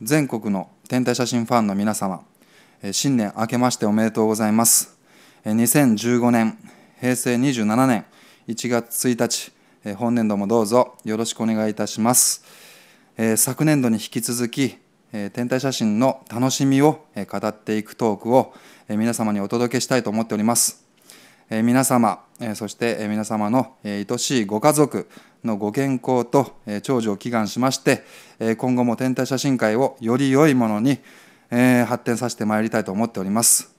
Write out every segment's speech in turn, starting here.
全国の天体写真ファンの皆様、新年明けましておめでとうございます。2015年、平成27年1月1日、本年度もどうぞよろしくお願いいたします。昨年度に引き続き、天体写真の楽しみを語っていくトークを皆様にお届けしたいと思っております。皆様、そして皆様の愛しいご家族、のご健康と長寿を祈願しまして、今後も天体写真会をより良いものに発展させてまいりたいと思っております。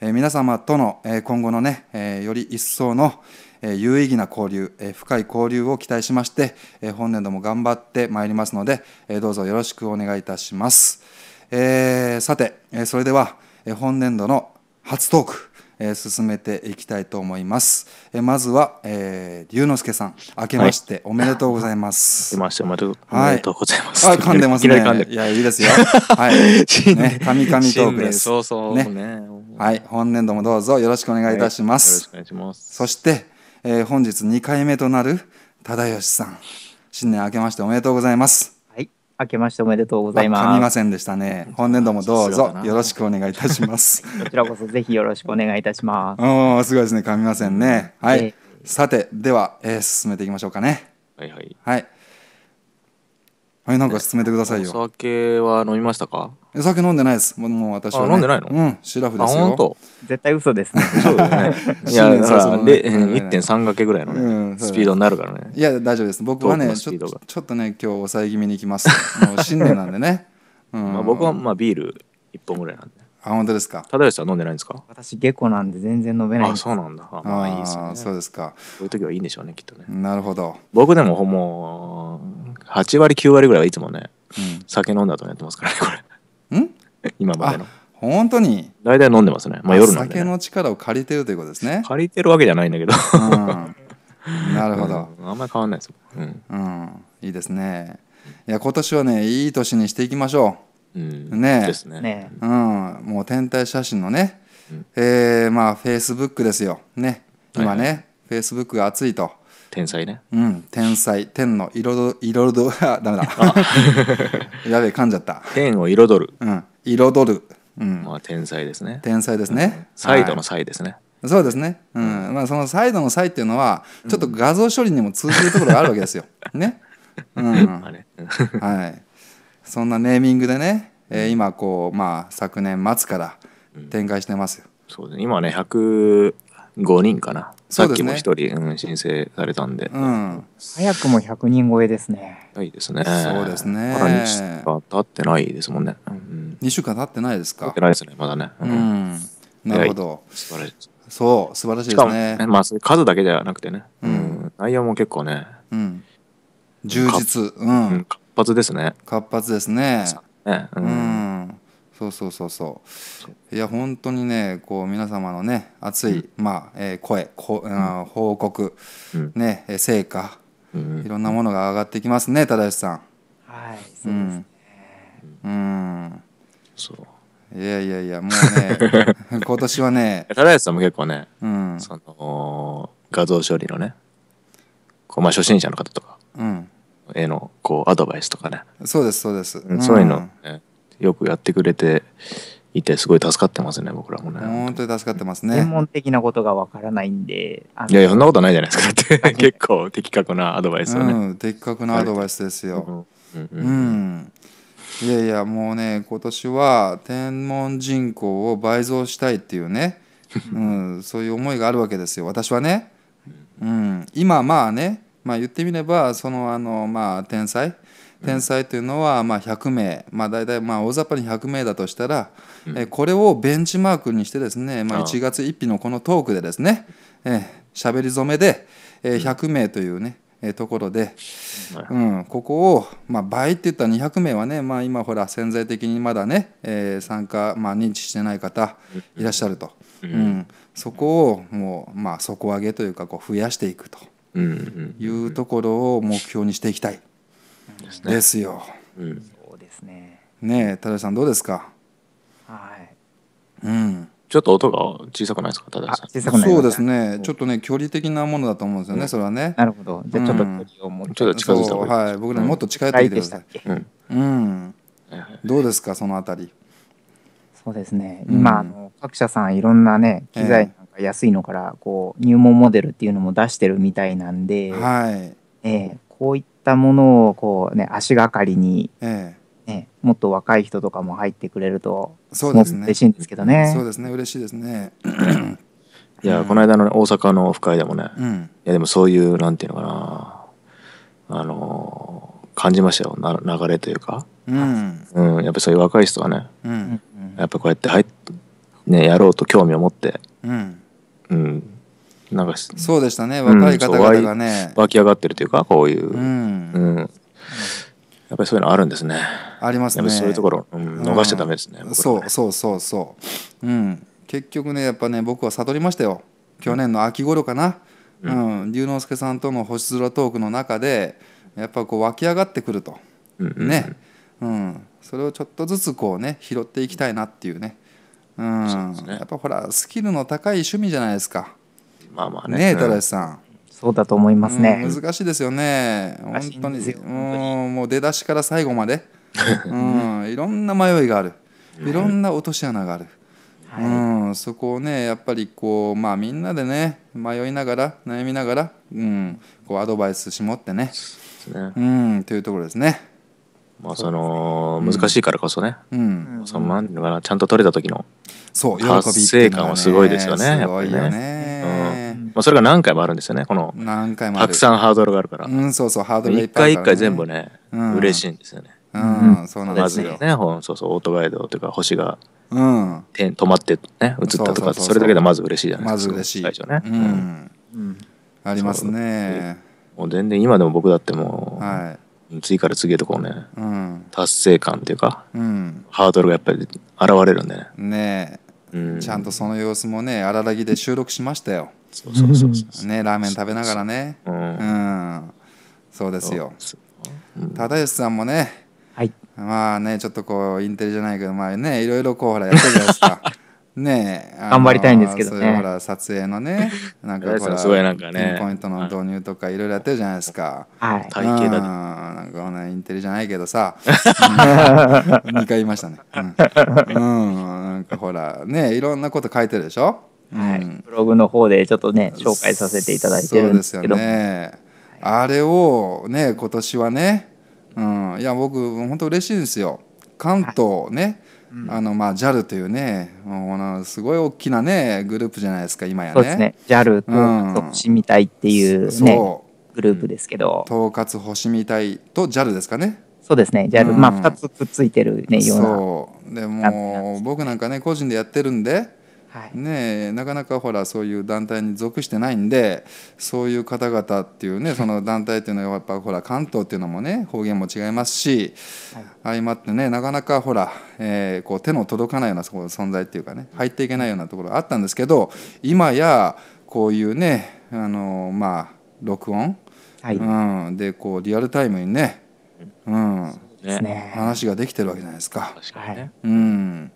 皆様との今後のね、より一層の有意義な交流、深い交流を期待しまして、本年度も頑張ってまいりますので、どうぞよろしくお願いいたします。えさて、それでは本年度の初トーク、進めていきたいと思います。まずは、えー、龍之介さん、明けましておめでとうございます。はい、おめでとうございます。はい、噛んでますね。いや、いいですよ。はい。ね、カミカミトークです。そうそうね。ねはい、本年度もどうぞよろしくお願いいたします。はい、よろしくお願いします。そして、えー、本日2回目となる、忠義さん、新年明けましておめでとうございます。明けましておめでとうございます。噛みませんでしたね。本年度もどうぞ よろしくお願いいたします。こちらこそぜひよろしくお願いいたします。おお、すごいですね。噛みませんね。はい。えー、さて、では、えー、進めていきましょうかね。はいはい。はい。はい、なんか進めてくださいよ。お酒は飲みましたかお酒飲んでないです。もう私は、ね、飲んでないのうん、シラフですよ。絶対嘘ですね。そうだよね。いや、で、から、1.3掛けぐらいのね、うん、スピードになるからね。いや、大丈夫です。僕はね、ちょちょっとね、今日抑え気味に行きます。もう新年なんでね。うん、まあ僕はまあビール一本ぐらいなんで。あ、本当ですか。忠義さん飲んでないんですか。私下戸なんで全然飲めない。あ、そうなんだ。あ、まあいいですね。そうですか。こういう時はいいんでしょうね、きっとね。なるほど。僕でもほも8割9割ぐらいはいつもね、うん、酒飲んだ後にやってますからねこれん 今までの本当に、大体飲んでますねまあ夜なんで、酒の力を借りてるということですね。借りてるわけじゃないんだけどうん、なるほど。うんあんまり変わんないですうん、うん、いいですね。いや今年はねいい年にしていきましょうん、ねえですねねう。ん、もう天体写真のね、うんえーまあフェイスブックですよ。ね、今ね、フェイスブックが熱いと。天才ねうん天才天の彩彩 あダメだ やべえ噛んじゃった天を彩るうん彩る、うん、まあ天才ですね天才ですね、サイドのサイですね、そうですね、うんまあ、そのサイドのサイっていうのはちょっと画像処理にも通じるところがあるわけですよ、ね、うん、はいそんなネーミングでね、え今こうまあ昨年末から展開してますよ、そうですね今ね105人かなさっきも一人、うん、申請されたんで、うん、早くも100人超えですね。いいですね。そうですね。まだ2週間経ってないですもんね。うん、2週間経ってないですか経ってないですね、まだね。うん、なるほど。素晴らしいそう、素晴らしいですね。ねまあ、数だけではなくてね、うん内容も結構ね、うん、充実、うん、活発ですね。活発ですね。ねうんそうそうそうそういや本当にねこう皆様のね熱い、うん、まあえー、声こ、うん、報告、うん、ね成果、うん、いろんなものが上がってきますね忠義さんはいそうですねうんそういやいやいやもうね 今年はね忠義さんも結構ね、うん、その画像処理のねこう、まあ、初心者の方とか、うん、絵のこうアドバイスとかねそうですそうです、そういうの、ね、よくやってくれていてすごい助かってますね僕らもね本当に助かってますね専門的なことがわからないんでいやそんなことないじゃないですかって 結構的確なアドバイスをね、うん、的確なアドバイスですよ、うんうん、うんいやいやもうね今年は天文人口を倍増したいっていうね、うん、そういう思いがあるわけですよ私はね、うん、今まあね、まあ、言ってみればそのあの、まあ、天才天才というのはまあ100名、まあ、大体まあ大雑把に100名だとしたら、うん、えこれをベンチマークにしてですね、まあ、1月1日のこのトークでですねしゃべり初めで、え100名というね、えところで、うん、ここを、まあ、倍って言ったら200名はね、まあ、今ほら潜在的にまだね、えー、参加、まあ、認知してない方いらっしゃると、うん、うん、そこをもう、まあ、底上げというかこう増やしていくというところを目標にしていきたい。ですね。ですよ。うん、そうですね。ねえ、田さんどうですか。はい。うん。ちょっと音が小さくないですか、田さん。そうですね。ちょっとね、距離的なものだと思うんですよね、それはね。なるほど。じゃちょっと距離をもちょっと近づいた方がいい。はい、僕らもっと近寄ってきてください。うん。どうですか、そのあたり。そうですね。今あの各社さんいろんなね機材なんか安いのからこう入門モデルっていうのも出してるみたいなんで、はい。ええ、こういっったものをこうね足がかりに、ええね、もっと若い人とかも入ってくれるとそうですね嬉しいんですけどね。そうですね嬉しいですねいや、この間の、ね、大阪のオフ会でもね、うん、いやでもそういうなんていうのかなあの感じましたよな流れというか、うん、うん、やっぱりそういう若い人はね、うん、やっぱこうやって入っ、ね、やろうと興味を持って、うん、うんなんかそうでしたね若い方々がね、湧き上がってるというかこういう、うんやっぱりそういうのあるんですねありますねそういうところ、逃しちゃダメですね,、そうそうそうそううん結局ねやっぱね僕は悟りましたよ去年の秋頃かな、うん龍之介さんとの星空トークの中でやっぱこう湧き上がってくると、ね、うん、それをちょっとずつこうね拾っていきたいなっていうね,、うん、ねやっぱほらスキルの高い趣味じゃないですか、まあまあね。ねえ、正さん。そうだと思いますね。難しいですよね。本当に。うんもう出だしから最後まで。うん、いろんな迷いがある。いろんな落とし穴がある。はい、うん、そこをねやっぱりこうまあみんなでね迷いながら悩みながら、うん、こうアドバイスしもってねね、うん、というところですね。まあその、難しいからこそね、うん、そのなんてのちゃんと取れた時のそう喜び達成感はすごいですよね。すごいよね。うん、まあ、それが何回もあるんですよねこの何回もたくさんハードルがあるからうんそうそうハードルがいっぱい、ね、一回一回全部ね、うん、嬉しいんですよねうん、うん、そうなんですよ。まずね、そうそう、オートガイドというか、星が、うん、点止まってね、映ったとか、それだけでまず嬉しいじゃないですか。まず嬉しい。最初ね。うん。うん、ありますね。もう全然今でも僕だってもう、はい、次から次へとこうね、うん、達成感っていうか、うん、ハードルがやっぱり現れるんでね。ねちゃんとその様子もね荒らぎで収録しましたよねラーメン食べながらねうんそうですよ忠義さんもねまあねちょっとこうインテリじゃないけどまあねいろいろこうほらやってるじゃないですか ね頑張りたいんですけどね。うほら撮影のね、なんかほら、すごいね、ポイントの導入とかいろいろやってるじゃないですか。はい。体型だ、ね、なんかね、インテリじゃないけどさ、2 回言いましたね。うん、うん、なんかほら、ねいろんなこと書いてるでしょ。はい、うん、ブログの方でちょっとね紹介させていただいてるんですけどね、あれをね今年はね、うん、いや僕本当嬉しいんですよ関東ね、はいあのまあ JAL というねもすごい大きなねグループじゃないですか今やね。そうですね JAL と星みたいっていうね、うん、グループですけど統括星みたいと JAL ですかね。そうですね JAL、うん、まあ2つくっついてるねような。そうでも僕なんかね個人でやってるんで。ね、なかなかほらそういう団体に属してないんでそういう方々っていうねその団体っていうのはやっぱほら関東っていうのもね方言も違いますし、はい、相まってねなかなかほら、えー、こう手の届かないような存在っていうかね入っていけないようなところがあったんですけど今やこういうねあのまあ録音、はい、うん、でこうリアルタイムにね,、うん、ね話ができてるわけじゃないですか。確かにね、うん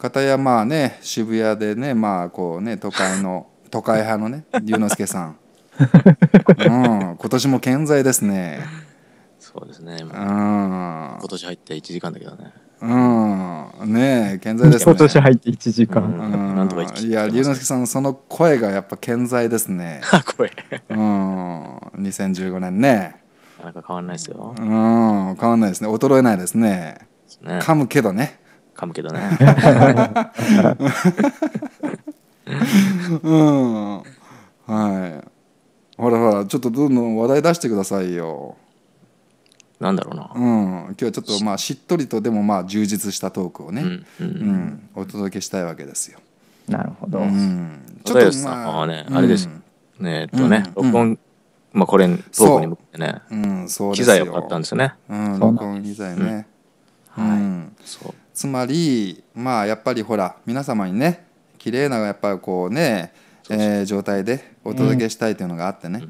片山ね渋谷でねまあこうね都会の 都会派のね龍之介さん、うん、今年も健在ですねそうですね、うん、今年入って1時間だけどねうんねえ健在ですね今年入って1時間、うん、なんとかいや龍之介さんその声がやっぱ健在ですね声うん2015年ねなんか変わんないですようん変わんないですね衰えないですねね噛むけどね噛むけどね。うんはいほらほらちょっとどんどん話題出してくださいよなんだろうなうん今日はちょっとまあしっとりとでもまあ充実したトークをね、うんうんお届けしたいわけですよ、なるほど、うん、ちょっとまあ、ね、あれです、うんねえっとね、うん録音、まあこれトークに向けてねうんそうです機材を買ったんですよねうん、録音機材ね、うんはいそうつまりまあやっぱりほら皆様にね綺麗なやっぱこうねえー、状態でお届けしたいというのがあってね、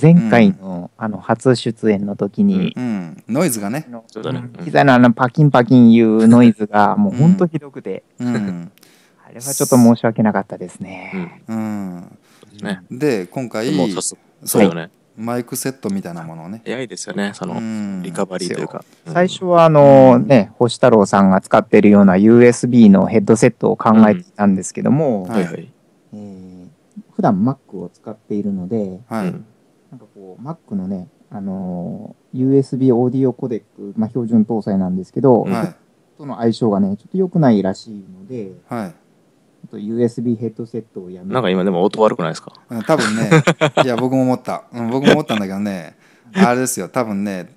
前回の,、あの初出演の時に、ノイズがね膝のあのパキンパキンいうノイズがもうほんとひどくて、あれはちょっと申し訳なかったですね。うんで今回そうよね、マイクセットみたいなものをね。AI ですよね、そのリカバリーというか。うん、最初はあのね、星太郎さんが使っているような USB のヘッドセットを考えていたんですけども、うんはいはいえー、普段 Mac を使っているので、はい、なんかこう Mac のね、あの USB オーディオコデック、まあ、標準搭載なんですけど、はい、との相性がね、ちょっと良くないらしいので、はいと USB ヘッドセットをやめなんか今でも音悪くないですか多分ね いや僕も思った、うん、僕も思ったんだけどねあれですよ多分ね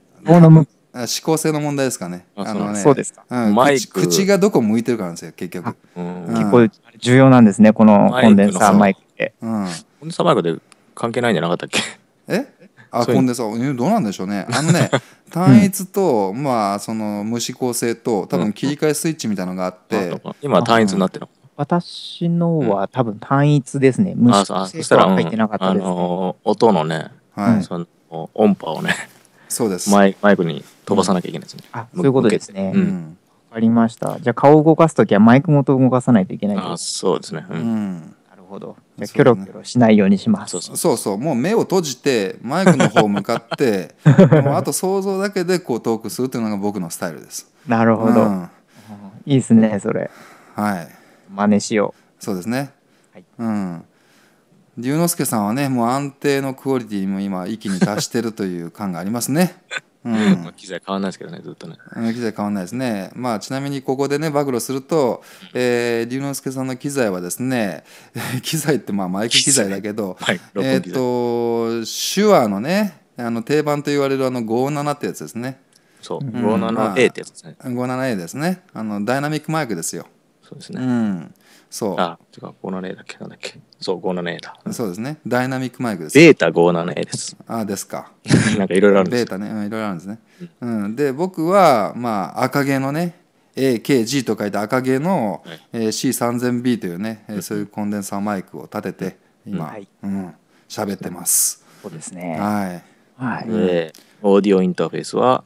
指向性の問題ですかね。あのね、そうですか。うん、マイク口がどこ向いてるかなんですよ、結局。うん、結構重要なんですね、このコンデンサーマイクって。コンデンサーマイクで関係ないんじゃなかったっけえあコンデンサーどうなんでしょうね あのね単一と、まあその無指向性と多分切り替えスイッチみたいなのがあって、今単一になってるの私のは多分単一ですね。無視し入ってなかったです、ねあのー、音のね、はい、その音波をね、そうですマイマイクに飛ばさなきゃいけないですね。あそういうことですね。うんかりました。じゃあ顔を動かすときはマイクごと動かさないといけないあそうですね。うん。なるほど。キョロキョロしないようにします。そうそうもう目を閉じてマイクの方向かって、もうあと想像だけでこうトークするというのが僕のスタイルです。なるほど。うん、いいですねそれ。はい。真似しようそうですね、はい、うん龍之介さんはねもう安定のクオリティも今域に達してるという感がありますね うん、機材変わんないですけどねずっとね機材変わんないですねまあちなみにここでね暴露すると、えー、龍之介さんの機材はですね 機材ってまあマイク機材だけど、はい、えっ、ー、と手話のねあの定番と言われるあの57ってやつですねそう、うん、5 7ってやつですね、まあ、5 7ですねあのダイナミックマイクですよそうですね。うん。そう。あ、違う、57A だっけなんだっけ。そう、57A だ。そうですね。ダイナミックマイクです。ベータ 57A です。あ、ですか。なんかいろいろあるんですベータね、いろいろあるんですね。うん。で、僕は、まあ、赤毛のね、AKG と書いて赤毛の、はいえー、C3000B というね、えん、そういうコンデンサーマイクを立てて、今、うん、はい、うん、喋ってます。そうですね。はい。はい。えー、オーディオインターフェースは、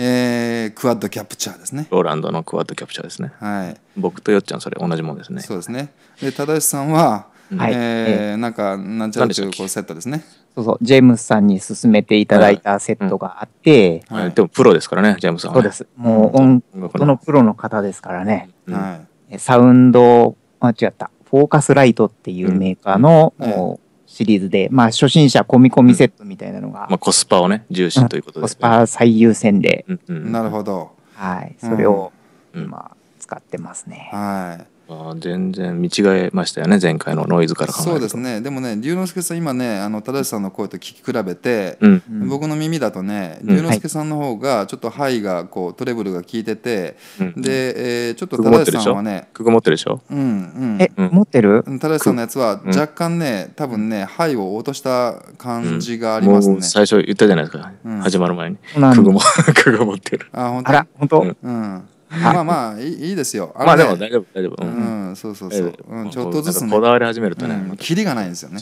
えー、クワッドキャプチャーですね。ローランドのクワッドキャプチャーですね。はい。僕とよっちゃんそれ同じもんですね。そうですね。で忠さんは、はい、えー、なんかなんちゃら中こうセットですね。そうそうジェームスさんに勧めていただいたセットがあって、はい、うんはい、でもプロですからねジェームスさんは、ね、そうですもう音楽のプロの方ですからね、うん、はい、サウンド間違ったフォーカスライトっていうメーカーの、うん、シリーズで、まあ、初心者込み込みセットみたいなのが、まあ、コスパをね重視ということでコスパ最優先で、うんうん、なるほどはいそれを今使ってますね、はいあ全然見違えましたよね前回のノイズから考えるとそうですねでもね龍之介さん今ねあの正さんの声と聞き比べて、うん、僕の耳だとね龍之介さんの方がちょっとハイがこうトレブルが効いてて、うん、で、えー、ちょっと正さんはねくぐもってるでしょうんうんえ持ってる正さんのやつは若干ね多分ねハイを落とした感じがありますね、うん、最初言ったじゃないですか、始まる前にくぐも くぐもってるあ本当あら本当うん まあまあいいいいですよ。あね、まあでも大丈夫大丈夫。うん、うん、そうそうそう。うん、ちょっとずつ、ね、こだわり始めるとね、うん、キリがないんですよね。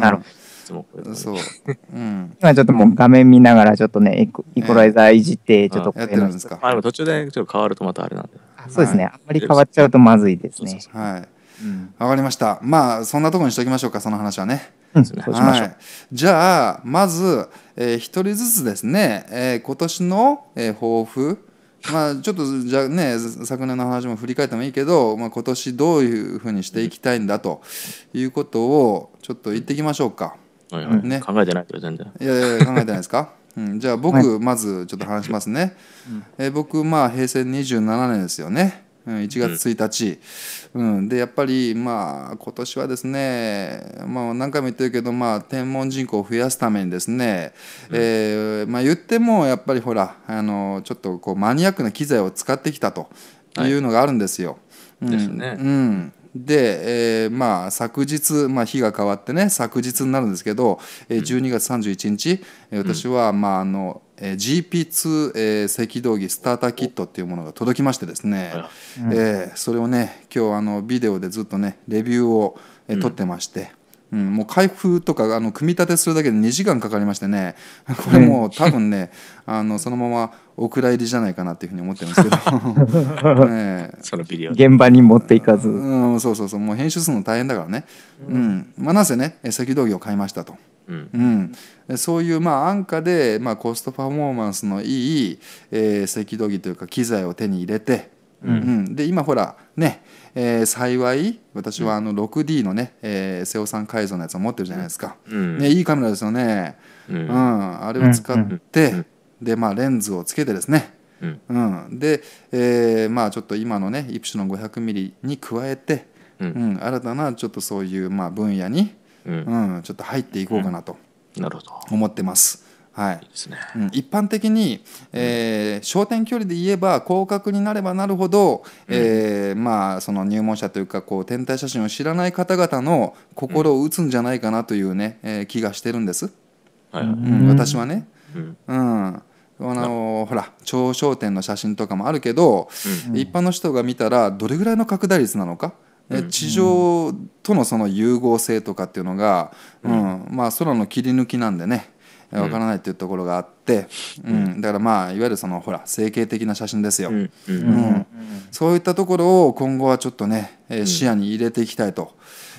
なるほど。そう。うん。今ちょっともう画面見ながらちょっとね、イコイコライザーいじって、ちょっと、えー、やってるんですか。あ、でも途中でちょっと変わるとまたあれなんで。そうですね。あんまり変わっちゃうとまずいですね。はい。わかりました。まあ、そんなところにしておきましょうか、その話はね。うん、はい、じゃあ、まず、えー、一人ずつですね、えー、今年の、えー、抱負、まあ、ちょっとじゃね昨年の話も振り返ってもいいけど、まあ、今年どういうふうにしていきたいんだということをちょっと言っていきましょうか、はいはい、ね、考えてないけど全然いやいや考えてないですかうん、じゃあ僕、まずちょっと話しますね、え僕まあ平成27年ですよね、1月1日、うん、うん、でやっぱり、まあ、今年はですね、まあ、何回も言ってるけど、まあ、天文人口を増やすためにですね、うん、えー、まあ、言ってもやっぱりほらあのちょっとこうマニアックな機材を使ってきたというのがあるんですよ。はい、うん、ね、うんで、えー、まあ昨日、まあ、日が変わってね昨日になるんですけど、えー、12月31日、うん、私は、まああのえー、GP2、えー、赤道儀スターターキットっていうものが届きましてですね、うん、えー、それをね今日あのビデオでずっとねレビューを、えー、撮ってまして、うん、もう開封とかあの組み立てするだけで2時間かかりましてね これもう多分ね あのそのままお蔵入りじゃないかなっていうふうに思ってるんですけど ねそのビデオ現場に持っていかず、うん、そうそうそうもう編集するの大変だからね、うん、うん、まあ、なぜね赤道儀を買いましたと。うんうん、そういうまあ安価でまあコストパフォーマンスのいい、え赤道儀というか機材を手に入れて、うん、うん、で今ほらねえー、幸い私はあの 6D のね、えー、瀬尾さん改造のやつを持ってるじゃないですか、ね、いいカメラですよね、うんあれを使って、でまあレンズをつけてですね、うんで、えー、まあちょっと今のねイプシロン 500mm に加えて、うん新たなちょっとそういうまあ分野に、うんちょっと入っていこうかなと思ってます。はい、ねうん、一般的に、えー、焦点距離で言えば広角になればなるほど、うん、えー、まあ、その入門者というかこう天体写真を知らない方々の心を打つんじゃないかなというね、うん、えー、気がしてるんです、はい、うん、私はね。うんあのほら超焦点の写真とかもあるけど、一般の人が見たらどれぐらいの拡大率なのか、地上とのその融合性とかっていうのが、うんまあ、空の切り抜きなんでね、わからないというところがあって、うん、うん、だからまあいわゆるそのほら整形的な写真ですよ、うん、うん、そういったところを今後はちょっとね、えー、視野に入れていきたいと、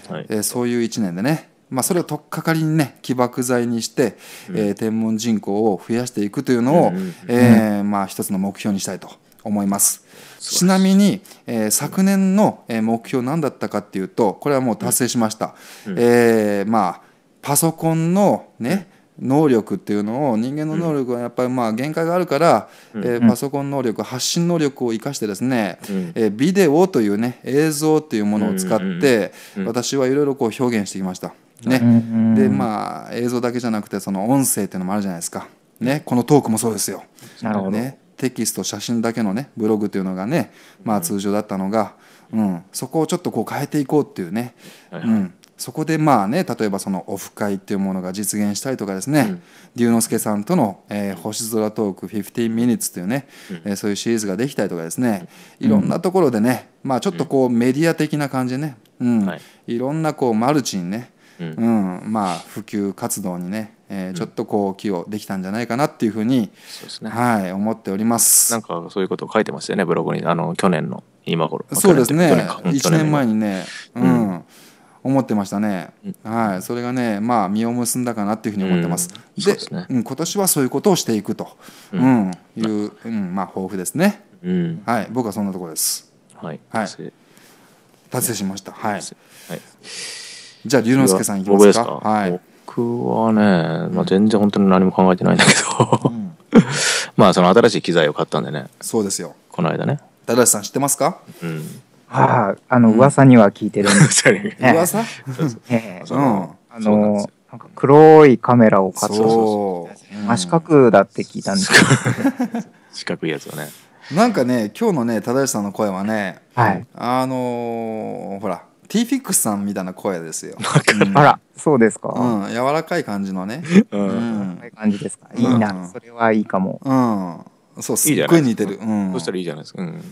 はえー、そういう1年でね、まあ、それを取っかかりにね起爆剤にして、えー、天文人口を増やしていくというのを、えまあ、一つの目標にしたいと思います。ちなみに、えー、昨年の目標何だったかっていうとこれはもう達成しました、えまあ、パソコンのね、能力っていうのを人間の能力はやっぱりまあ限界があるから、うん、えー、パソコン能力発信能力を生かしてですね、うん、えー、ビデオというね映像というものを使って、私はいろいろこう表現してきました。ね、でまあ映像だけじゃなくてその音声っていうのもあるじゃないですか、ね、このトークもそうですよ。なるほどねテキスト写真だけのねブログというのがね、まあ、通常だったのが、うん、そこをちょっとこう変えていこうっていうね、うん、そこでまあね例えばそのオフ会っていうものが実現したりとかですね、うん、龍之介さんとの、えー、星空トーク15 minutes というね、うん、えー、そういうシリーズができたりとかですね、いろんなところでね、まあ、ちょっとこうメディア的な感じでね、うんはい、いろんなこうマルチにね、うんまあ、普及活動にねえー、ちょっとこう寄与できたんじゃないかなっていうふうに、うんね、はい、思っておりますなんかそういうことを書いてましたよねブログにあの去年の今頃、まあ、そうですね1年前にね、うん、うん、思ってましたね、はい、それがね、まあ、実を結んだかなっていうふうに思ってます。うん、でう、ね、ん、今年はそういうことをしていくと、うんいう、うんまあ、抱負ですね、うん、はい、僕はそんなところです。はい、はい、達成しました。はい、はい、じゃあ龍之介さんいきますか。はい、僕はね、まあ、全然本当に何も考えてないんだけど まあその新しい機材を買ったんでねそうですよこの間ね。正さん知ってますか、うんはい、あの、噂には聞いてるんですね。噂ん。なんか黒いカメラを買って、真四角だって聞いたんですけど。四角いやつはね。なんかね、今日のね、忠義さんの声はね、はい、あのー、ほら、t ックスさんみたいな声ですよ。うん、あら、そうですか。うん、柔らかい感じのね。うん。感じですか。いいな、うんそれはいいかも。うん。そう、すっごい似てる。うん、そしたらいいじゃないですか。うん。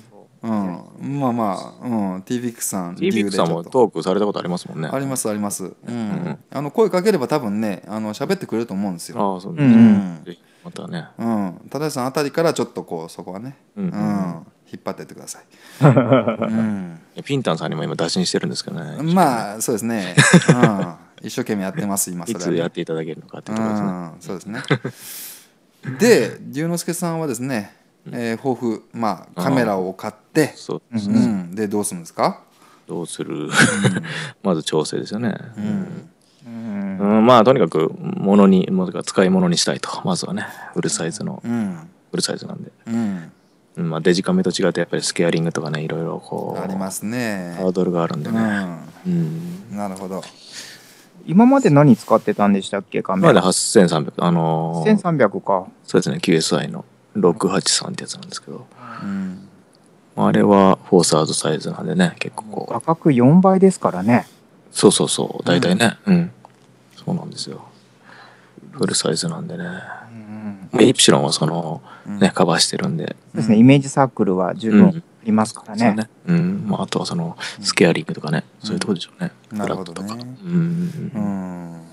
うん、まあまあ、うん、TVX さん TVX さんもトークされたことありますもんねありますあります、うん、うん、あの声かければ多分ねあの喋ってくれると思うんですよああそうね、うん、またねうん忠さんあたりからちょっとこうそこはね、うん、うん、引っ張ってってください、うん、ピンタンさんにも今打診してるんですけどねまあそうですね、うん、一生懸命やってます今それ、ね、いつやっていただけるのかってところですね、そうですねで龍之介さんはですねえー、豊富、まあカメラを買ってそうです、ねうん、でどうするんですかどうする まず調整ですよね、うん、うん、まあとにかく物にもか使い物にしたいとまずはねフルサイズの、うん、フルサイズなんで、うんまあ、デジカメと違ってやっぱりスケアリングとかねいろいろこうありますねハードルがあるんでね、うんなるほど今まで何使ってたんでしたっけカメラまだ8300あのー、1300かそうですね QSI の683ってやつなんですけど、うんあれはフォーサードサイズなんでね結構こう価格4倍ですからねそうそうそう大体ね、うん、うん、そうなんですよフルサイズなんでね、イプシロンはその、ね、カバーしてるんで、ですねイメージサークルは十分いますからねね、うんまあ、あとはそのスケアリングとかね、そういうとこでしょうね、なるほどねうん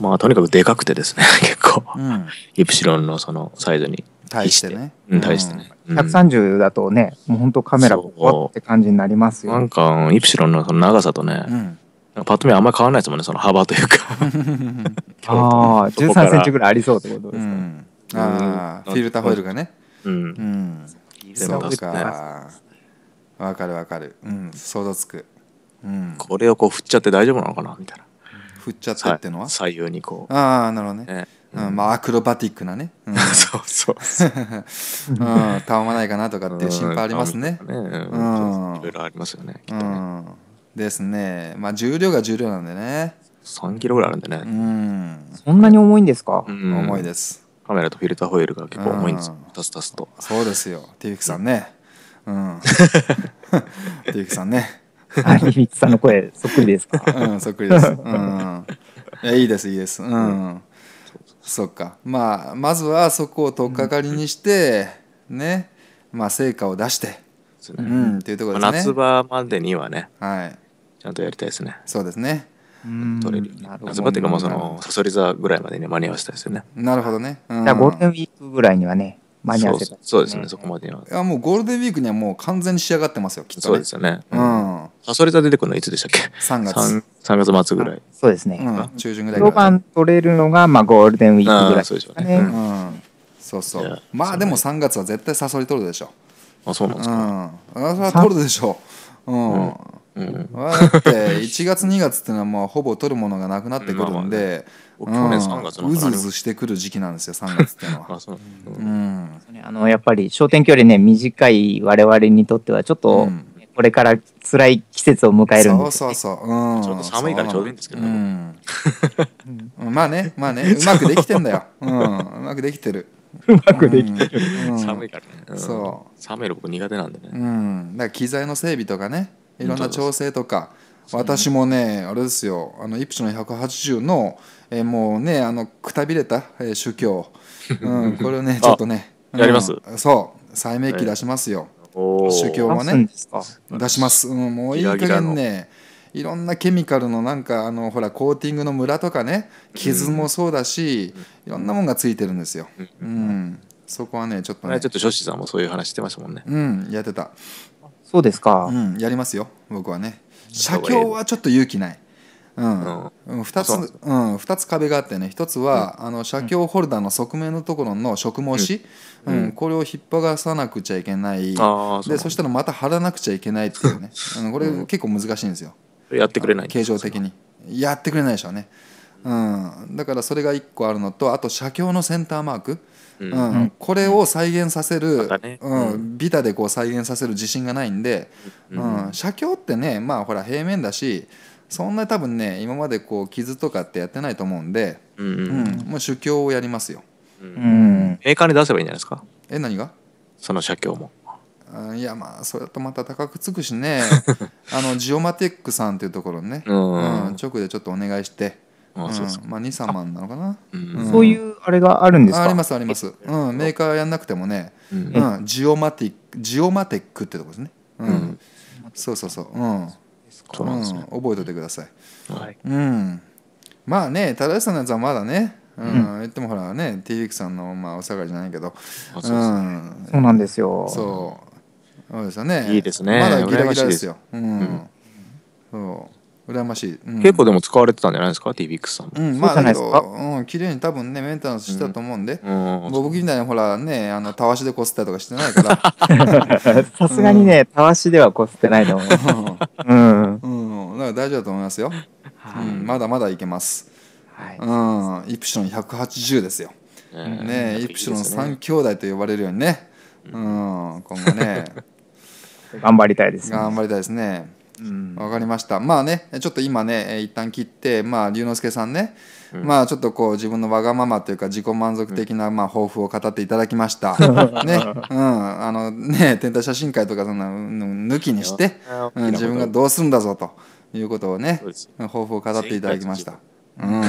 まあとにかくでかくてですね、結構。うん、イプシロンのそのサイズに。対してね。うん、対してね。うん、130だとね、もう本当カメラここって感じになりますよ。なんか、イプシロンのその長さとね、うんパッと見あんまり変わらないですもんね、その幅というか ああ、13 センチぐらいありそうってことですか。うん、ああ、フィルターホイールがね。うん。うん、そうか。わかるわかる。うん、想像つく。うん、これをこう振っちゃって大丈夫なのかなみたいな。振っちゃってっていうのは左右にこうああなるほどね、ね、うんまあ、アクロバティックなね、うん、そうそうそう、うん、たまないかなとかっていう心配ありますね,、うん、ねうん、いろいろありますよねね、うん、ですねまあ重量が重量なんでね3キロぐらいあるんでね、うん、そんなに重いんですか、うん、重いですカメラとフィルターホイールが結構重いんですよ、うん、タスタとそうですよ TF さんねうん TF さんね あ、みみつさんの声、そっくりですか。うん、そっくりです。うん。いいいです、いいです。うん。うんそっかまあまずはそこを取っかかりにして、ねまあ成果を出して、うん、っていうところですね夏場までにはね、はい、ちゃんとやりたいですねそうですね取れるなる夏場っていうかもうそのさそり座ぐらいまでに間に合わせたいですよねなるほどね、うん、ゴールデンウィークぐらいにはね間に合わせた、ね、そうですねそこまでいやもうゴールデンウィークにはもう完全に仕上がってますよきっと、ね、そうですよねうん、それリ座出てくるのいつでしたっけ3月三月末ぐらいそうですね、うん、中旬ぐらいから取れるのが、まあ、ゴールデンウィークぐらいそうでしょうね、うん、そうそうまあでも3月は絶対サソリ取るでしょあそうなんですか、うん、それは取るでしょううんうん、だって1月2月っていうのはまあほぼ取るものがなくなってくるんで、まあまあね、うん、うずうずしてくる時期なんですよ3月っていうのは。うん、あのやっぱり焦点距離ね短い我々にとってはちょっと、これから辛い季節を迎えるんで、ね、そうそうそう、うん、ちょっと寒いからちょうどいいんですけど、ね、うん、まあねまあねうまくできてんだよ、うん、うまくできてる。うまくできてる、うん、寒いからね、うそう寒いの僕苦手なんでね、うん、だから機材の整備とかねいろんな調整とか私もねあれですよあのイプシの180の、えもうねあのくたびれた、え宗教、うん、これをねちょっとね、うん、やりますそう再明記出しますよ、宗教もね出します、うん、もういい加減ねいろんなケミカルのなんかあのほらコーティングのムラとかね傷もそうだし、いろんなもんがついてるんですよ、うん、そこはねちょっとねちょっと女子さんもそういう話してましたもんねうんやってたそうですか、うん、やりますよ僕はね写経はちょっと勇気ないうん 2, つ2つ壁があってね1つは、うん、あの写経ホルダーの側面のところの植毛紙、うん、うん、これを引っ張らさなくちゃいけないでそしたらまた貼らなくちゃいけないっていうね、うん、これ結構難しいんですよやってくれない形状的にやってくれないでしょうね、うん、だからそれが1個あるのとあと写経のセンターマーク、うん、これを再現させる、うんビタでこう再現させる自信がないんで、うん写経ってねまあほら平面だしそんな多分ね今までこう傷とかってやってないと思うんで、うんもう主教をやりますよ。うん、映画に出せばいいんじゃないですかえ何がその写経も。いやまあそれとまた高くつくしね あのジオマティックさんっていうところね、うん、直でちょっとお願いして、まあ、23万なのかな、そういうあれがあるんですかありますあります、うん、メーカーやんなくてもね、うんジオマティックジオマティックってとこですね、うんそうそうそう、うんそうんね、うん、覚えておいてください、はいうん、まあね忠さんのやつはまだねうん、言ってもほらね TX さんの、まあ、お下がりじゃないけどそう,、ん、そうなんですよそうそうですよねいいですねまだギラギラですよ、うんそう羨ましい、うん、結構でも使われてたんじゃないですか t v x さんうんまあだけど、うん、綺麗に多分ねメンテナンスしてたと思うんで、うんうん、僕みたいにほらねあのたわしでこすったりとかしてないから さすがにね、たわしではこすってないと思う うん、うん、だから大丈夫だと思いますよ、はい、うん、まだまだいけます、はい、うんイプシロン180ですよ、ねイプシロン3兄弟と呼ばれるようにね、うん、今後ね 頑張りたいですね頑張りたいですねわかりましたまあねちょっと今ね一旦切ってまあ龍之介さんね、うん、まあちょっとこう自分のわがままというか自己満足的なまあ抱負を語っていただきましたね、うん、あのね天体写真会とかそんな抜きにして、うん、自分がどうすんだぞということをね抱負を語っていただきました。うん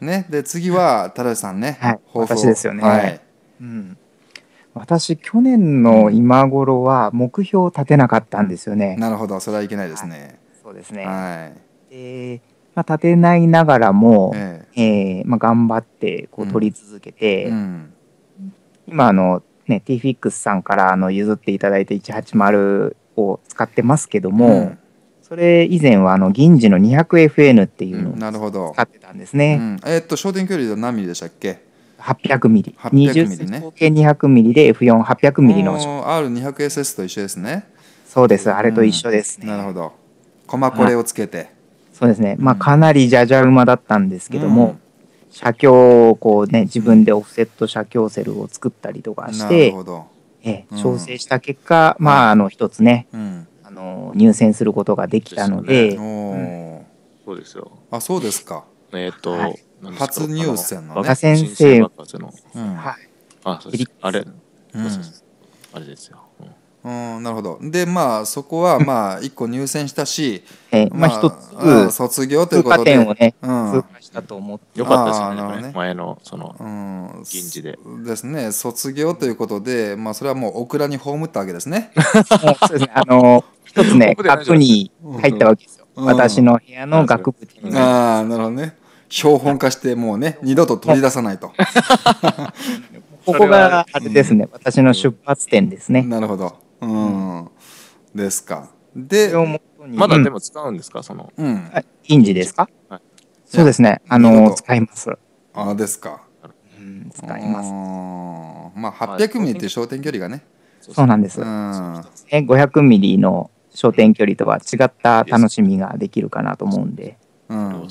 ね、で次は、田辺さんね、はい、抱負を。私ですよね。はい、うん私、去年の今頃は目標を立てなかったんですよね。なるほど、それはいけないですね。そうですね。はい。えー、まあ、立てないながらも、ええー、まあ、頑張ってこう取り続けて、うん、うん、今あの、ね、TFX さんからあの譲っていただいた180を使ってますけども、うん、それ以前はあの銀次の 200FN っていうのを使ってたんですね。うん、えー、っと焦点距離は何ミリでしたっけ800ミリ。20センチ口径200ミリで F4800 ミリの。R200SS と一緒ですね。そうです。あれと一緒ですね。うん、なるほど。駒これをつけて。そうですね。まあかなりじゃじゃ馬だったんですけども、うん、車鏡をこうね、自分でオフセット車鏡セルを作ったりとかして、なるほど。ええ、調整した結果、うん、まああの一つね、あの入選することができたので。でね、そうですよ。あ、そうですか。えっと、はい初入選のね。先生の。はい。あ、そあれ、あれですよ。うん、ん、なるほどでまあそこはまあ 一個入選したし、えまあ一つ、卒業ということで通過点をね、うん、通過したと思ってよかったですね前のその、うん、銀次でですね卒業ということでまあそれはもうオクラに葬ったわけですね そうですねあの一つね部に入ったわけですよ、私の部屋の学部ああなるほどね標本化してもうね二度と取り出さないと ここがあれですね、うん、私の出発点ですねなるほどうん、ですかでまだでも使うんですかその、うん、インジですか、はい、そうですねあの使いますああですか、うん、使いますまあ800ミリって焦点距離がねそうなんです、うん、500ミリの焦点距離とは違った楽しみができるかなと思うんでうん、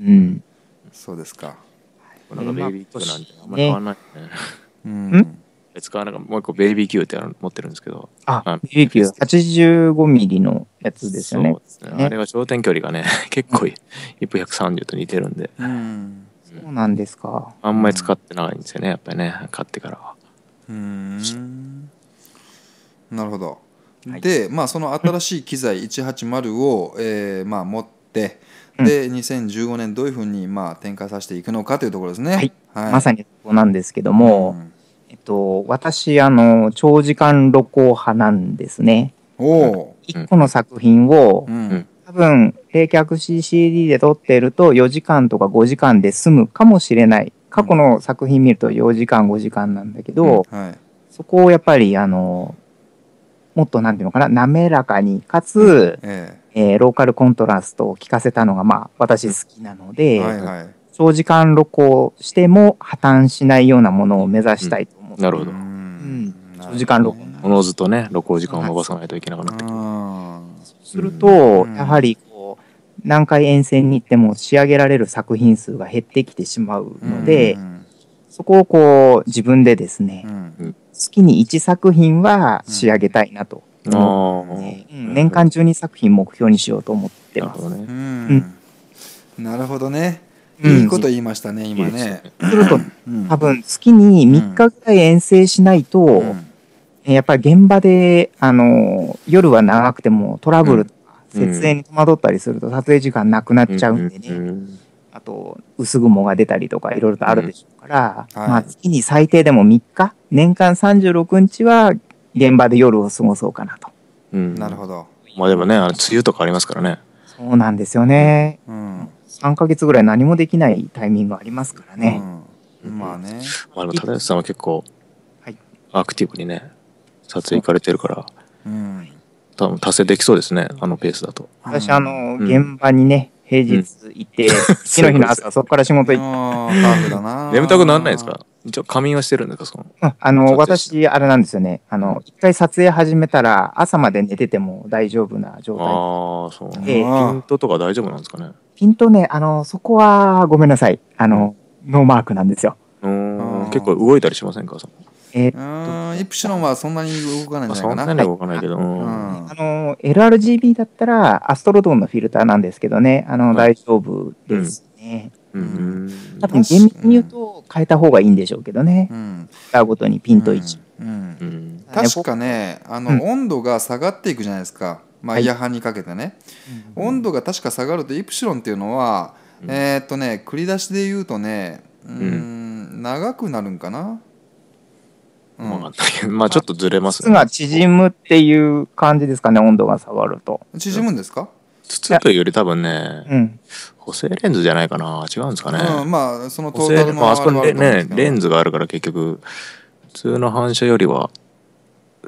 うんそうですか。なんかベイビー Q なんてあんまり変わんないね。うん。別からなんかもう一個ベイビー Q ってあ持ってるんですけど。あ、ビー q 8 5ミリのやつですよね。そうですねねあれは焦点距離がね、結構い一分130と似てるんで、うん。そうなんですか。あんまり使ってないんですよね、やっぱりね、買ってからは。うん。なるほど。はいで、まあ、その新しい機材180を、えーまあ、持って、で、2015年どういうふうにまあ展開させていくのかというところですね。はい、はい、まさにそこなんですけども、うん、えっと、私あの長時間露光派なんですね。お1個の作品を、うん、多分冷却 CCD で撮っていると4時間とか5時間で済むかもしれない過去の作品見ると4時間5時間なんだけど、はい、そこをやっぱりあのもっとなんていうのかな、滑らかに、かつ、えええー、ローカルコントラストを聞かせたのが、まあ、私好きなので、はいはい、長時間録音しても破綻しないようなものを目指したいと思って、うん、なるほど。うん、長時間録音。おのずとね、録音時間を伸ばさないといけなくなってくる。すると、やはり、何回沿線に行っても仕上げられる作品数が減ってきてしまうので、そこをこう自分でですね、うん月に1作品は仕上げたいなとうんうん、年間中に作品目標にしようと思ってます。なるほどね。うん、いいこと言いましたね、今ね。すると、多分月に3日ぐらい遠征しないと、やっぱり現場で、あの、夜は長くてもトラブルとか、設営に戸惑ったりすると撮影時間なくなっちゃうんでね。あと薄雲が出たりとかいろいろとあるでしょうから、うんはい、まあ、月に最低でも3日年間36日は現場で夜を過ごそうかなと。うん、なるほど。まあでもね、あの梅雨とかありますからね。そうなんですよね。うん。3ヶ月ぐらい何もできないタイミングありますからね。うん、まあね。まあでも、忠さんは結構、はい。アクティブにね、撮影行かれてるから、うん。多分達成できそうですね、あのペースだと。私、あの、現場にね、平日行って、次の日の朝、そこから仕事行っあ眠たくなんないですか一応仮眠はしてるんですかその。て、あの、私、あれなんですよね。あの、一回撮影始めたら、朝まで寝てても大丈夫な状態。ああ、そう。ええピントとか大丈夫なんですかねピントね、あの、そこは、ごめんなさい。あの、ノーマークなんですよ。うん結構動いたりしませんかそのえー、イプシロンはそんなに動かないんじゃないかな。そんなに動かないけど。はい、LRGB だったら、アストロドンのフィルターなんですけどね、あの、大丈夫ですね。うん、多分厳密に言うと変えた方がいいんでしょうけどね。うん。ごとにピント位置。うん。確かね、あの、温度が下がっていくじゃないですか。まあ、イヤハンにかけてね、温度が確か下がるとイプシロンっていうのは、えっとね繰り出しで言うとねうん長くなるんかなかけど、まあちょっとずれます筒が縮むっていう感じですかね、温度が下がると。縮むんですか、筒というより多分ね、補正レンズじゃないかな。違うんですかね。うん、まあ、そのト補ータルのあ、そこにね、レンズ。があるから結局、普通の反射よりは、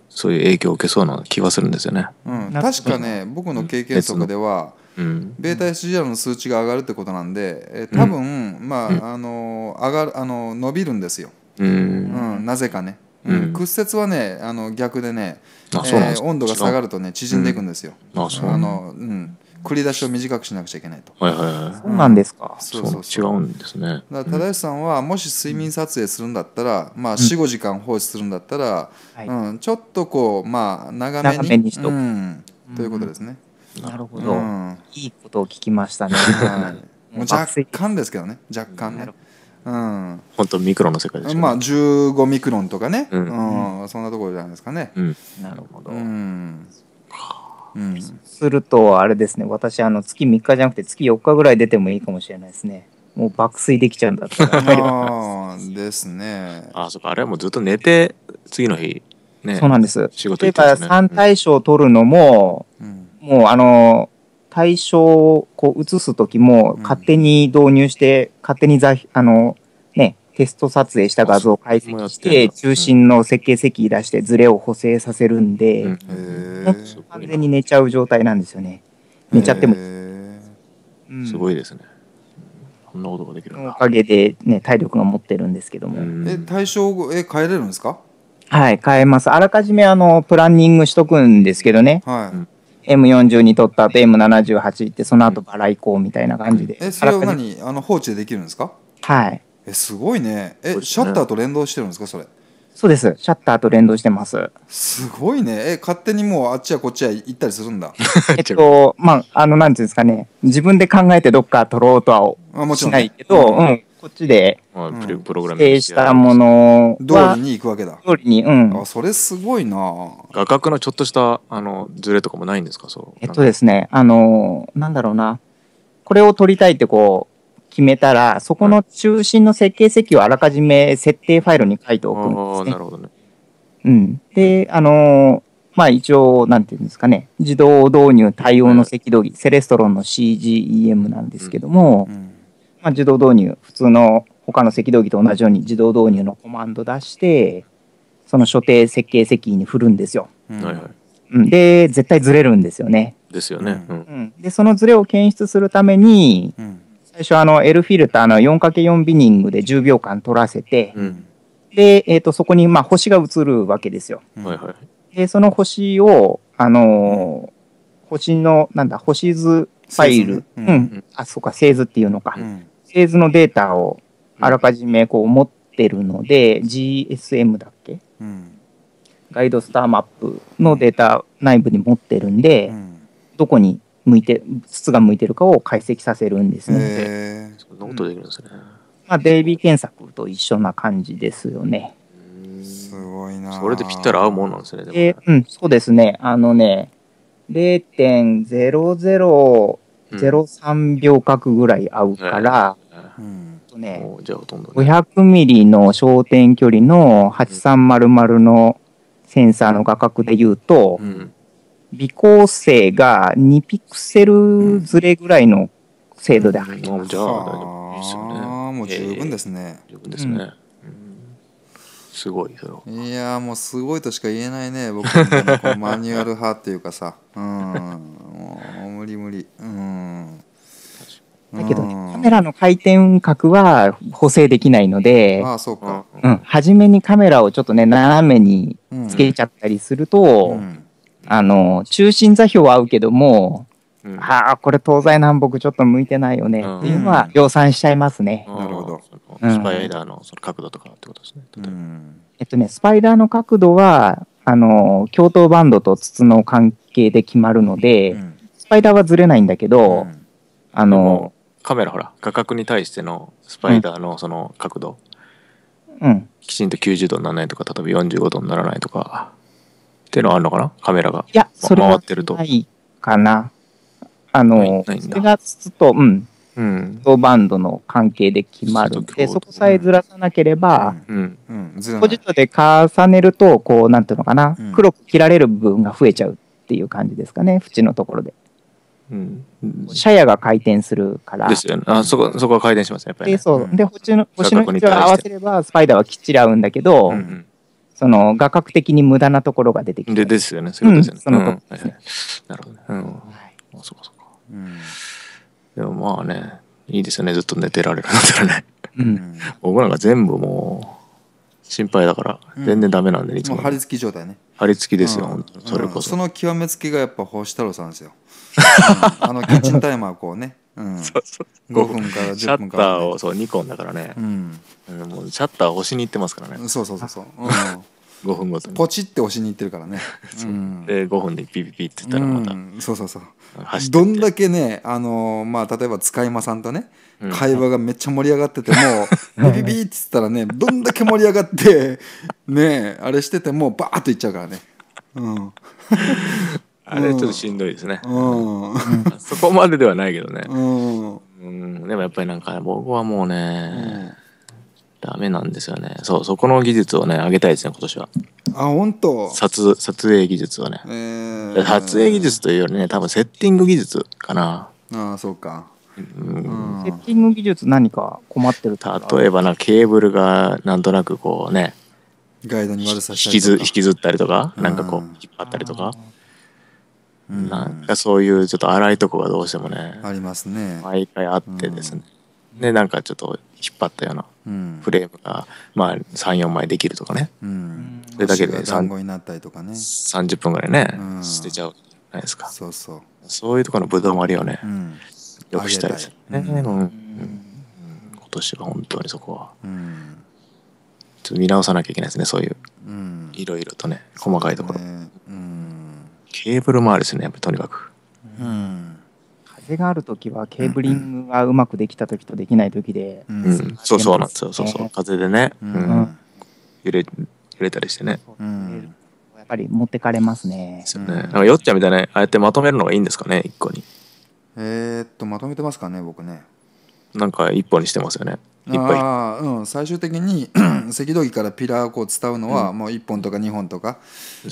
そういう影響を受けそうな気はするんですよね。うん、確かね、僕の経験則では、うん。ベータ SGR の数値が上がるってことなんで、えー多分、まあ、あの、上がる、あの、伸びるんですよ。ううん、なぜかね。うん、屈折はねあの逆でねえー、温度が下がるとね縮んでいくんですよ。あそうあのうん繰り出しを短くしなくちゃいけないと。はいはいはい。そうなんですか。そうそう違うんですね。だから忠さんはもし睡眠撮影するんだったら、まあ四五時間放置するんだったら、うん、ちょっとこうまあ長めにしと、うん、ということですね。なるほど、いいことを聞きましたね。はい、もう若干ですけどね、若干ね。本当ミクロンの世界でしょ、ね、まあ15ミクロンとかね、うん、うん、そんなところじゃないですかね、うん、なるほど、うんうん、するとあれですね私あの月3日じゃなくて月4日ぐらい出てもいいかもしれないですねもう爆睡できちゃうんだっ ああですねあそっかあれはもうずっと寝て次の日ねそうなんです仕事行って、ね、3対象取るのも、うん、もうあの対象をこう映すときも、勝手に導入して、勝手にざ、あの、ね、テスト撮影した画像を解析して、中心の設計席出してズレを補正させるんで、完全に寝ちゃう状態なんですよね。寝ちゃっても。すごいですね。こんなことができるおかげで、ね、体力が持ってるんですけども。え、対象え変えれるんですかはい、変えます。あらかじめあの、プランニングしとくんですけどね。はい。M42 取った後 M78 ってその後バラ行こうみたいな感じで、うん、えそれは何あの放置でできるんですかはいえすごいねえシャッターと連動してるんですかそれそうですシャッターと連動してますすごいねえ勝手にもうあっちやこっちや行ったりするんだ えっとまああのなんていうんですかね自分で考えてどっか撮ろうとはしないけど、ん、うんこっちで、プログラミング指定したもの通りに行くわけだ。通りに、うん。あ、それすごいな画角のちょっとしたあのズレとかもないんですかそうえっとですね、あのなんだろうな。これを撮りたいってこう、決めたら、そこの中心の設計席をあらかじめ設定ファイルに書いておくんあですねな。るほどねうん。で、あのまあ一応、なんていうんですかね、自動導入対応の赤道儀、セレストロンの CGEM なんですけども、うんまあ、自動導入、普通の他の赤道儀と同じように自動導入のコマンド出して、その所定設計石に振るんですよ。はいはい、で、絶対ずれるんですよね。ですよね。うん、で、そのずれを検出するために、うん、最初あの L フィルターの 4×4 ビニングで10秒間取らせて、で、えー、とそこにまあ星が映るわけですよ。はいはい、で、その星を、あのー、星の、なんだ、星図ファイル、うん、あ、そうか、星図っていうのか。製図のデータをあらかじめこう持ってるので、GSM だっけ、うん、ガイドスターマップのデータ内部に持ってるんで、うん、どこに向いて、筒が向いてるかを解析させるんですので。そんなことできるんですね。まあ、ビー検索と一緒な感じですよね。すごいな。それでぴったり合うもんなんですね。でえうん、そうですね。あのね、0.0003秒角ぐらい合うから、とね、とんね、500ミリの焦点距離の8300のセンサーの画角で言うと、うん、微光性が2ピクセルずれぐらいの精度で入ります。うんうん、あじゃあ大丈夫ですよね。もう十分ですね。えー、十分ですね。すごいそれいやもうすごいとしか言えないね僕のマニュアル派っていうかさうんもう無理無理うんだけどね、カメラの回転角は補正できないので、ああ、そうか。うん、初めにカメラをちょっとね、斜めにつけちゃったりすると、うん、あの、中心座標は合うけども、うん、ああ、これ東西南北ちょっと向いてないよね、っていうのは量産しちゃいますね。なるほど。スパイダーのその角度とかってことですね。えっとね、スパイダーの角度は、あの、共闘バンドと筒の関係で決まるので、スパイダーはずれないんだけど、あの、カメラほら画角に対してのスパイダーのその角度、うん、きちんと90度にならないとか例えば45度にならないとかっていうのはあるのかなカメラがいやそれはないかなあの4月とうんうん、ローバンドの関係で決まるので、そこさえずらさなければ、うんうん、ポジットで重ねると、こう、なんていうのかな、黒く切られる部分が増えちゃうっていう感じですかね、縁のところで。シャヤが回転するから。ですよね。あそこそこは回転しますね、やっぱり、ね、で、そう。で、星の位置を合わせれば、スパイダーはきっちり合うんだけど、うんうんその画角的に無駄なところが出てきて。ですよね、そういうことですよね。うん、そのと、ね、なるほどね。うん。はい、あそうかそうか。うん、でもまあね、いいですよね、ずっと寝てられるんだったらね。うん、僕なんか全部もう心配だから、全然ダメなんで、いつも。も張り付き状態ね。張り付きですよ、うん、それこそ。その極めつけがやっぱ星太郎さんですよ。あのキッチンタイマーこうね、うん、5分から10分から、ね、シャッターをそうニコンだからね、うん、もうシャッター押しに行ってますからねそうそうそうそう、うん、5 分ごとにポチって押しに行ってるからね、うん、で5分でピピピって言ったらまた、うん、そうそうそうどんだけねあのー、まあ例えば使い魔さんとね会話がめっちゃ盛り上がってても、ビビビって言ったらねどんだけ盛り上がってねあれしててもばーっといっちゃうからねうんあれちょっとしんどいですね、うん、そこまでではないけどね、うん、でもやっぱりなんか僕はもうね、ダメなんですよねそうそこの技術をね上げたいですね今年はあ本当撮撮影技術はね、えー、撮影技術というよりね多分セッティング技術かなあそうかセッティング技術何か困ってる例えばなケーブルがなんとなくこうねガイドに悪さ引きずったりとか、なんかこう引っ張ったりとかなんかそういうちょっと荒いとこがどうしてもねありますね毎回あってですね、でなんかちょっと引っ張ったようなフレームが、まあ34枚できるとかね、うん、それだけでになったりとかね30分ぐらいね、捨てちゃうじゃないですかそうそうそういうところのぶどまりをね、うん、よくしたいですね、うん今年は本当にそこは、ちょっと見直さなきゃいけないですねそういういろいろとね細かいところ。ケーブルもあるですね、とにかく。うん。風があるときはケーブリングがうまくできたときとできないときで、うん、うん、そうそうなんですよ、そうそう、風でね、うん、うん、揺れ揺れたりしてね。うん、やっぱり持ってかれますね。ですよね。なんかよっちゃんみたいな、ああやってまとめるのがいいんですかね、一個に。えー、っと、まとめてますかね、僕ね。なんか一本にしてますよね。一あ、うん、最終的に 赤道儀からピラーをこう伝うのは、もう1本とか2本とか、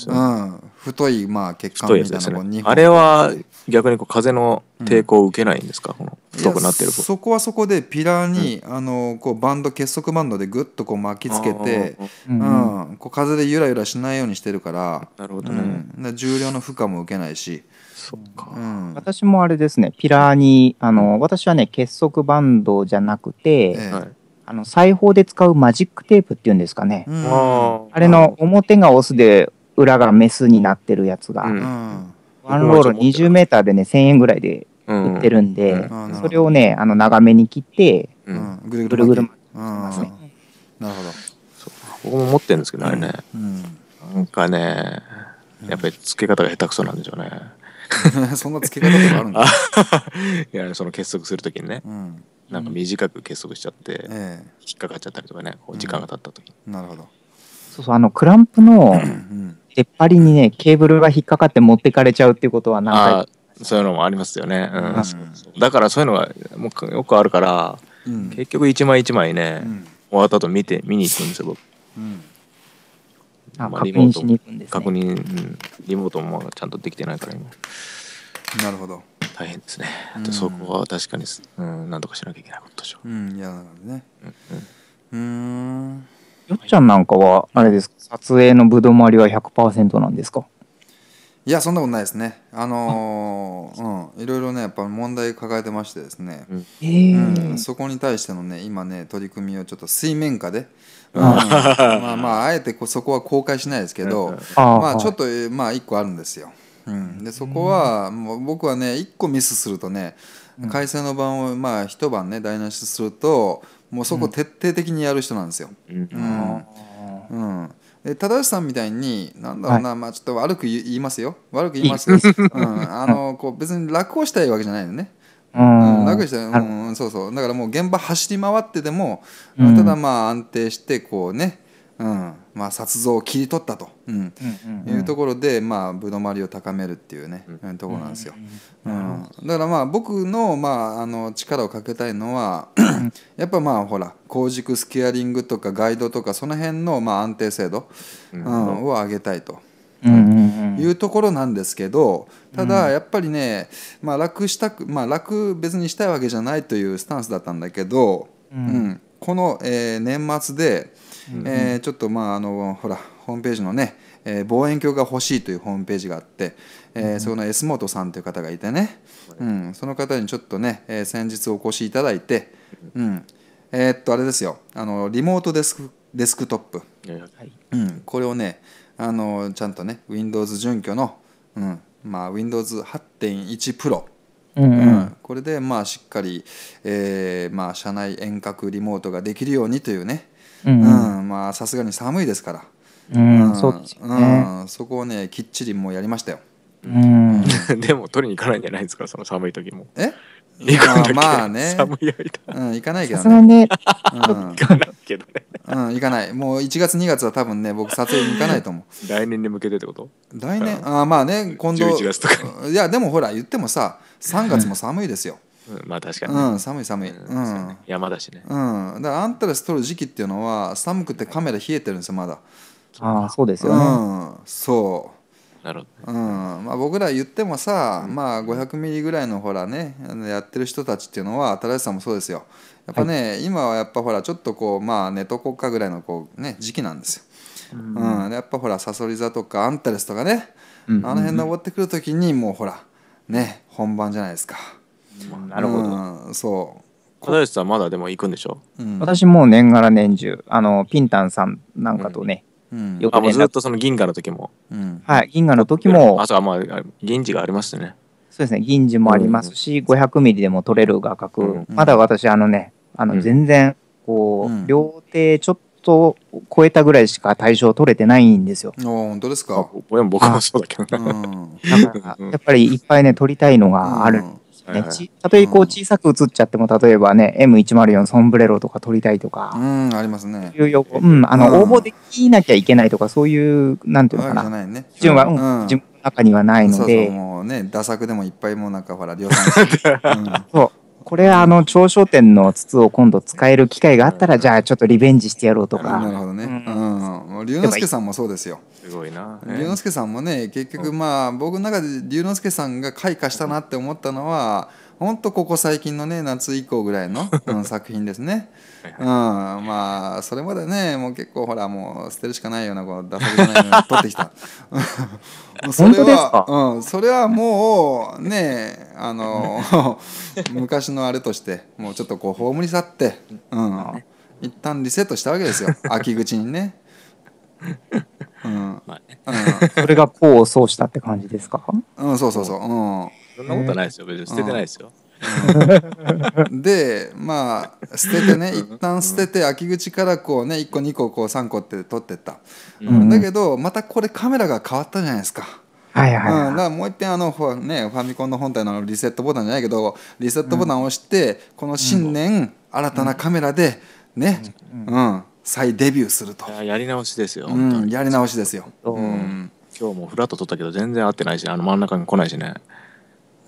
うん、太いまあ血管みたいなのも2本、ね、あれは逆にこう風の抵抗を受けないんですか、この太くなってるそこはそこでピラーに、あのこうバンド結束バンドでぐっとこう巻きつけて、うんこう風でゆらゆらしないようにしてるからなるほど、ね重量の負荷も受けないし。そっか、うん、私もあれですね、ピラーに、あの、私はね、結束バンドじゃなくて、えー、あの、裁縫で使うマジックテープっていうんですかね。うん、あれの表がオスで、裏がメスになってるやつが、うん、ワンロール20メーターでね、1000円ぐらいで売ってるんで、うんそれをね、あの、長めに切って、うん、ぐるぐるぐる巻きますね。なるほど。僕も持ってるんですけど、あれね。なんかね、やっぱり付け方が下手くそなんでしょうね。そんな付け方とかあるんだ いやその結束するときにね、うん、なんか短く結束しちゃって、うん、引っかかっちゃったりとかねこう時間が経った時に、うん、なるほどそうそうあのクランプの出っ張りにねケーブルが引っかかって持ってかれちゃうっていうことは何かそういうのもありますよね、うんだからそういうのがもうよくあるから、結局一枚一枚ね、終わった後見て見に行くんですよ僕、うんまあ、リモート確認しに行くんです、確認、リモートもちゃんとできてないから今なるほど大変ですね、うん、そこは確かにうん、何とかしなきゃいけないことでしょううんいやなねうんよっちゃんなんかはあれです撮影のぶどまりは100%なんですかいやそんなことないですねあのー、うんいろいろねやっぱ問題抱えてましてですね、うん、そこに対してのね今ね取り組みをちょっと水面下で まあまああえてそこは公開しないですけど、まあちょっとまあ1個あるんですよ。うん、でそこはもう僕はね1個ミスするとね改正の番をまあ一晩ね台無しするともうそこ徹底的にやる人なんですよ。うん、うん、うんでさんみたいになんだろうな、はい、まあちょっと悪く言いますよ悪く言いますけど、うん、あのこう別に楽をしたいわけじゃないのねうん、楽でしたよ、うん、そうそうだからもう現場走り回ってでも、うん、ただまあ安定してこうね、うんまあ、殺像を切り取ったと、うんいうところで、まあ、ぶどまりを高めるっていうね、うん、ところなんですよ、うんだからまあ僕の,、まああの力をかけたいのはやっぱまあほら高軸スケアリングとかガイドとかその辺のまあ安定精度、うん、を上げたいと。いうところなんですけどただやっぱりね、まあ、楽したく、まあ、楽別にしたいわけじゃないというスタンスだったんだけど、うん、うん、この、えー、年末で、うんうん、えー、ちょっとまああのほらホームページのね、えー、望遠鏡が欲しいというホームページがあって、えー、うん、その S 本さんという方がいてね、うん、その方にちょっとね、えー、先日お越しいただいて、うん、えー、っとあれですよあのリモートデスクデスクトップ、うん、これをねあのちゃんとね Windows 準拠の、うんまあ、Windows8.1 Pro うん、うんうん、これでまあしっかり、えーまあ、社内遠隔リモートができるようにというねさすがに寒いですからそこをねきっちりもうやりましたよ。うん、でも取りに行かないんじゃないですかその寒い時も。え行くんだまあね。寒い間。うん、行かないけどね。うん行かないけどね。うん、行かない。もう1月2月は多分ね、僕撮影に行かないと思う来年に向けてってこと来年、ああまあね、今度。11月とかいや、でもほら、言ってもさ、3月も寒いですよ。うんまあ確かにね。うん、寒い寒い。うんうね山だしね。うん、だからアンタレス撮る時期っていうのは寒くてカメラ冷えてるんですよまだ、ああそうですよね、うん、そなるほど、うんまあ、僕ら言ってもさ、うん、まあ、500ミリぐらいのほらねやってる人たちっていうのは新しさもそうですよやっぱね、はい、今はやっぱほらちょっとこうまあネト国家ぐらいのこう、ね、時期なんですよ。うん、うん、やっぱほらさそり座とかアンタレスとかね、うんあの辺登ってくる時にもうほらね本番じゃないですか。なるほど、うん、そう片吉さんまだでも行くんでしょ、うん、私もう年がら年中あのピンタンさんなんかとね、うんよくあ、ずっとその銀河の時も。うんはい、銀河の時もあ、そう、まあ、銀次がありましたね。そうですね、銀次もありますし、500ミリでも取れる画角、うんまだ私、あのね、あの全然、こう、うん両手ちょっと超えたぐらいしか対象取れてないんですよ。あー本当ですか。僕も僕もそうだけどね。だから、やっぱりいっぱいね、取りたいのがあるんですたとえこう小さく映っちゃっても、例えばね、M104 ソンブレロとか撮りたいとか、うん、ありますね。いううん、あの、応募できなきゃいけないとか、そういう、なんていうのかな、順は、うん、自分の中にはないので。そうそう、もうね、打作でもいっぱいもうなんか、ほら、量産して。そう。これあの長商店の筒を今度使える機会があったらじゃあちょっとリベンジしてやろうとかなるほどね、うん龍之介さんもそうですよすごいな、龍之介さんもね結局まあ僕の中で龍之介さんが開花したなって思ったのは本当ここ最近のね夏以降ぐらいの、作品ですねうん、まあそれまでねもう結構ほらもう捨てるしかないようなこうダサくない取ってきた それはうん、それはもうねあの 昔のあれとしてもうちょっとこう葬り去って、うん、一旦リセットしたわけですよ 秋口にね。うん、うん、それが功を奏したって感じですか。うん、そうそうそう、うん。そんなことないですよ、別に捨ててないですよ。でまあ捨ててね一旦捨てて秋口からこうね1個2個こう3個って取ってった、うん、だけどまたこれカメラが変わったじゃないですか。はいはい、はい、うん、だからもう一遍あの、ね、ファミコンの本体のリセットボタンじゃないけどリセットボタンを押して、この新年、新たなカメラでね、うん再デビューするとやり直しですよ、うん、やり直しですよ、うん、今日もフラット撮ったけど全然合ってないしあの真ん中に来ないしね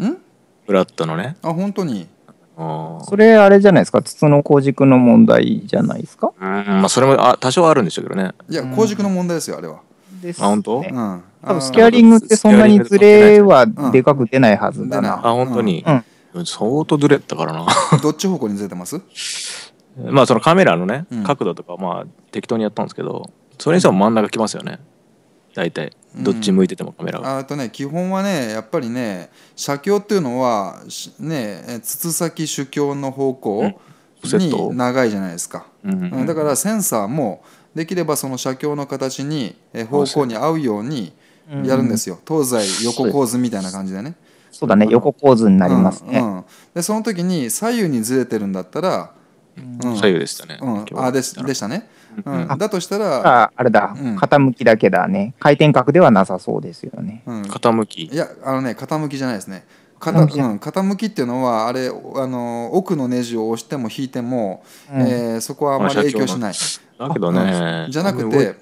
うんフラットのね。あ、本当に。それあれじゃないですか筒の浩軸の問題じゃないですかうんまあそれもあ多少あるんでしょうけどねいや浩軸の問題ですよあれは、です、あ本当、うん、多分スキャリングってそんなにズレはでかく出ないはずだな、うん、あ本当に、うん、相当ズレったからな どっち方向にずれてますまあそのカメラのね角度とかまあ適当にやったんですけどそれにしても真ん中来ますよね、大体どっち向いててもカメラが、うん、あとね基本はねやっぱりね写経っていうのはね筒先主教の方向に長いじゃないですか、うんだからセンサーもできればその写経の形に方向に合うようにやるんですよ、東西横構図みたいな感じでねそうだね、横構図になりますね、うんうん、でその時に左右にずれてるんだったら、うん、左右でしたね、うん、あででしたねうん、だとしたら、ああれだ、うん傾きだけだね回転角ではなさそうですよねうん、傾きいやあのね傾きじゃないですね傾きうん、傾きっていうのはあれあの奥のネジを押しても引いても、うんえーそこはあまり影響しない、だけどねじゃなくて、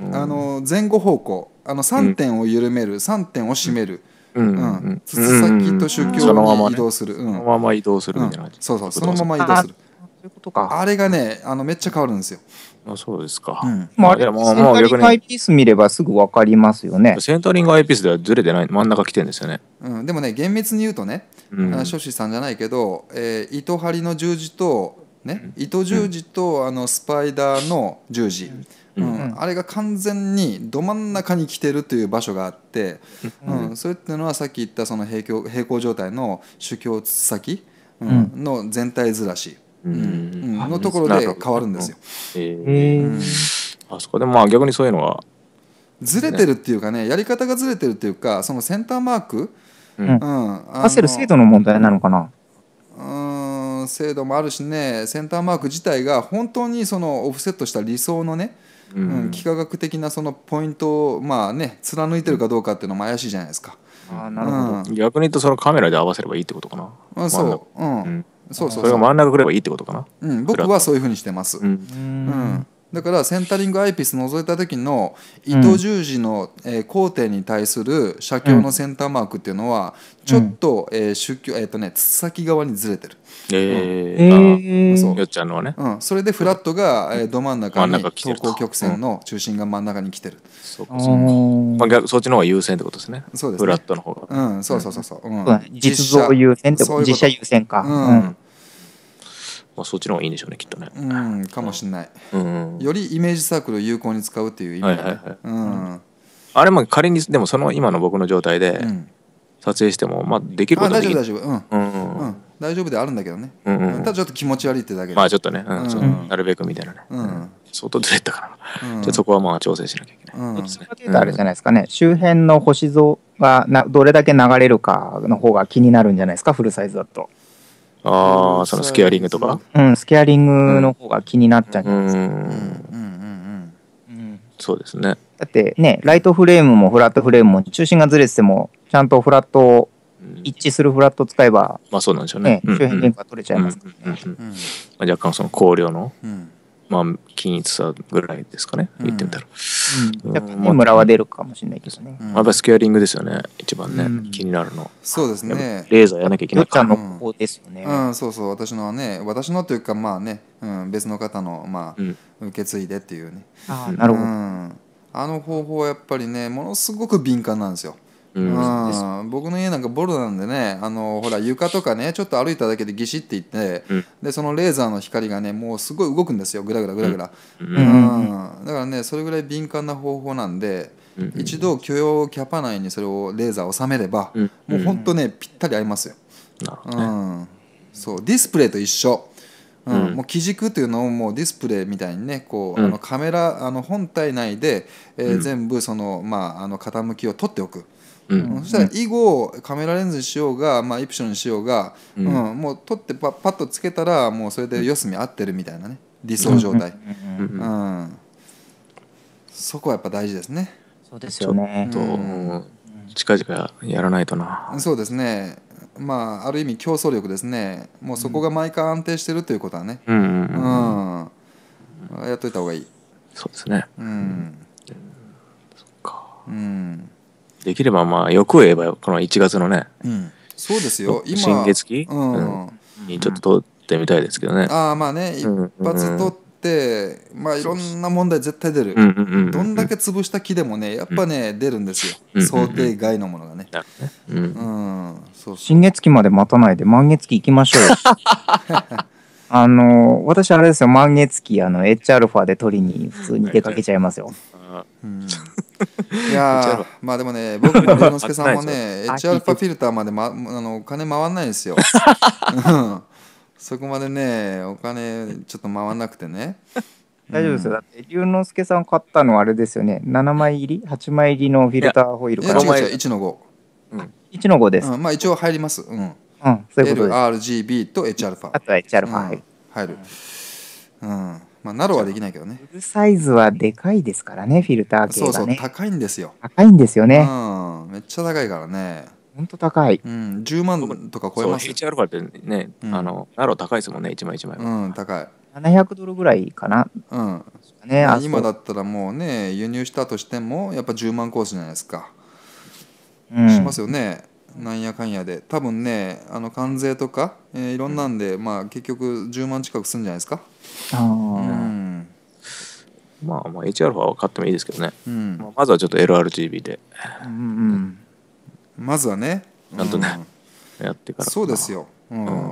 うんあの前後方向あの3点を緩める、3点を締める、うんうんうんつ先と主そ教のままに移動する、うんそのまま移動するみたいな感じそうそうそのまま移動するそういうことかあれがねあのめっちゃ変わるんですよあそうですか。うん、まあ、あれ、まあ、まあ、逆に。アイピース見ればすぐ分かりますよね。センタリングアイピースではずれてない、真ん中来てんですよね。うん、でもね、厳密に言うとね、うん、諸子さんじゃないけど、えー、糸張りの十字と、ね、糸十字と、うん、あのスパイダーの十字。うん、うん、あれが完全にど真ん中に来てるという場所があって、うん、うん、それっていうのはさっき言ったその平行平行状態の主教先、うん、の全体ずらし、のところで変わるんですよ。あそこでまあ逆にそういうのはずれてるっていうかねやり方がずれてるっていうかそのセンターマーク、うんせる制度の問題なのかなうん制度もあるしねセンターマーク自体が本当にそのオフセットした理想のね、うん、幾何学的なそのポイントをまあね貫いてるかどうかっていうのも怪しいじゃないですか。あなるほど、逆に言うとそのカメラで合わせればいいってことかな。あそう、うん、うんそうそうそれが真ん中くればいいってことかな、うん、僕はそういうふうにしてます、うん、うんだからセンタリングアイピス覗いた時の糸十字の、え工程に対する写経のセンターマークっていうのはちょっと、うん、えー、えーとね、つ先側にずれてる。ええー、そうっちゃんのはね、うん、それでフラットが、えど真ん中に等高曲線の中心が真ん中に来てる、うんそうかそうか、まあ、そっちの方が優先ってことですねそうですねフラットの方がうんそうそうそうそう,、うん、実像優先ってこと実写優先かうんまあ、そっちの方がいいんでしょうねきっとねうんかもしれない、うん、よりイメージサークルを有効に使うっていう意味で、ね、はいはいはいうん、あれも仮にでもその今の僕の状態で撮影しても、まあ、できることはできる大丈夫大丈夫うん、うんうん大丈夫であるんだけどね、うんうん、ただちょっと気持ち悪いってだけまあちょっとね、うんなるべくみたいなね、うん、相当ずれたかなじゃそこはまあ調整しなきゃいけない。あれじゃないですかね、周辺の星像がなどれだけ流れるかの方が気になるんじゃないですか、フルサイズだと。ああ、そのスケアリングとかうん、スケアリングの方が気になっちゃうんじゃないですか。うん、そうですね。だってね、ライトフレームもフラットフレームも中心がずれてても、ちゃんとフラットを一致するフラット使えば、まあそうなんでしょうね。周辺原価取れちゃいますからね。若干その光量のまあ、均一さぐらいですかね、言ってみたら。うん、うム村は出るかもしれないけどね。まやっぱスケアリングですよね、一番ね、気になるの。そうですね。レーザーやらなきゃいけないから。の方ですよね、うん、そうそう、私のはね、私のというか、まあね、うん、別の方の、まあ、受け継いでっていうね。あなるほど、あの方法はやっぱりね、ものすごく敏感なんですよ。僕の家なんかボルなんでねあのほら床とかねちょっと歩いただけでギシっていって、うん、でそのレーザーの光がねもうすごい動くんですよグラグラグラグラ、うん、だからねそれぐらい敏感な方法なんで、一度許容キャパ内にそれをレーザー収めれば、もうほんとねぴったり合いますよ、うん、そうディスプレイと一緒うん、うん、もう基軸というのをもうディスプレイみたいにねこう、うん、あのカメラあの本体内で、えー、全部その、まあ、あの傾きを取っておく、うん、そしたら以後カメラレンズにしようが、まあ、イプションにしようが、うん、うん、もう撮ってパッとつけたらもうそれで四隅合ってるみたいなね理想状態、うん、うん、そこはやっぱ大事ですねそうですよねと、近々やらないとなそうですねまあある意味競争力ですねもうそこが毎回安定してるということはねうん、やっといた方がいいそうですねうんそっかうんできればまあよく言えばこの1月のね、うん、そうですよ今新月期、うん、うん、にちょっと通ってみたいですけどね、ああまあね一発取って、まあいろんな問題絶対出る、ううんんどんだけ潰した木でもねやっぱね、出るんですよ、想定外のものがね、うん、うんそう新月期まで待たないで満月期行きましょうよ あのー、私あれですよ、満月期、あの、h r ファで取りに普通に出かけちゃいますよ。うんいやまあでもね、僕も龍之介さんもね、h アルフィルターまで、ま、あのお金回んないですよ。そこまでね、お金ちょっと回んなくてね。大丈夫ですよ。だって龍之介さん買ったのはあれですよね、7枚入り、8枚入りのフィルターホイールから。違う違う、1の5。1の5です、まあ一応入ります。うん。うん、そういうことです。LRGB と h ファあと h ファうん、入る。うんまあ、などはできないけどね。サイズはでかいですからね、フィルター系が、ね、そうそう、高いんですよ。高いんですよね。うん、めっちゃ高いからね。本当高い。うん、10万とか超えます。HR からってね、うん、あの、など高いですもんね、1枚1枚。うん、高い。700ドルぐらいかな。うん。ね、今だったらもうね、輸入したとしても、やっぱ10万コースじゃないですか。うん、しますよね。なんやかんやで多分ねあの関税とか、えー、いろんなんで、うん、まあ結局10万近くするんじゃないですかあまあまあ HR は買ってもいいですけどね、うん、まずはちょっと LRGB で、うん、うん、まずはねゃんとね、うん、やってからそうですよ、うん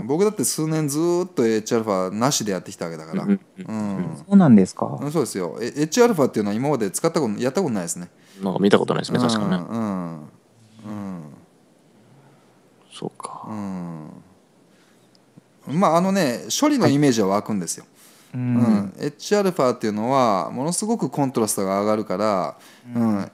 僕だって数年ずっと Hα なしでやってきたわけだから、うんそうなんですかそうですよ Hα っていうのは今まで使ったことやったことないですねなんか見たことないですね確かにねうん、そうかうんまああのね処理のイメージは湧くんですよ、はいうん Hα っていうのはものすごくコントラストが上がるから、うん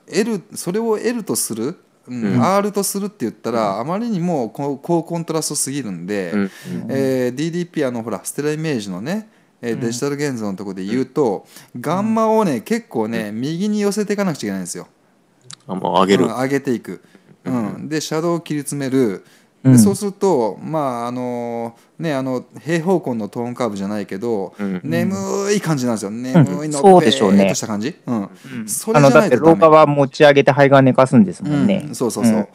それを L とするうん、R とするって言ったら、あまりにも高コントラストすぎるんで、うんえー、DDP あのほらステライメージのねデジタル現像のとこで言うと、ガンマをね結構ね右に寄せていかなくちゃいけないんですよ。あもう上げる、上げていく、うん、でシャドウを切り詰めるそうするとまああのねあの平方根のトーンカーブじゃないけど、眠い感じなんですよ眠いのそうでしねとした感じ、うんて、廊下は持ち上げて肺が寝かすんですもんね、そうそうそう、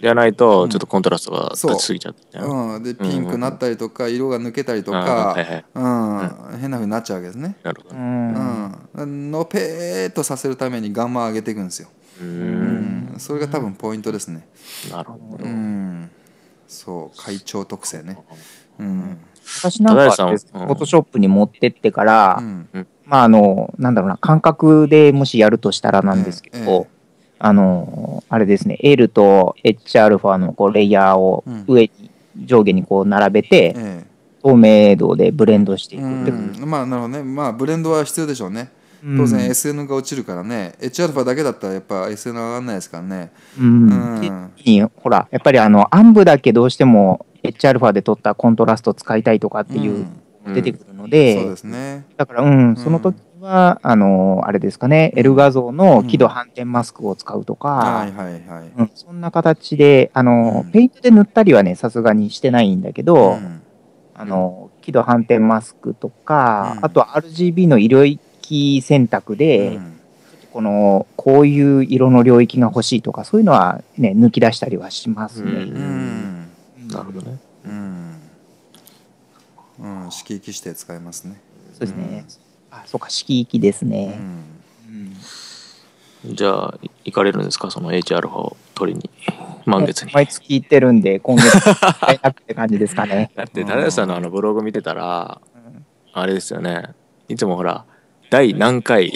じゃないとちょっとコントラストが立ちすぎちゃって、うんでピンクになったりとか色が抜けたりとか、うん変なふうになっちゃうわけですねなるほど、うんのぺーっとさせるためにガンマ上げていくんですようん、それが多分ポイントですね、なるほど、うんそう会長特性ねうん私なんかフォトショップに持ってってから、うんまああのなんだろうな感覚でもしやるとしたらなんですけど、あのあれですね L と Hα のこうレイヤーを上に、上下にこう並べて、透明度でブレンドしていく、うん、まあなるほどねまあブレンドは必要でしょうね当然 SN が落ちるからね、うん、h フ α だけだったらやっぱ SN 上がんないですからね。うん、ほらやっぱりあの暗部だけどうしても h フ α で取ったコントラスト使いたいとかっていう、出てくるので、そうですね、だから、うん、その時は、あのあれですかね、L 画像の輝度反転マスクを使うとか、そんな形で、あのペイントで塗ったりはね、さすがにしてないんだけど、あの輝度反転マスクとか、あと RGB の色域選択で、このこういう色の領域が欲しいとかそういうのは、ね、抜き出したりはしますね。うんなるほどね、うんうん、色域指定使いますね。そうですね、うん、あそうか色域ですね、うん、じゃあ行かれるんですかその h r 法を取りに満月に毎月行ってるんで今月会えなくて感じですかね だって田中さんのあのブログ見てたら、あれですよねいつもほら第何回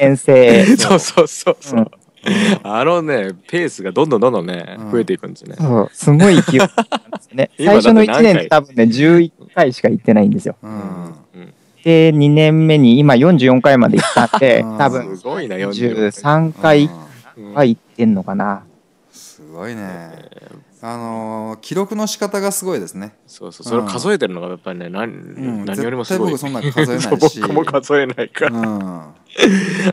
遠征 そうそうそうそう、うん、あのねペースがどんどんどんどんね、増えていくんですよねそうすごい勢いなんですね 最初の1年多分ね11回しか行ってないんですよ、うん、で2年目に今44回まで行ったって多分すごいな13回は行ってんのかなすごいねあのー、記録の仕方がすごいですね。そうそう、それを数えてるのがやっぱりね、何、うん、何よりもすごい。僕そんな数えないし。僕も数えないから。うん、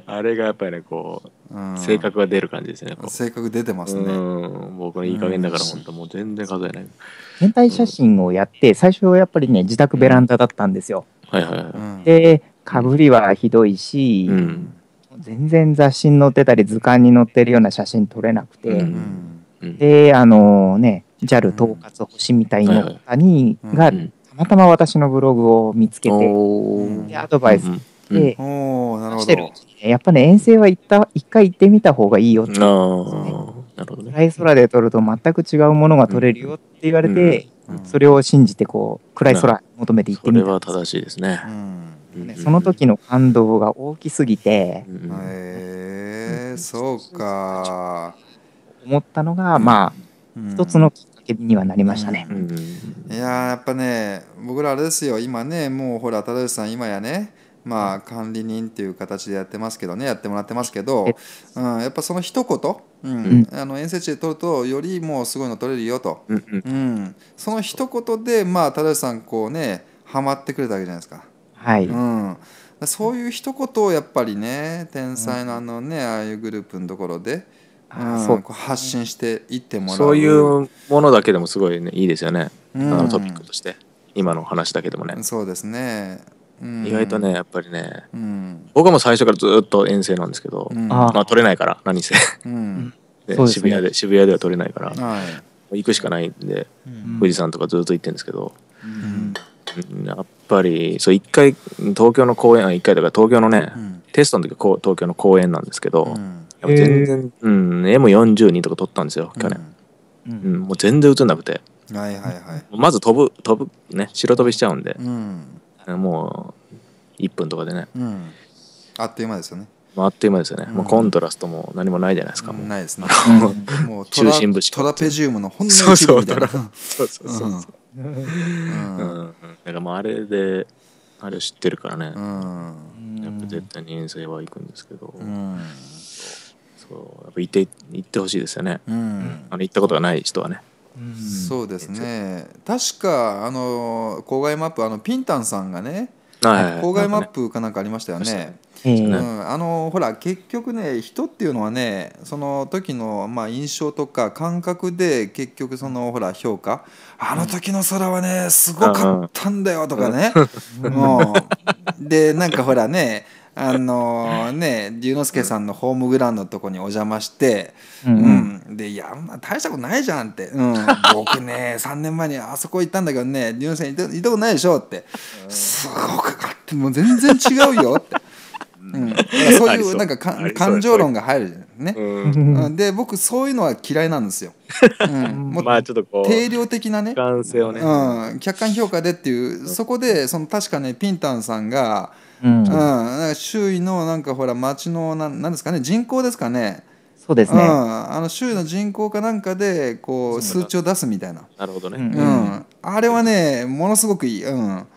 あれがやっぱりね、こう、うん、性格が出る感じですね。性格出てますね。僕のいい加減だから、本当もう全然数えない。天体写真をやって、最初はやっぱりね、自宅ベランダだったんですよ。はいはいはい。で、かぶりはひどいし、全然雑誌に載ってたり、図鑑に載ってるような写真撮れなくて。うんで、あのね、JAL 統括星みたいな方に、が、たまたま私のブログを見つけて、で、アドバイスで、してるうちやっぱね、遠征は行った、一回行ってみた方がいいよって、ね。なるほど空で撮ると全く違うものが撮れるよって言われて、それを信じてこう暗い空求めていってみたそれは正しいですね、その時の感動が大きすぎて、へえそうか思ったのが、まあ、一つのきっかけにはなりましたね。いややっぱね僕らあれですよ今ねもうほら忠義さん今やねまあ、管理人っていう形でやってますけどねやってもらってますけど、うん、やっぱその一言、うんあの遠征地で取るとよりもうすごいの取れるよと、うん、うん、その一言でまあ忠さんこうねハマってくれたわけじゃないですか。はい、うん、そういう一言をやっぱりね天才のあのねああいうグループのところで。そう発信していってもらうそういうものだけでもすごい、ね、いいですよね、うん、あのトピックとして今の話だけでもねそうですね、うん、意外とねやっぱりね、うん、僕も最初からずっと遠征なんですけど、まあ、取れないから何せ、ね、渋谷で渋谷では取れないから、はい、行くしかないんで、富士山とかずっと行ってるんですけど、やっぱりそう1回東京の公演1回だから東京のね、テストの時は東京の公演なんですけど、全然、うん、M42 とか撮ったんですよ去年、うん、うん、もう全然映んなくて、はいはいはい、まず飛ぶ飛ぶね白飛びしちゃうんで、うん、もう1分とかでね、うん、あっという間ですよねあっという間ですよね、うん、もうコントラストも何もないじゃないですか、もうないですね もう中心部トラペジウムのほんのそうそうそうそうそうそう、うん、だからもうあれであれ知ってるからね、うん、やっぱ絶対に遠征は行くんですけど、うんそうやっぱ行って行ってほしいですよね、うん、あの行ったことがない人はね。うん、そうですね確かあの郊外マップあのピンタンさんがね、はいはい、郊外マップかなんかありましたよね。ねうん、あのほら結局ね人っていうのはねその時の、まあ、印象とか感覚で結局そのほら評価あの時の空はねすごかったんだよとかね、うん、でなんかほらねあのね龍之介さんのホームグラウンドのとこにお邪魔して、うん、うん、で「いや大したことないじゃん」って「うん、僕ね3年前にあそこ行ったんだけどね龍之介行ったことないでしょ」って「すごくかってもう全然違うよ」って。うん、そういうなんか感情論が入るじゃね、うん、で僕そういうのは嫌いなんですよ、うん、もうちょっとこう定量的なねうん、客観評価でっていうそこでその確かねピンタンさんがうん、うん、周囲のなんかほら町のなんなんですかね人口ですかねそうですね、うん、あの周囲の人口かなんかでこう数値を出すみたいななるほどね、うん、あれはねものすごくいい、うん、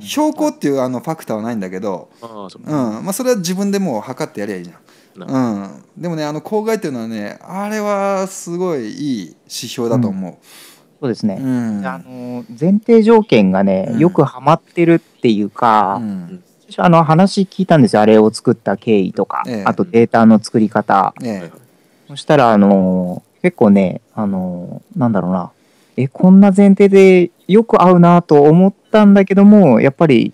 標高っていうあのファクターはないんだけどうんまあ、それは自分でもう測ってやりゃいいじゃんうん、でもねあの郊外っていうのはねあれはすごいいい指標だと思う、そうですね、うん、あの前提条件がねよくはまってるっていうか、うんあの話聞いたんですよあれを作った経緯とか、ええあとデータの作り方、えそしたらあの結構ねあのなんだろうなえこんな前提でよく合うなと思ったんだけどもやっぱり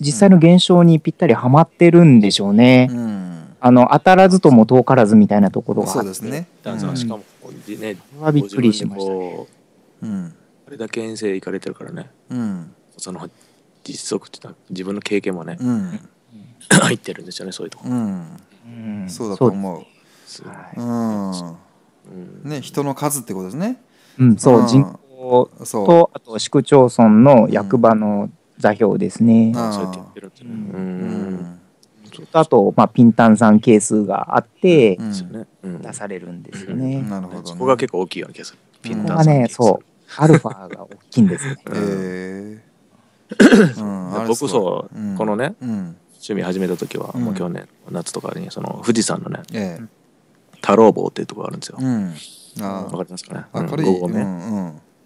実際の現象にぴったりはまってるんでしょうね、うん、あの当たらずとも遠からずみたいなところがそうですね。ダンスうんしかもこうね、はびっくりしましたねううんあれだけ遠征行かれてるからねうん、その実測って自分の経験もね、うん、入ってるんですよねそういうとこ、うん、うん、そうだと思ううんね人の数ってことですねうんそう人口とあと市区町村の役場の座標ですね、そうやってやってるんですねあと、まあ、ピンタンん係数があって、うん、出されるんですよね。なるほど、そこが結構大きいわけです。ピンタン算係数。ね、そう。アルファが大きいんですよね。え僕そう、このね、趣味始めた時は、もう去年夏とかにその富士山のね、太郎坊っていうところがあるんですよ。わ、かりますかね。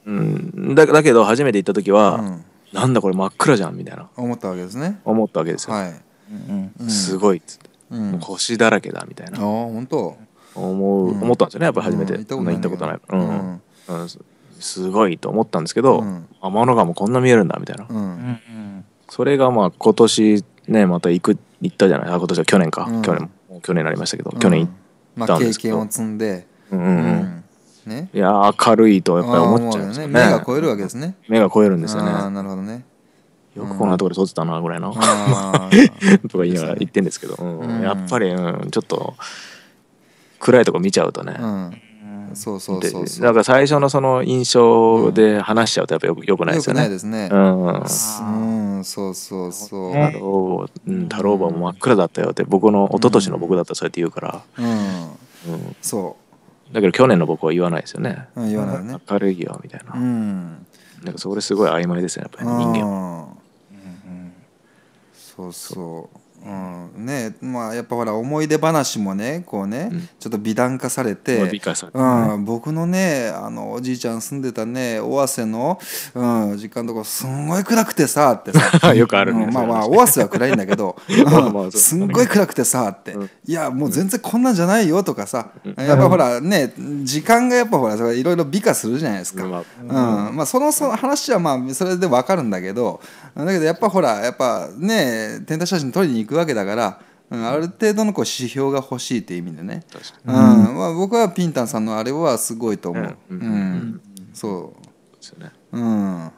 うん、うんだだけど初めて行った時は、なんだこれ真っ暗じゃんみたいな思ったわけですね思ったわけですよ、うん、すごいっつって、うん、星だらけだみたいなあ本当思う、思ったんですよねやっぱり初めて、行ったことない、うんうんすごいと思ったんですけど、うん、天の川もこんな見えるんだみたいな、うん、それがまあ今年ねまた行く行ったじゃないあ今年は去年か、うん、去年も去年になりましたけど、去年行ったんですけど、まあ、経験を積んで、うんうんね、いや明るいとやっぱり思っちゃうんですよね、ね、目が超えるわけですね目が超えるんですよねなるほどねよくこんなところで撮ってたなぐらいのとか言いながら言ってんですけど、うん、やっぱり、うん、ちょっと暗いとこ見ちゃうとね、うんそうそうそうそうだから最初のその印象で話しちゃうとやっぱよくよくないですよね。よくないですね。うん、うん、そうそうそう。太郎、うん、太郎馬も真っ暗だったよって僕の一昨年の僕だったらそうやって言うから。うん、うん、そう。だけど去年の僕は言わないですよね。うん、言わないね。明るいよみたいな。うん。なんかそれすごい曖昧ですよねやっぱり人間は。うん、うん、そうそう。うんねまあ、やっぱほら思い出話もねこうね、うん、ちょっと美談化されて、うん、僕のねあのおじいちゃん住んでたね尾鷲の、うん、実家のとこすんごい暗くてさってさ よくある、ねうん、まあまあ尾鷲は暗いんだけど、すんごい暗くてさって、いやもう全然こんなんじゃないよとかさ、やっぱほらね時間がやっぱほらいろいろ美化するじゃないですか、うんまあ、そのその話はまあそれで分かるんだけどだけどやっぱほらやっぱね天体写真撮りに行くくわけだから、うん、ある程度のこう指標が欲しいっていう意味でねうんまあ、僕はピンタンさんのあれはすごいと思う、うん、そうですよねうん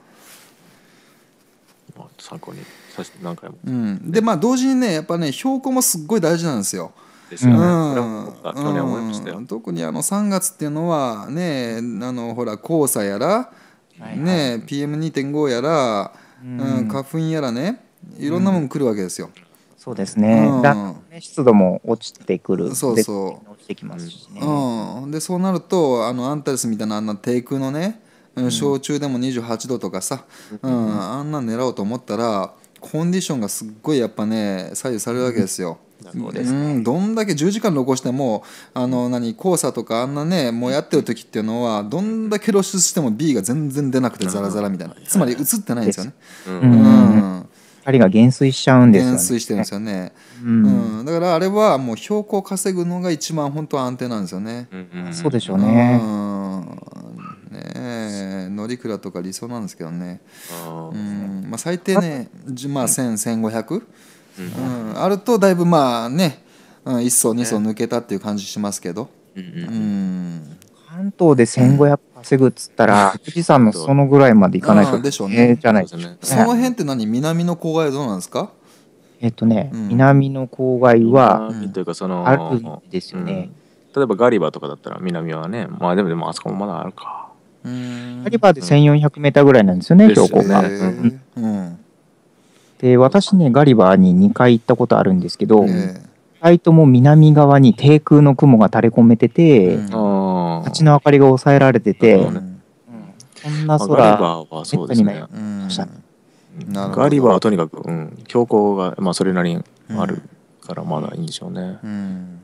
参考にさせて何回も、うん、でまあ同時にねやっぱね標高もすっごい大事なんですよですよね。うん、特にあの3月っていうのはねあのほら黄砂やら、ね、PM2.5 やら、うん、花粉やらねいろんなもん来るわけですよ。そうですね、うん、湿度も落ちてくるそうそう落ちてきますしね、うん、でそうなるとあのアンタレスみたいなあんな低空のね焼酎でも28度とかさ、うん、うん、あんな狙おうと思ったらコンディションがすっごいやっぱね左右されるわけですよ。そうですね、んどんだけ10時間残してもあの何黄砂とかあんなねもうやってる時っていうのはどんだけ露出しても B が全然出なくてザラザラみたいなつまり映ってないんですよね。うん、うん光が減衰しちゃうんですよね。減衰してるんですよね。うん、うん、だからあれはもう標高稼ぐのが一番本当は安定なんですよね。うんうん、そうでしょうね。うん、ねえ、乗り倉とか理想なんですけどね。うん、まあ最低ね、まあ千千五百、うん、あるとだいぶまあね、うん、一層二層抜けたっていう感じしますけど。うん関東で1500稼ぐっつったら、富士山のそのぐらいまで行かないと、うでしょうね。じゃないですね。その辺って何南の郊外どうなんですかえっとね、うん、南の郊外は、というかその、あるんですよね、うん、例えばガリバーとかだったら南はね、まあでもでもあそこもまだあるか。ガリバーで1400メーターぐらいなんですよね、標高が。で、私ね、ガリバーに2回行ったことあるんですけど、2回とも南側に低空の雲が垂れ込めてて、うん街の明かりが抑えられてて、うん、こんな空、ガリバーはそうですね。ガリバーはとにかく、うん、標高が、まあ、それなりにあるからまだいいんでしょうね。うん、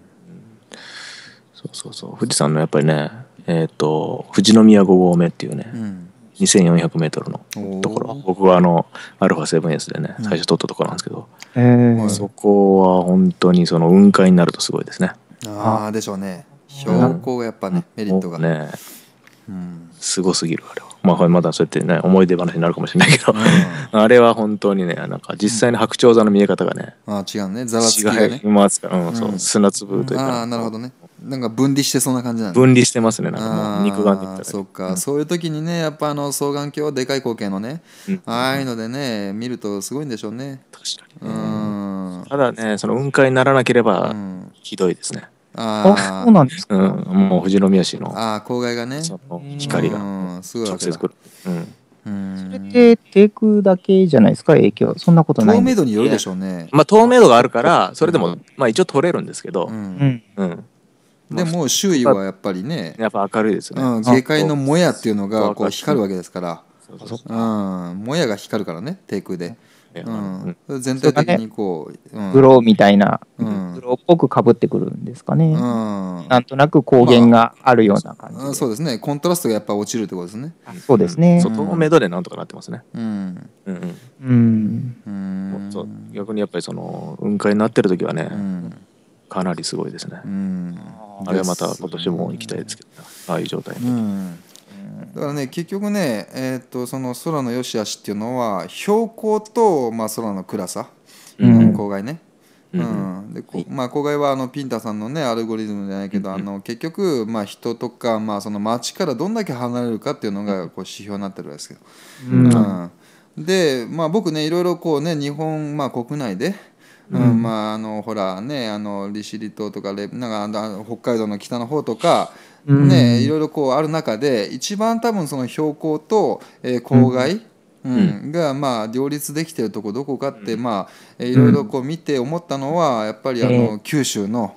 そうそうそう富士山のやっぱりね、えーと、富士宮五合目っていうね、うん、2400メートルのところ僕はあのアルフ α7S でね最初撮ったところなんですけど、うん、そこは本当にその雲海になるとすごいですね。ああでしょうね。標高がやっぱね、メリットが。ねうん、すごすぎるあれは。まあ、まだそうやってね思い出話になるかもしれないけど、うん、あれは本当にねなんか実際の白鳥座の見え方がね、うん、あ違うねざわつきがねが、うん、そう砂粒というかああなるほどねなんか分離してそんな感じなん分離してますねなんか肉眼で見たらそうか、そういう時にねやっぱあの双眼鏡はでかい光景のね、ああいうのでね見るとすごいんでしょうね確かに、ね、ただねその雲海にならなければひどいですね、ああ、そうなんですか。うん、もう富士宮市の。ああ、郊害がね。光が。すごい直接来る。うん。それって低空だけじゃないですか影響そんなことない透明度によるでしょうね、まあ、透明度があるからそれでも、まあ、一応取れるんですけど、うんうん、でも周囲はやっぱりねやっぱ明るいですね、うん、下界のもやっていうのがこう光るわけですからうん、もやが光るからね低空で。うん、全体的にこう、ね、グローみたいな、うん、グローっぽくかぶってくるんですかね、うん、なんとなく光源があるような感じ、まあ、そうですねコントラストがやっぱ落ちるってことですねそうですね、外の目ドレなんとかなってますねうんうんうんうんそう逆にやっぱりその雲海になってる時はね、かなりすごいですね、うん、あれはまた今年も行きたいですけど、ああいう状態に、うんだからね結局ね、えーっと、その空の良し悪しっていうのは標高と、まあ、空の暗さ、うん、公害ね。うん、でこまあ、公害はあのピンタさんの、ね、アルゴリズムじゃないけど、うん、あの結局、まあ、人とか、まあ、その街からどんだけ離れるかっていうのがこう指標になってるんですけど、うんで、まあ、僕ねいろいろこうね日本、まあ、国内で、うんまあ、あのほらねあの利尻島とかなんか北海道の北の方とかねいろいろこうある中で一番多分その標高と、えー、公害、うん、がまあ両立できてるとこどこかってまあいろいろこう見て思ったのはやっぱりあの九州の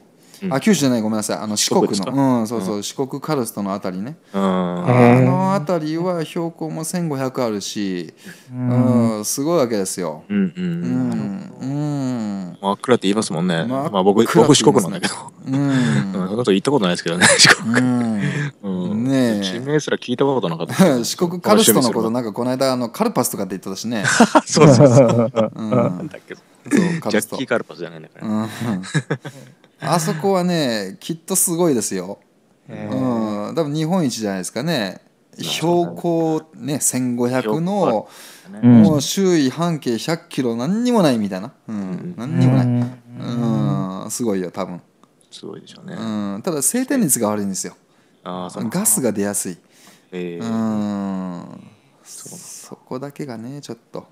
あ九州じゃないごめんなさいあの四国のうんそうそう、うん、四国カルストのあたりねうん、あのあたりは標高も千五百あるしうんすごいわけですようんうんうん真っ暗って言いますもんねまあ僕僕四国なんだけどうんその と行ったことないですけどね 四国うんね地名すら聞いたことなかった 四国カルストのことなんかこの間あのカルパスとかって言ってたしねそうそうそうなんだっけジャッキーカルパスじゃないんだからうんあそこはねきっとすごいですよ、うん、多分日本一じゃないですかね標高ね1500の、もう周囲半径100キロ何にもないみたいな、うん、何にもない、うん、すごいよ多分すごいでしょうね、うん、ただ晴天率が悪いんですよあそうガスが出やすい、えー、うんそこだけがねちょっと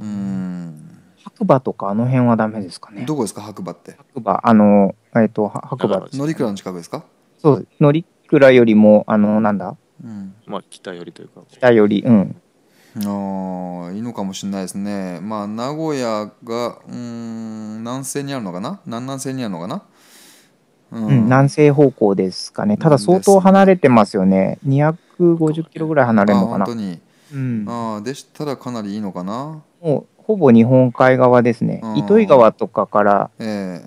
うん白馬とかあの辺はダメですかね。どこですか白馬って。白馬、あの、えっ、と、白馬。乗鞍の近くですかそう、乗鞍よりも、あの、なんだうん。まあ、北よりというか。北より、うん。ああ、いいのかもしれないですね。まあ、名古屋が、うん、南西にあるのかな南南西にあるのかな、うん、南西方向ですかね。ただ、相当離れてますよね。ね250キロぐらい離れるのかな。本当に。うん、あでしたらかなりいいのかな。もほぼ日本海側ですね、糸魚川とかから1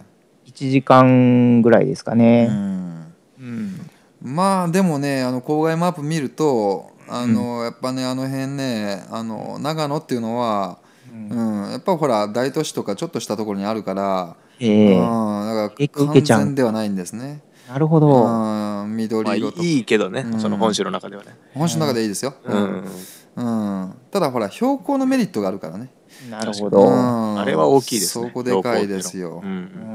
時間ぐらいですかね。まあでもねあの郊外マップ見るとあの、うん、やっぱねあの辺ねあの長野っていうのは、うん、うん、やっぱほら大都市とかちょっとしたところにあるから、えー、うだから完全ではないんですね。なるほど。緑色と、まあ、いいけどね、うん、その本州の中ではね。本州の中でいいですよ。うん、うん、ただほら標高のメリットがあるからね。なるほど、あれは大きいですねそこでかいですよ、うん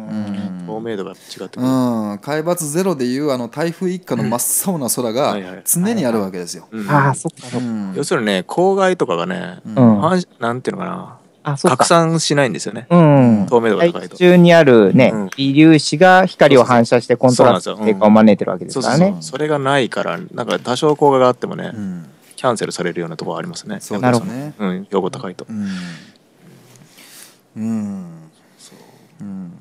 透明度が違ってくる、うん、海抜ゼロでいうあの台風一過の真っ青な空が常にあるわけですよ、ああそっか、要するにね公害とかがね、うん、なんていうのかな拡散しないんですよね、うん、透明度が高いと中にあるね、微粒子が光を反射してコントラストの低下を招いてるわけですからねそれがないからなんか多少効害があってもね、キャンセルされるようなところありますね。そうですね。うん、用語高いと。うんそう、うん、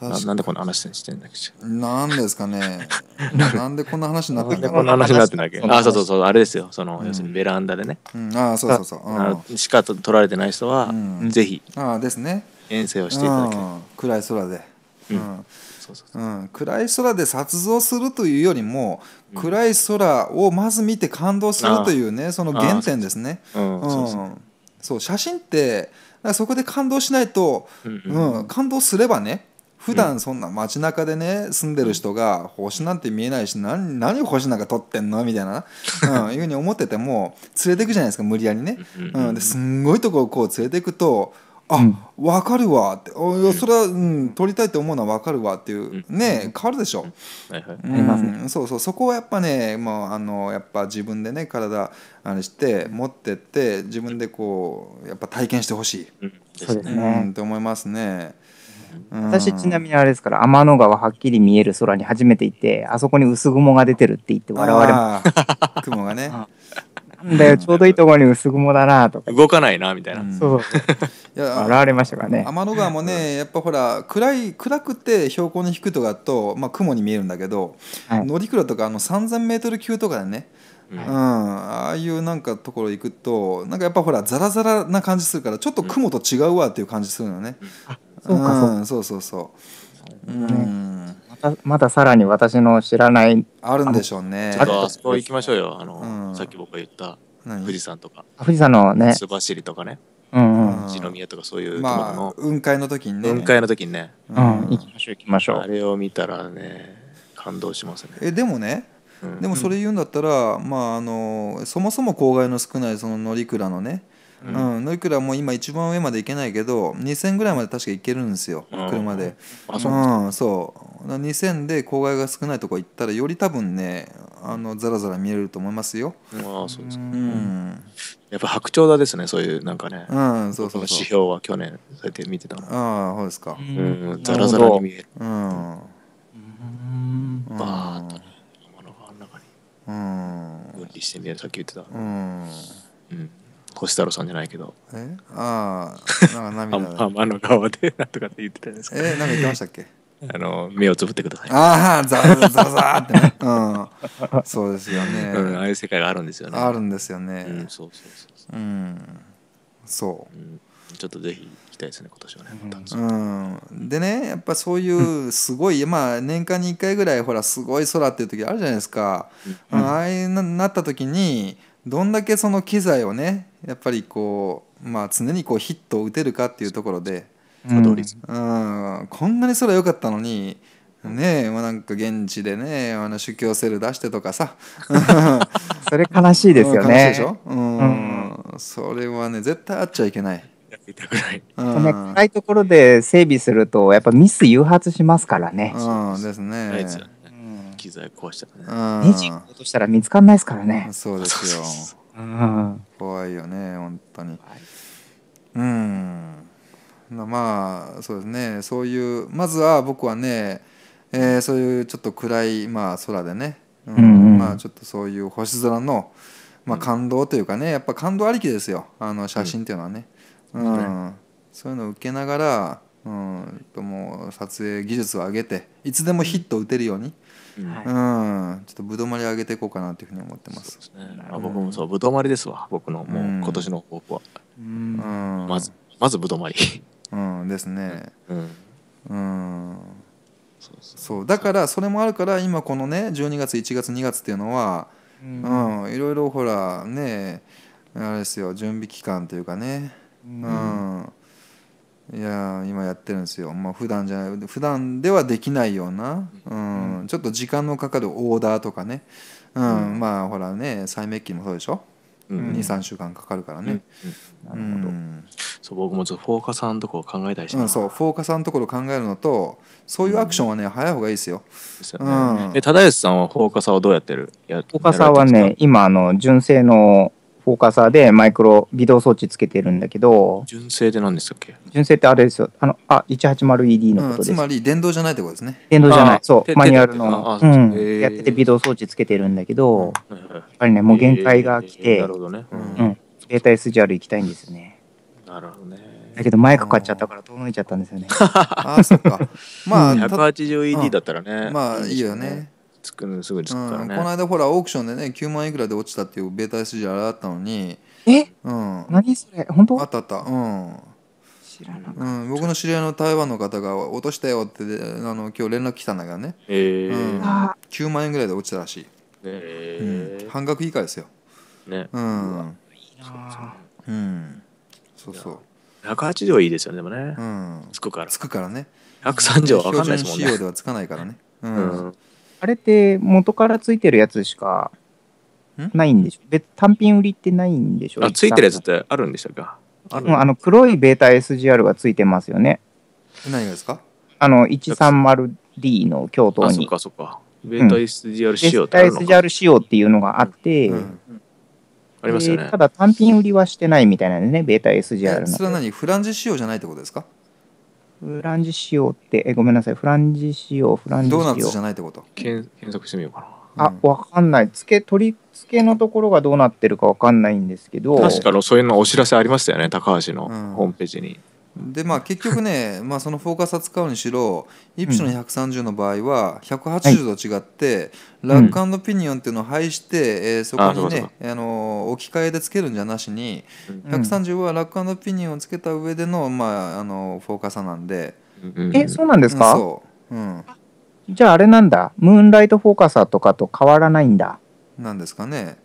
ななんでこんな話してんだっけなんですかねなんでこんな話になってんだこんな話になってんだっけあそうそうそうあれですよその、うん、要するにベランダでね、うん、あそうそうそうあしか取られてない人は、うん、ぜひあですね遠征をしていただけ暗い空でうんうん、暗い空で撮像するというよりも、暗い空をまず見て感動するというねその原点ですね。そう写真ってらそこで感動しないと、うん感動すればね普段そんな街中でね住んでる人が星なんて見えないし何何星なんか撮ってんのみたいな、うん、いうふうに思ってても連れていくじゃないですか無理やりね、うん、ですんごいとこをこう連れていくとあ、う分かるわってそれは、うん、撮りたいと思うのは分かるわっていうね、変わるでしょ、はいはいそうそうそこはやっぱね、まあ、あのやっぱ自分でね体あれして持ってって自分でこうやっぱ体験してほしい、そうですね、うん、と思いますね。私ちなみにあれですから天の川はっきり見える空に初めて行ってあそこに薄雲が出てるって言って笑われました雲がね んだよ、ちょうどいいところに薄雲だなとか。動かないな、みたいな。そう。いや現れましたからね。天の川もね、やっぱほら、暗い、暗くて標高に低いとかと、まあ雲に見えるんだけど、はい、乗鞍とかあの3000メートル級とかでね、うん、うああいうなんかところ行くとなんかやっぱほらザラザラな感じするからちょっと雲と違うわっていう感じするのね、うん、そうかそう,、そうそうそう、うん、まださらに私の知らないあるんでしょうねちょっとあそこ行きましょうよあの、うんさっき僕が言った富士山とか富士山のね須走とかねうんうん宮とかそういうところまあ雲海の時にね雲海の時にねうん行きましょう行きましょうあれを見たらね感動しますねえでもねでもそれ言うんだったら、まああのそもそも公害の少ないその乗鞍のねうん、ノいくらも今一番上まで行けないけど2000ぐらいまで確か行けるんですよ、車であそう,、うん、そう2000で公害が少ないとこ行ったらより多分ねあのザラザラ見えると思いますよああそうですか、うん、やっぱ白鳥座ですねそういうなんかね、うん、そうそう指標は去年そうやって見てたああそうですか、うん、ザラザラに見えるうんバーッとね山の中に分離して見えるさっき言ってたうん、うん星太郎さんじゃないけど。えああ、なんか涙。あ、まあの側で、なんとかって言ってたんですけえー、なんか言ってましたっけあの目をつぶってください。ああ、ザザザザってね。うん、そうですよね、うん。ああいう世界があるんですよね。あるんですよね。うん、そうそうそうそう。うん、そう、うん。ちょっとぜひ行きたいですね、今年はね。また、うん、でね、やっぱそういうすごい、まあ年間に1回ぐらい、ほら、すごい空っていう時あるじゃないですか。うん、ああいうななった時に、どんだけその機材をね、やっぱりこう、まあ、常にこうヒットを打てるかっていうところで、うん、うんこんなにそれは良かったのに。ねえ、まあ、なんか現地でねあの主教セル出してとかさ それ悲しいですよねそれはね絶対あっちゃいけない痛くない。暗いところで整備すると、やっぱミス誘発しますからね。うんですね。機材壊しちゃったね。ネジ落としたら見つかんないですからね。そうですよ。怖いよね本当に、うんまあそうですねそういうまずは僕はね、えー、そういうちょっと暗い、まあ、空でね、うん、うん、まあ、ちょっとそういう星空の、まあ、感動というかねやっぱ感動ありきですよあの写真っていうのはね、うん、うん、そういうのを受けながら、うん、もう撮影技術を上げていつでもヒット打てるように、うん、ちょっとぶどまり上げていこうかなというふうに思ってます。すね、あ僕もそうぶどまりですわ僕のもう今年の抱負は、うん、まずまずぶどまり。うんですね。うん。そうだからそれもあるから今このね12月1月2月っていうのは、うん、いろいろほらねあれですよ準備期間というかね、うんいや今やってるんですよ、まあ、普段じゃない普段ではできないような、うん、うん、ちょっと時間のかかるオーダーとかね、うん、うん、まあほらね再メッキもそうでしょ、うん、23週間かかるからね、なるほど、そう僕もちょっとフォーカさんのところ考えたりしうん、そうフォーカさんのところ考えるのとそういうアクションはね、早い方がいいですよですね、うん、忠さんはフォーカさんはどうやってるやフォーカさんはね今あの純正のフォーカサーでマイクロ微動装置つけてるんだけど純正で何でしたっけ純正ってあれですよあのあ 180ED のことです、うん、つまり電動じゃないってことですね電動じゃないそうマニュアルの、うん、やってて微動装置つけてるんだけど、やっぱりねもう限界が来て、携帯なるほどねう SGR 行きたいんですよねなるほどねだけどマイク買っちゃったから遠のいちゃったんですよね。ああ、そっか。まあ、180ED だったらね。まあ、いいよね。作るのすぐらね、うん、この間ほらオークションでね9万いくらで落ちたっていうベータ SG あれあったのにえ、うん、何それ本当あったあったうんうん、僕の知り合いの台湾の方が落としたよってあの今日連絡来たんだけどね、えーうん、9万円ぐらいで落ちたらしい、えー、うん、半額以下ですよねうんうんそうそう108いいですよねでもね、うん、つくからつくからね103分かんないですもんね標準仕様ではつかないからねうんあれって元からついてるやつしかないんでしょ別単品売りってないんでしょあ、ついてるやつってあるんでしたかあうあの黒いベータ SGR がついてますよね。何ですかあの 130D の共闘に。あ、そっかそっか。ベータ SGR 仕様ってあるのか、うん、ベータ SGR 仕様っていうのがあって、うん、ありますよね。ただ単品売りはしてないみたいなんでね、ベータ SGR の。それは何フランジ仕様じゃないってことですかフランジ仕様って、えごめんなさい、フランジ仕様、フランジ仕様。ドーナツじゃないってこと検索してみようかな。あ、わ、うん、かんない。つけ、取り付けのところがどうなってるかわかんないんですけど。確かのそういうのお知らせありましたよね、高橋のホームページに。うんでまあ結局ね、まあ、そのフォーカス使うにしろイプシロン130の場合は180度違って、ラックピニオンっていうのを排して、えー、そこにねあの置き換えでつけるんじゃなしに、うん、130はラックピニオンをつけた上での,、まあ、あのフォーカサなんで、うん、えそうなんですか、うん、そううんじゃああれなんだムーンライトフォーカサとかと変わらないんだなんですかね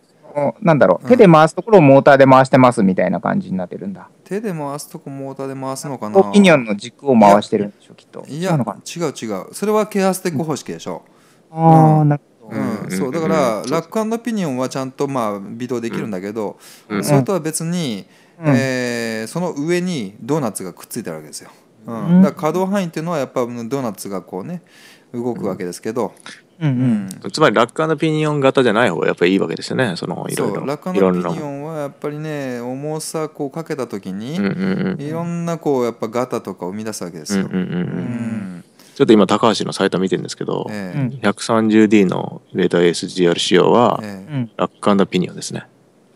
なんだろう、手で回すところをモーターで回してますみたいな感じになってるんだ。手で回すとこモーターで回すのかなオピニオンの軸を回してるんでしょ、きっと。いや、違う違う。それはケアステック方式でしょ。うん、ああ、なるほど。うん、そうだから、ラックオピニオンはちゃんとまあ微動できるんだけど、それとは別に、うん、えー、その上にドーナツがくっついてるわけですよ。うん、だから可動範囲っていうのはやっぱドーナツがこうね動くわけですけど、うんうん、つまり楽観のピニオン型じゃない方がやっぱりいいわけですよねそのいろいろ楽観のピニオンはやっぱりね重さこうかけた時に、いろんなこうやっぱ型とかを生み出すわけですよ。ちょっと今高橋のサイト見てるんですけど、えー、130D のウーダー s g r 仕様は、え楽観のピニオンですね。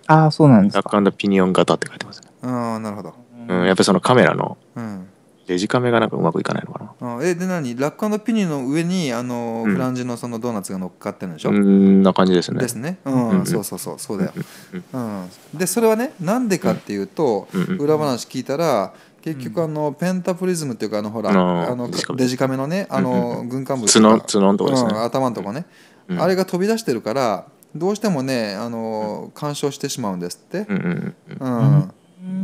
ああそうなんですか。楽観のピニオン型って書いてますああなるほど。うん、やっぱりそのカメラの、うんデジカメがなんかうまくいかないのかな。あえで何ラックピニの上にあの、フランジのそのドーナツが乗っかってるんでしょうんな感じですね。ですね。うん、うんうん、そうそうそうそうだよ。うん、でそれはねなんでかっていうと、裏話聞いたら結局あのペンタプリズムっていうかあのほら、あのデジカメのねあの、軍艦部の頭のとこね、あれが飛び出してるからどうしてもねあの干渉してしまうんですって。うん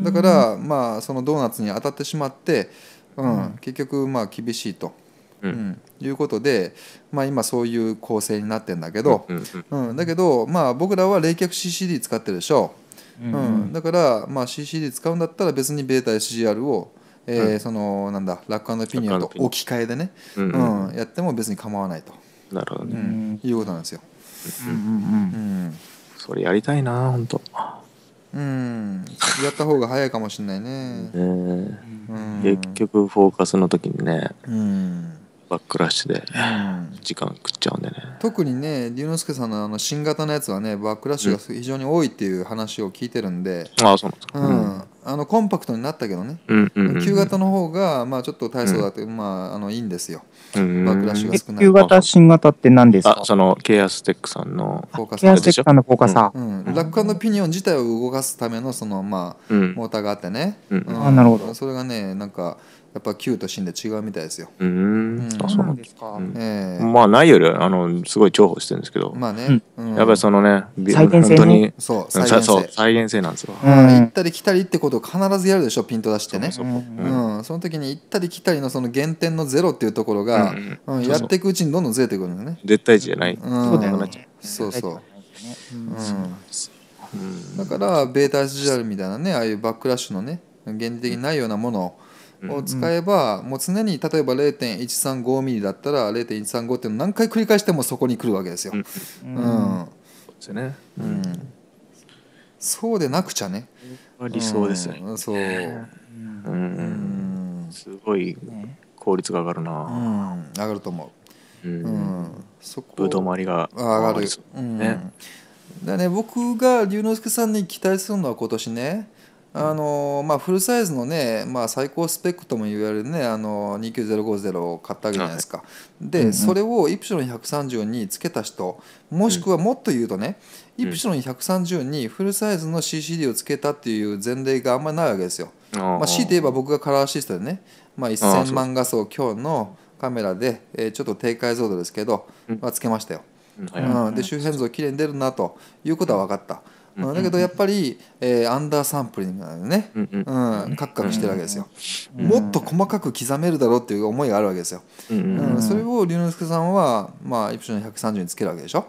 だからまあそのドーナツに当たってしまって、うん、うん、結局まあ厳しいと。うん、いうことで、まあ、今そういう構成になってんだけど、うんだけど、まあ、僕らは冷却 CCD 使ってるでしょ、うんだから、まあ、CCD 使うんだったら別にベータ s g r をえーそのなんだ楽観のピニオンと置き換えでね、うんやっても別に構わないとなるほどね、いうことなんですよ。うんうんうんうん、それやりたいな本当。うんやった方が早いかもしれないね、ねうん、結局フォーカスの時にね、うん、バックラッシュで時間食っちゃうんでね、うん、特にね龍之介さんのあの新型のやつはねバックラッシュが非常に多いっていう話を聞いてるんで、ああそうなんですか、うんあのコンパクトになったけどね、うんうんうん、旧型の方がまあちょっと体操だって、うん、まあ、あのいいんですよ、うん、バックラッシュが少ない旧型新型って何ですかそのケアステックさんのフォーカスケアステックさんのフォーカスー、うんうん、楽のピニオン自体を動かすためのそのまあ、モーターがあってね、あなるほどそれがねなんかやっぱ旧と新で違うみたいですよ。うん。あ、そうなんですか。ええ。まあ、ないより、あの、すごい重宝してるんですけど。まあね。やっぱりそのね、再現性に。そう、再現性。再現性なんですよ。行ったり来たりってことを必ずやるでしょ、ピント出してね。うん。その時に行ったり来たりのその原点のゼロっていうところが、やっていくうちにどんどんずれてくるんだね。絶対値じゃない。そうそう。だから、ベータアジャルみたいなね、ああいうバックラッシュのね、原理的にないようなものを、を使えば、もう常に例えば0.135ミリだったら0.135って何回繰り返してもそこに来るわけですよ。うんですね、うん、そうでなくちゃね理想ですよね、うん、そう、うん、すごい効率が上がるな、うん、上がると思う、うんそこぶどまりが上がるうね、だね僕が龍之介さんに期待するのは今年ねあのまあ、フルサイズのね、まあ、最高スペックとも言われるねあの29050を買ったわけじゃないですか、はい、で、うんうん、それをイプシロン130に付けた人もしくはもっと言うとね、うん、イプシロン130にフルサイズの CCD を付けたっていう前例があんまりないわけですよ、まあ、強いて言えば僕がカラーシストでね、まあ、1000万画素今日のカメラで、えー、ちょっと低解像度ですけど、まあ、つけましたよ、うん、で周辺像きれいに出るなということは分かった、うん、だけどやっぱり、えー、アンダーサンプリングなんでね、うんカクカクしてるわけですよ、もっと細かく刻めるだろうっていう思いがあるわけですよ、うんそれを龍之介さんは、まあ、イプシロン130につけるわけでしょ、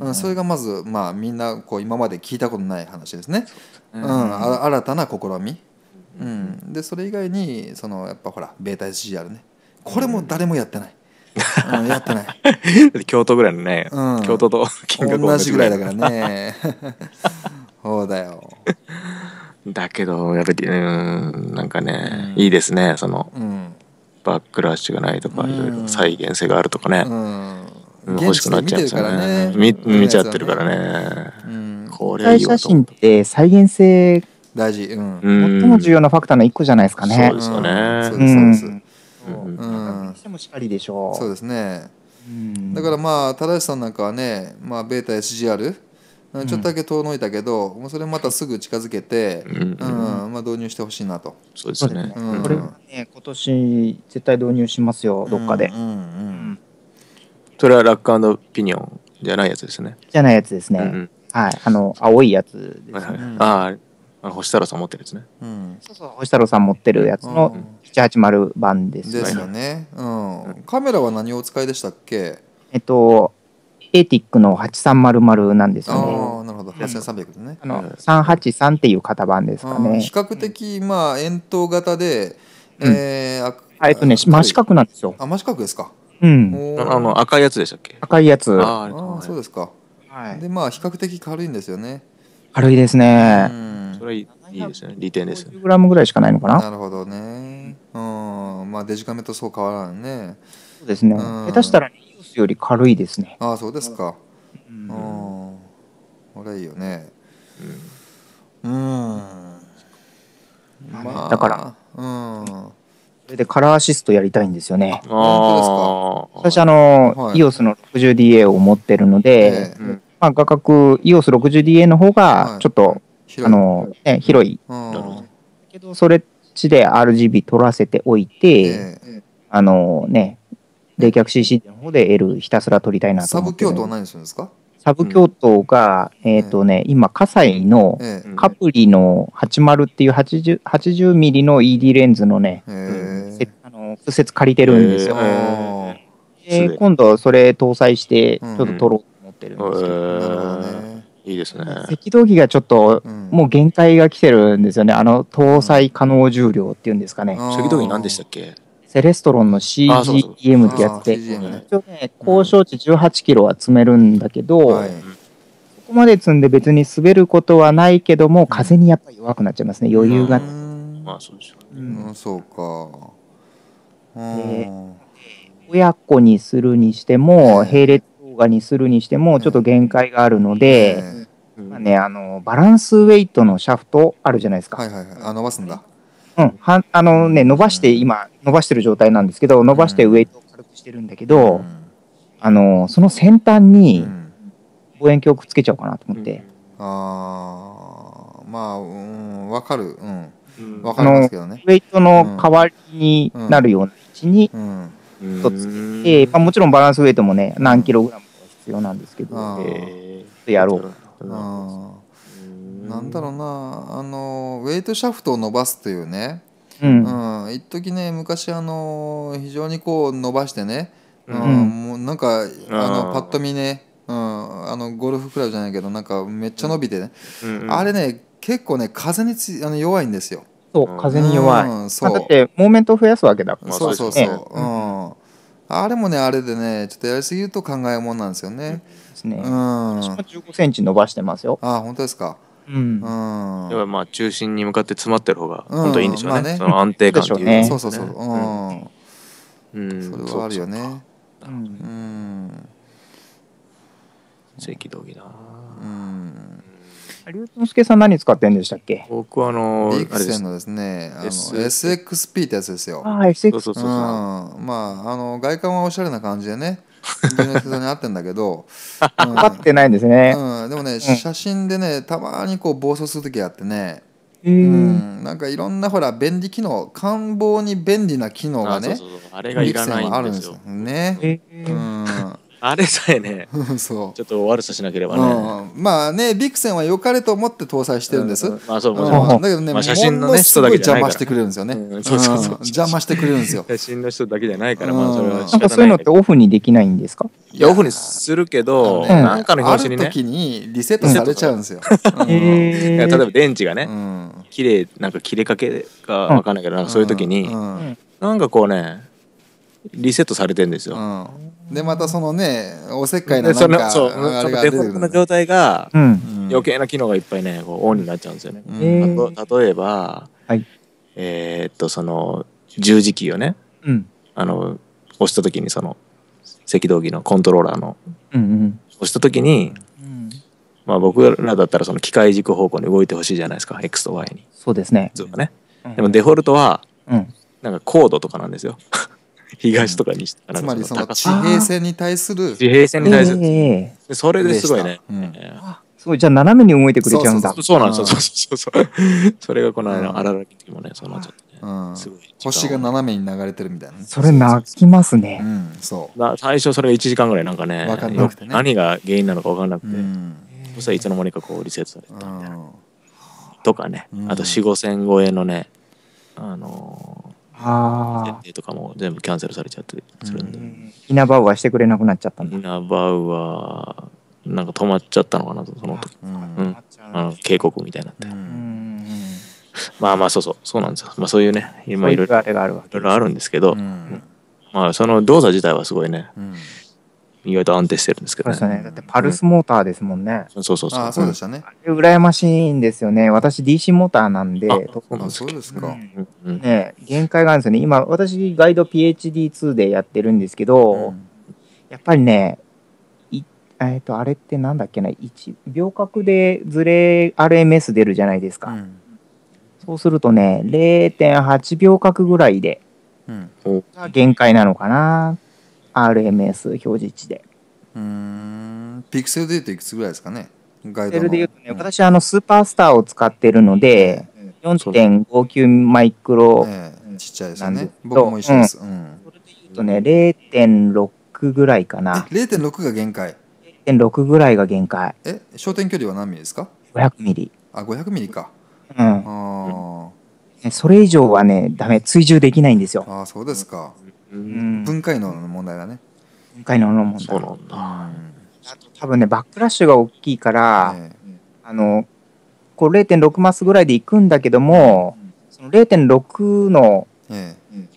うんそれがまず、まあ、みんなこう今まで聞いたことない話ですね、うんあ新たな試み、うん、でそれ以外にそのやっぱほらベータ SGR ねこれも誰もやってない、うん、やってない 京都ぐらいのね、うん、京都と金額同じぐらいだからね そうだよだけどやっぱりうんなんかね、うん、いいですねその、うん、バックラッシュがないとか、いろいろ再現性があるとかね、うん、欲しくなっちゃいますよね見見ちゃってるからね、うん、これいい写真って再現性大事、うん、最も重要なファクターの一個じゃないですかねそうですよね、うん、そうですそうです、てもしかりでしょうそうですね、うん、だからまあ正さんなんかはね、まあ、ベータ SGR ちょっとだけ遠のいたけど、うん、それまたすぐ近づけて、うん、うん、まあ、導入してほしいなとそうですね、うん、これはね今年絶対導入しますよどっかで、うんそれはラッのピニオンじゃないやつですねじゃないやつですね、うん、はいあの青いやつですね、はいはい、ああ星太郎さん持ってるやつね、うん、そうそう星太郎さん持ってるやつの、780番ですね。ですよね、うん。カメラは何をお使いでしたっけえっと、エーティックの8300なんですよね。ああ、なるほど。8300ですね。あの、383っていう型番ですかね。比較的、まあ、円筒型で、うん、えー、あえっとね、真四角なんですよ。あ、真四角ですか。うん。あの、赤いやつでしたっけ赤いやつ。ああ、そうですか。はい。で、まあ、比較的軽いんですよね。軽いですね。うん。それはいいですね。利点です、ね。グラムぐらいしかないのかな。なるほどね。うんまあデジカメとそう変わらんねそうですね、下手したら EOS より軽いですねああそうですかうんこれいいよねうん、まあ、だからうんそれでカラーアシストやりたいんですよね。本当ですか私、あの、はい、EOS の 60DA を持ってるので、えんまあ、画角 EOS60DA の方が、ちょっと、はい、あの、広い。けど、それちで RGB 取らせておいて、ええ、あのね、冷却 CC の方で L ひたすら取りたいなとサブ教頭は何するんですかサブ教頭が、うん、えっ、ー、とね、今、葛西のカプリの80っていう80 80ミリの ED レンズのね、あの直接借りてるんですよ。で今度それ搭載してちょっと撮ろうと思ってるんですけど、うんえーいいですね。赤道儀がちょっと、もう限界が来てるんですよね。あの、搭載可能重量っていうんですかね。赤道儀何でしたっけセレストロンの CGM ってやって、一応ね、交渉値18キロは積めるんだけど、ここまで積んで別に滑ることはないけども、風にやっぱり弱くなっちゃいますね、余裕が。まあそうでしょうね。うん、そうか。親子にするにしても、並列にするにしても、ちょっと限界があるので、まあね、あのバランスウェイトのシャフトあるじゃないですか。はいはいはい、あ伸ばすんだ。うん、はあのね伸ばして今、伸ばしてる状態なんですけど伸ばしてウェイトを軽くしてるんだけど、あのその先端に望遠鏡をくっつけちゃおうかなと思って。ああまあうん分かるうん分かりますけどね。ウェイトの代わりになるような位置にとつけて、まあ、もちろんバランスウェイトもね何キログラム必要なんですけど、えー、やろうなんだろうなあのウェイトシャフトを伸ばすというね、うんうん、一時ね昔あの非常にこう伸ばしてね、うん、うん、もうなんかあのパッと見ね、うん、あのゴルフクラブじゃないけどなんかめっちゃ伸びてね、うんうん、あれね結構ね風につあの弱いんですよ。そう風に弱い、うん、そうだってモーメントを増やすわけだからそうそうそう、ね、うんあれもねあれでねちょっとやりすぎると考えもんなんですよね。ですね。うん。15センチ伸ばしてますよ。あ本当ですか。うん。だからまあ中心に向かって詰まってる方が本当いいんでしょうね。その安定感っていうそうそうそう。うん。うん。それはあるよね。うん。正規道義だ。うん。龍之介さん何使ってんでしたっけ僕はあのー、デクセンのですね、S、SXP ってやつですよ。ああ、SX。そうそうそうそう。うん、まあ、あの、外観はおしゃれな感じでね、龍之介さんに合ってんだけど、うん、合ってないんですね。うん、でもね、写真でね、たまにこう暴走するときあってね、うん、なんかいろんなほら便利機能官房に便利な機能がねあれがいらないんですよ。ね、うんあれさえね そうちょっと悪さしなければね、うん、まあねビクセンは良かれと思って搭載してるんです、うん、まあそうもうん、だけどね、まあ、写真の、ね、すごい邪魔してくれるんですよね、邪魔してくれるんですよ写真の人だけじゃないから、まあそれはなんそういうのってオフにできないんですかいやオフにするけど、ね、なんかの表紙にねある時にリセットされちゃうんですよ、うん、例えば電池がね、うん、綺麗なんか切れかけか分かんないけど、なんかそういう時に、なんかこうねリセットされてんですよ、うん、でまたそのねおせっかいななんかそうそのデフォルトの状態が、うん、余計な機能がいっぱいねこうオンになっちゃうんですよね、うん、例えば、はい、えー、っとその十字キーをね、うん、あの押した時にその赤道儀のコントローラーの、うんうん、押した時に、まあ、僕らだったらその機械軸方向に動いてほしいじゃないですか X と Y にそうですね、ね、でもデフォルトは、なんかコードとかなんですよ東とか西とかつまりその地平線に対する地平線に対する、えー、それですごいね、うんすごいじゃあ斜めに動いてくれちゃうんだそうなんですよそうそうそうそれがこの間荒々木の時もねそうなっちゃってね、うん、すごい星が斜めに流れてるみたいなそれ泣きますねうんそう最初それが1時間ぐらいなんかねかんなくて、ね、何が原因なのか分かんなくて、うん、そしたらいつの間にかこうリセットされたみたいなとかね、あと4 5千超えのねあのー設定とかも全部キャンセルされちゃってするんで。イナバウはしてくれなくなっちゃったんだ。イナバウは、なんか止まっちゃったのかなと、その時。うん、あの警告みたいになって。まあまあそうそう、そうなんですよ。まあそういうね、今いろいろあるんですけど、まあその動作自体はすごいね、意外と安定してるんですけどね。そうでね。だってパルスモーターですもんね。そうそうそうそう。あ、そうでしたね。あれ羨ましいんですよね。私 DC モーターなんで、あそうですか。ね限界があるんですよね。今、私ガイド PhD2 でやってるんですけど、やっぱりね、えっと、あれってなんだっけな、1秒角でずれ RMS 出るじゃないですか。そうするとね、0.8秒角ぐらいで、限界なのかな RMS 表示値で。うん、ピクセルでいうといくつぐらいですかね、ガイドでうとね、うん、私あの、スーパースターを使ってるので、4.59マイクロちっちゃいですね。僕も一緒です。うん。それで言うとね、0.6ぐらいかな。0.6が限界。0.6ぐらいが限界。え、焦点距離は何ミリですか ?500 ミリ。あ、500ミリか。うん。ああ。それ以上はね、だめ、追従できないんですよ。ああ、そうですか。うん分解能の問題だね分解能の問題そうなんだ、あと多分ねバックラッシュが大きいから、あのこう0.6マスぐらいでいくんだけども、うん、その0.6の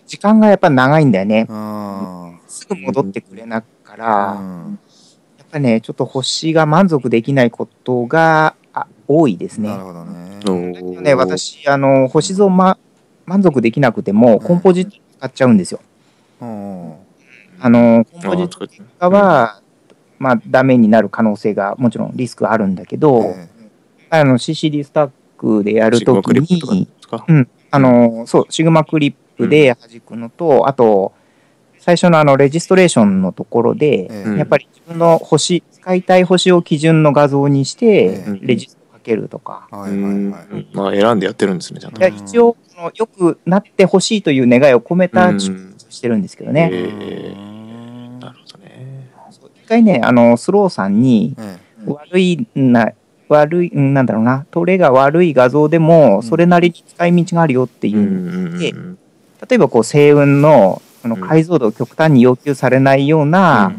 時間がやっぱ長いんだよね、えすぐ戻ってくれなから、うん、やっぱねちょっと星が満足できないことが多いですね。なるほどねね私あの星像、ま、満足できなくてもコンポジット使っちゃうんですよ。あのコンポジット化は、まあ、ダメになる可能性がもちろんリスクあるんだけど、えー、あの CCD スタックでやるときに、うん、あのそうシグマクリップで弾くのと、うん、あと最初のあのレジストレーションのところで、えー、やっぱり自分の星使いたい星を基準の画像にして、レジストかけるとか、まあ選んでやってるんですねじゃあ一応よくなってほしいという願いを込めた、うんしてるんですけどね。なるほどね。一回ね、あの、スローさんに、悪いな、悪い、なんだろうな、トレが悪い画像でも、それなりに使い道があるよっていう、で、例えばこう、星雲の、あの、解像度を極端に要求されないような、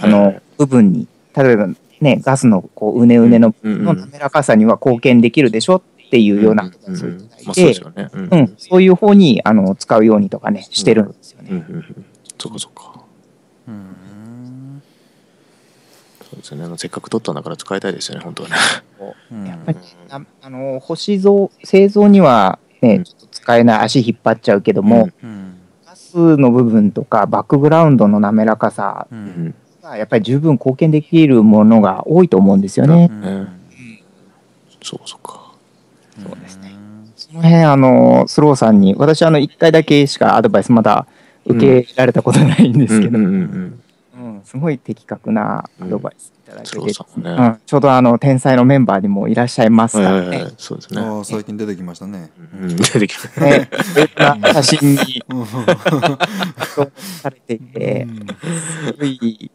あの、部分に、例えばね、ガスのこう、うねうねのの滑らかさには貢献できるでしょっていうようなことん言っまあそうですよね。うん、うん、そういう方にあの使うようにとかね、してるんですよね。うんうんうん、そっかそっか。うん。せっかく取ったんだから使いたいですよね、本当はね。やっぱり、あの星像、製造にはね、ちょっと使えない、足引っ張っちゃうけども、ガスの部分とか、バックグラウンドの滑らかさ、うんやっぱり十分貢献できるものが多いと思うんですよね。うん、そうそうか。そうですね。辺、あの、スローさんに、私、あの、一回だけしかアドバイスまだ受けられたことないんですけど、うん、すごい的確なアドバイスいただいて、ちょうどあの、天才のメンバーにもいらっしゃいますからね。はいそうですね。最近出てきましたね。出てきましたね。写真に、されていて、すごい、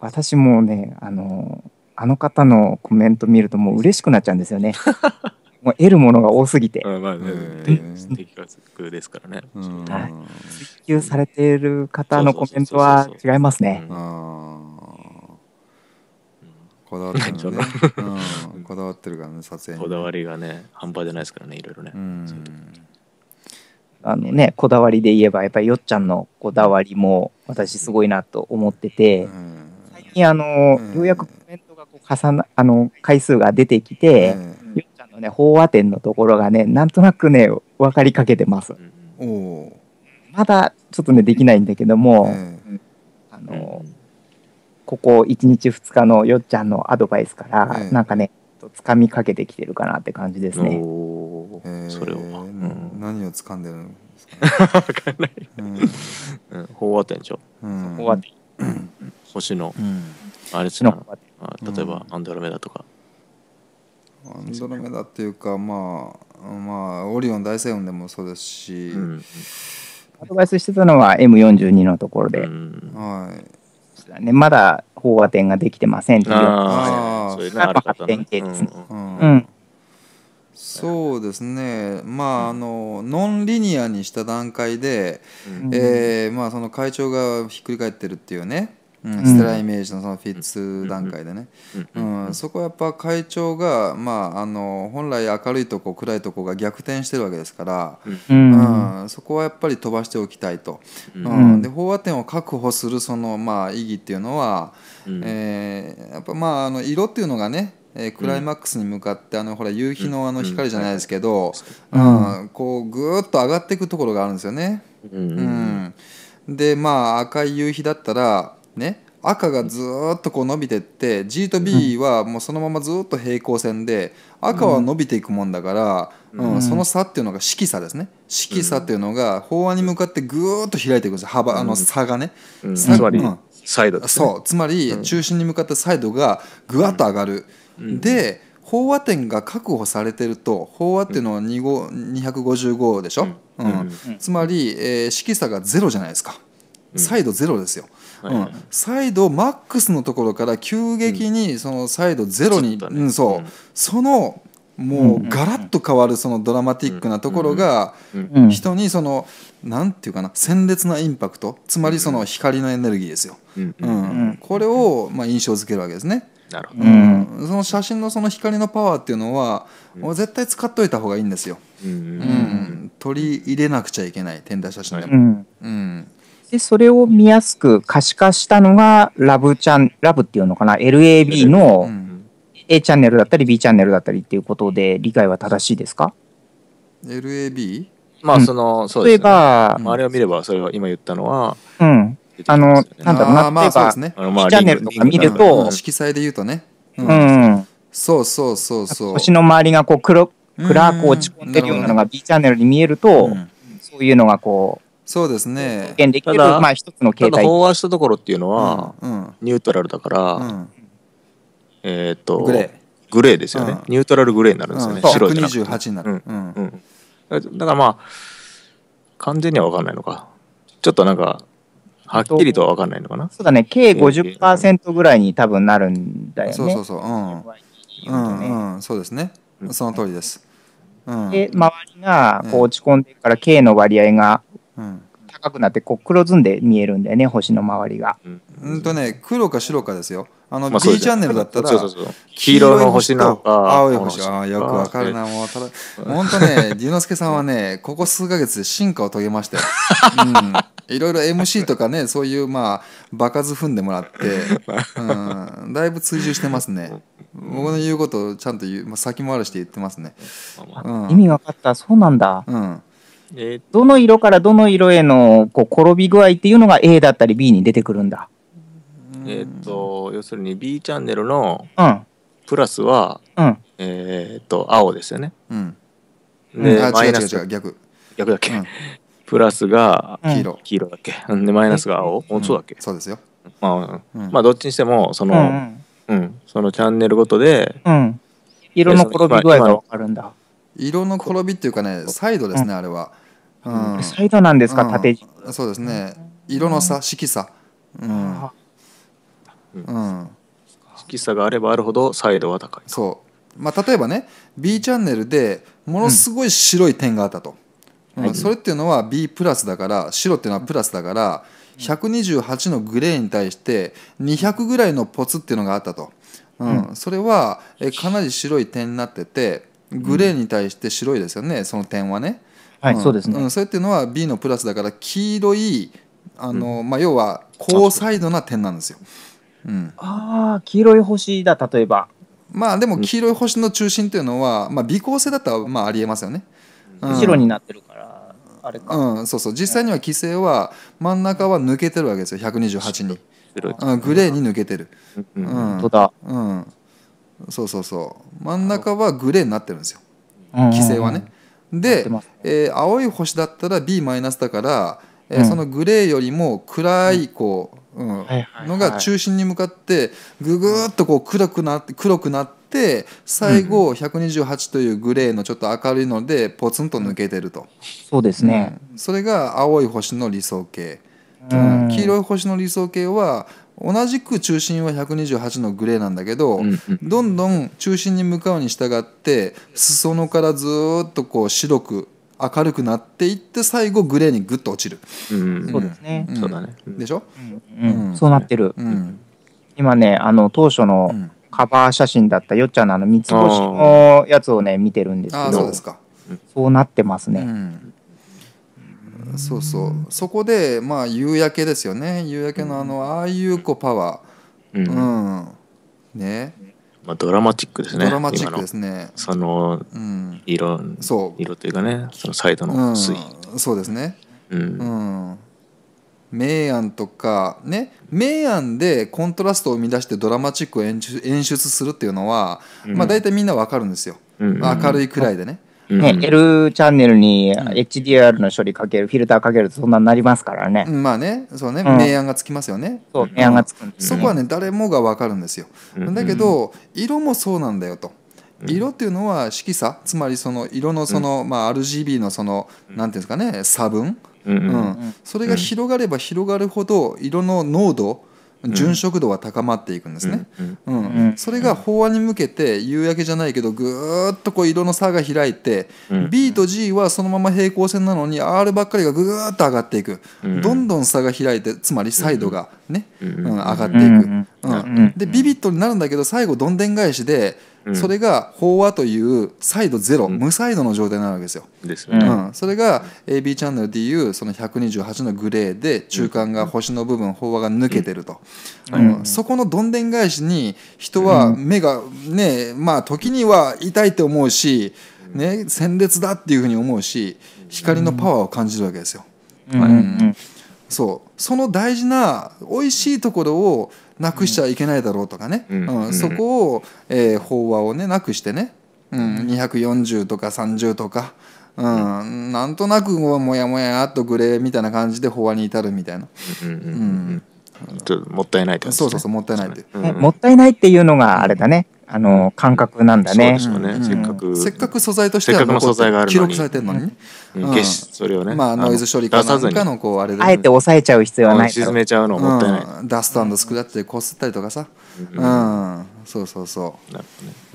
私もね、あの、あの方のコメント見るともう嬉しくなっちゃうんですよね。もう得るものが多すぎて、まあね、的確ですからね、はい、追求されている方のコメントは違いますね。こだわってる、ねうん、こだわってるからね撮影こだわりがね半端じゃないですからねいろいろねあのねこだわりで言えばやっぱりよっちゃんのこだわりも私すごいなと思ってて最近あのようやくコメントがこう重なあの回数が出てきてのね、飽和点のところがね、なんとなくね、分かりかけてます。まだちょっとね、できないんだけども、あの、ここ1日2日のよっちゃんのアドバイスから、うなんかね、つかみかけてきてるかなって感じですね。それは、うん、何を掴んでるんですか、ね、分かんない。うん、飽和点でしょ。飽和点。星の、あれです例えばアンドロメダとか。ドロメダっていうかまあまあオリオン大星雲でもそうですし、うん、アドバイスしてたのは M42 のところで、うん、はいね、まだ飽和点ができてませんっていううんうん、そうですねまああのノンリニアにした段階で、うん、えー、まあ、その会長がひっくり返ってるっていうね、ステライメージのそのフィッツ段階でね、うんそこはやっぱ会長が、まあ、あの本来明るいとこ暗いとこが逆転してるわけですから、うんそこはやっぱり飛ばしておきたいと、うんで飽和点を確保するその、まあ、意義っていうのは、うえやっぱまああの色っていうのがねえクライマックスに向かって、あのほら夕日のあの光じゃないですけど、うんこうぐっと上がっていくところがあるんですよね。うんでまあ赤い夕日だったらね赤がずっとこう伸びてって G と B はもうそのままずっと平行線で赤は伸びていくもんだから、うん、うん、その差っていうのが色差ですね色差っていうのが飽和に向かってぐーっと開いていくんです幅あの差がね。うん、つまり、うん、サイド、ね、そうつまり中心に向かってサイドがぐわっと上がる。で飽和点が確保されてると飽和っていうのは255でしょ、うんつまり、えー、色差がゼロじゃないですか。サイドゼロですよ。うん、サイドマックスのところから急激にそのサイドゼロに、うんね、そう、そのもうガラッと変わるそのドラマティックなところが人にそのなんていうかな鮮烈なインパクトつまりその光のエネルギーですよ、うんこれをまあ印象づけるわけですね。なるほど、うん、その写真のその光のパワーっていうのは、うん、絶対使っといた方がいいんですよ、うん、うん、取り入れなくちゃいけない天体写真でも、うんで、それを見やすく可視化したのが、ラブチャン、ラブっていうのかな、LAB の A チャンネルだったり B チャンネルだったりっていうことで理解は正しいですか ?LAB? まあ、その、そうですね。例えば、あれを見れば、それは今言ったのは、うん。あの、なんだろうな、まあ、まあ、まあ、まチャンネルとか見ると、色彩で言うとね。うん。そうそうそうそう。星の周りがこう黒、暗く落ち込んでるようなのが B チャンネルに見えると、そういうのがこう、そうですね。できる、まあ一つの形態。飽和したところっていうのは、ニュートラルだから、えっと、グレー。グレーですよね。ニュートラルグレーになるんですよね。白じゃな128になる。うんだからまあ、完全には分かんないのか。ちょっとなんか、はっきりとは分かんないのかな。そうだね、計50%ぐらいに多分なるんだよね。そうそうそう。うん。うんうん、そうですね。その通りです。で、周りがこう落ち込んでるから、K の割合が高くなってこう黒ずんで見えるんだよね星の周りが。うんとね黒か白かですよ。あの、まあ、チャンネルだったら黄色の星の青い星ああよくわかるなもうただ本当ね龍之介さんはねここ数か月で進化を遂げましたよ。うんいろいろ MC とかね、そういうまあ、場数踏んでもらって、うん、だいぶ追従してますね。僕の言うことをちゃんと言う、まあ、先回りして言ってますね。うん、意味分かった、そうなんだ。うん、えー、どの色からどの色へのこう転び具合っていうのが A だったり B に出てくるんだ。えっと要するに B チャンネルのプラスは、うん、えっと青ですよね。うん、で、マイナス違う逆逆だっけ、うん、プラスが黄色黄色だっけでマイナスが青、うん、そうだっけ、そうですよ。まあ、まあどっちにしてもその、うんそのチャンネルごとで、色の転び具合が分かるんだ。色の転びっていうかねサイドですね、あれは、うん、サイドなんですか、うん縦そうですね色の差色差うん、うん、色差があればあるほどサイドは高いそうまあ例えばね B チャンネルでものすごい白い点があったと、うんそれっていうのは B プラスだから白っていうのはプラスだから128のグレーに対して200ぐらいのポツっていうのがあったと、うんそれはえかなり白い点になっててグレーに対して白いですよね、その点はね。はい、そうですね、うん、それっていうのは B のプラスだから黄色いあの、まあ、要は高サイドな点なんですよ。うん、ああ黄色い星だ例えば。まあでも黄色い星の中心っていうのは、まあ、微光性だったらまあありえますよね。うん、後ろになってるからあれうん、そうそう実際には規制は真ん中は抜けてるわけですよ128に、うん、グレーに抜けてる。うん、うん、うんそうそうそう真ん中はグレーになってるんですよ規制はね、で、えー、青い星だったら B マイナスだから、えー、そのグレーよりも暗いこう、うんのが中心に向かってぐぐっとこう黒くなって黒くなって最後128というグレーのちょっと明るいのでポツンと抜けてると、そうですね、それが青い星の理想形、うん、黄色い星の理想形は同じく中心は128のグレーなんだけど、どんどん中心に向かうに従って裾野からずっとこう白く明るくなっていって最後グレーにグッと落ちる、そうですね、そうだねでしょ、うんそうなってる、今ねあの当初のカバー写真だったよっちゃんのあの三つ星のやつをね見てるんですけどそうなってますね、うんそうそうそこでまあ夕焼けですよね夕焼けのあのああいうこうパワー、うんねまあ、ドラマチックですね。ドラマチックですね。のその色、うん、そう色というかね、そのサイドの水、うん、そうですね。うん。うん、明暗とかね、明暗でコントラストを生み出してドラマチックを演出するっていうのは、まあ大体みんなわかるんですよ。明るいくらいでね。ね、うん、L チャンネルに HDR の処理かける、フィルターかけるとそんなになりますからね。まあね、そうね、明暗がつきますよね。そう、明暗がつくんです、そこはね、誰もが分かるんですよ。だけど、色もそうなんだよと。色っていうのは色差つまりその色のその、まあ、RGB のその何ていうんですかね差分、うんそれが広がれば広がるほど色の濃度、純食度が高まっていくんですね、うんそれが飽和に向けて夕焼けじゃないけどぐーっとこう色の差が開いて、B と G はそのまま平行線なのに R ばっかりがぐーっと上がっていく、どんどん差が開いてつまりサイドがね、うん上がっていく、うんでビビットになるんだけど最後どんでん返しで。それが飽和というサイドゼロ、無サイドの状態になるわけですよ。ですね。うん、それが AB チャンネルでいうその128のグレーで中間が星の部分飽和が抜けてると、うんそこのどんでん返しに人は目がねまあ時には痛いって思うし、ね、鮮烈だっていうふうに思うし光のパワーを感じるわけですよ。うん、うん、そうその大事な美味しいところをなくしちゃいけないだろうとかね、うんそこを、えー、法話をねなくしてね、うん、240とか30とか。うん、なんとなくもやもやっとグレーみたいな感じで法話に至るみたいな。うんうんうんうんもったいないって、ね、そうそうそうもったいないって、うん、もったいないっていうのがあれだねあの感覚なんだね。そうですよね。せっかく、せっかく素材としては記録されてるのに、決それをね、まあノイズ処理かなんかのこうあれで、あえて抑えちゃう必要はない。沈めちゃうのもったいない。ダストスクだってこすったりとかさ、うん、そうそうそう。なる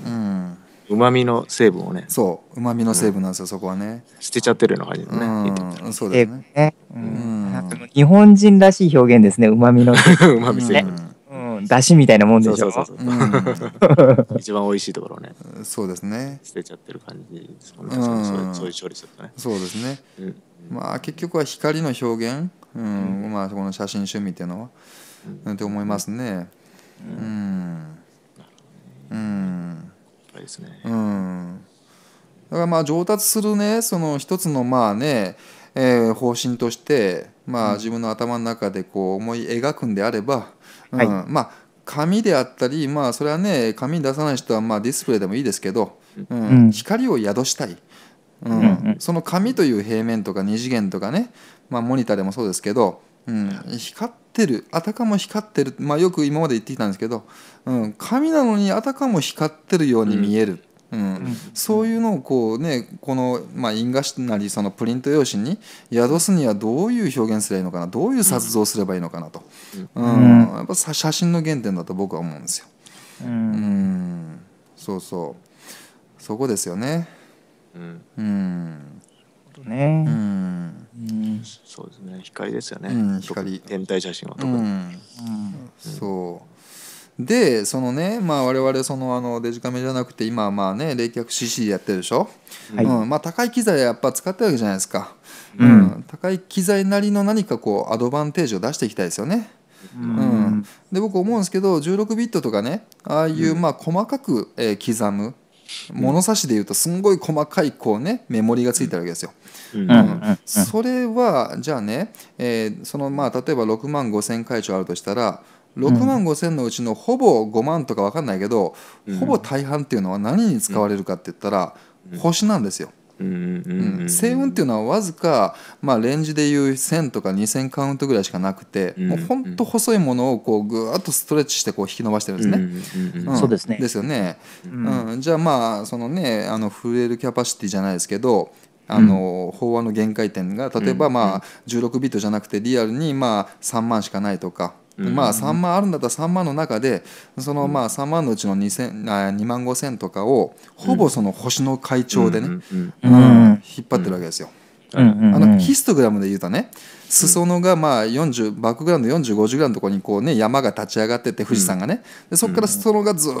ほどね。うん。旨味の成分をね。そう、旨味の成分なんですよ、そこはね。捨てちゃってるのね。うん、そうだね。うん。日本人らしい表現ですね、旨味の。旨味成分。出汁みたいなもんでしょう一番美味しいところねそうですね捨てちゃってる感じそういう処理するねそうですね、まあ結局は光の表現、うんまあこの写真趣味っていうのは、うん、って思いますねうんうんうんだからまあ上達するねその一つのまあね、えー、方針としてまあ自分の頭の中でこう思い描くんであれば、はい、まあ紙であったりまあそれはね紙に出さない人はまあディスプレイでもいいですけど、うん、うん、光を宿したい、うん、うん、その紙という平面とか二次元とかね、まあ、モニターでもそうですけど、うん、光ってるあたかも光ってる、まあ、よく今まで言ってきたんですけど、うん、紙なのにあたかも光ってるように見える、うん、そういうのをこうねこの、まあ、因果紙なりそのプリント用紙に宿すにはどういう表現すればいいのかなどういう撮像すればいいのかなと、うん、うん、やっぱ写真の原点だと僕は思うんですよ。うん、うんそうそうそこですよね。うん、うんね、うん、うん、そうですね光ですよね、うん、光天体写真は特に、そうでそのね、まあ、我々そのあのデジカメじゃなくて今まあね冷却 CC やってるでしょ、はい、うんまあ、高い機材やっぱ使ってるわけじゃないですか、うん、うん、高い機材なりの何かこうアドバンテージを出していきたいですよね。うん、うん、で僕思うんですけど16ビットとかねああいうまあ細かく、えー、刻む物差しでいうとすんごい細かいこうねメモリがついてるわけですよ。うん、うん、それはじゃあね、えー、そのまあ例えば6万5,000回帳あるとしたら6万5千のうちのほぼ5万とか分かんないけど、うん、ほぼ大半っていうのは何に使われるかって言ったら、星なんですよ。星雲っていうのはわずか、まあ、レンジでいう1,000とか2,000カウントぐらいしかなくて、もうほんと細いものをこうぐーっとストレッチしてこう引き伸ばしてるんですね。そうですねですよね。うんじゃあまあそのねあの震えるキャパシティじゃないですけどあの飽和の限界点が例えばまあ16ビットじゃなくてリアルにまあ3万しかないとかまあ、3万あるんだったら3万の中でそのまあ3万のうちの 2, あ2万5千とかをほぼその星の会長でね、引っ張ってるわけですよ。あのヒストグラムで言うとね裾野がまあ40バックグラウンド4050ぐらいのところにこう、ね、山が立ち上がってて富士山がねでそこから裾野がずっ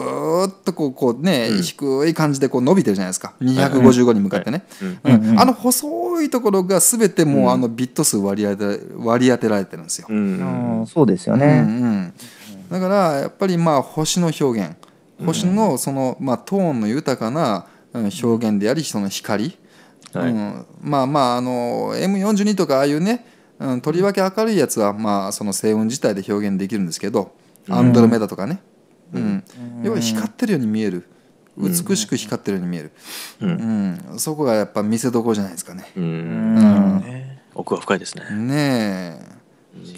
とこうこう、ね、低い感じでこう伸びてるじゃないですか255に向かってね、うんあの細いところが全てもうあのビット数割り当て割り当てられてるんですよ。うんそうですよね、うんだからやっぱりまあ星の表現星のそのまあトーンの豊かな表現でありその光うん、まあまああの M42 とかああいうね、うん、とりわけ明るいやつは、まあ、その星雲自体で表現できるんですけどアンドロメダとかね、うん、うん、要は光ってるように見える美しく光ってるように見える、うん、うん、そこがやっぱ見せどころじゃないですかね。うん、奥は深いですねねえ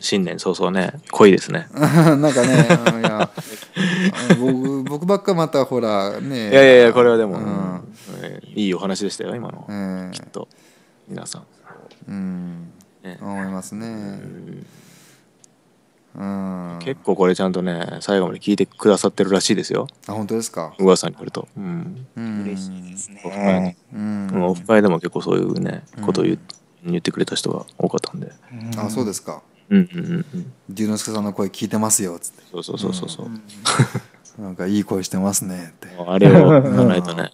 新年早々ね濃いですね なんかねいや僕僕ばっかまたほらねいやいやいやこれはでも、うんえー、いいお話でしたよ今の、えー、きっと皆さんうん、ね、思いますねうん結構これちゃんとね最後まで聞いてくださってるらしいですよあ本当ですか噂によるとうん、うん、嬉しいですねオフ会でも結構そういうねことを言ってくれた人が多かったんで、うん、あそうですかうんうんうん龍之介さんの声聞いてますよっつってそうそうそうそうそう、なんかいい声してますねってあれを言えないとね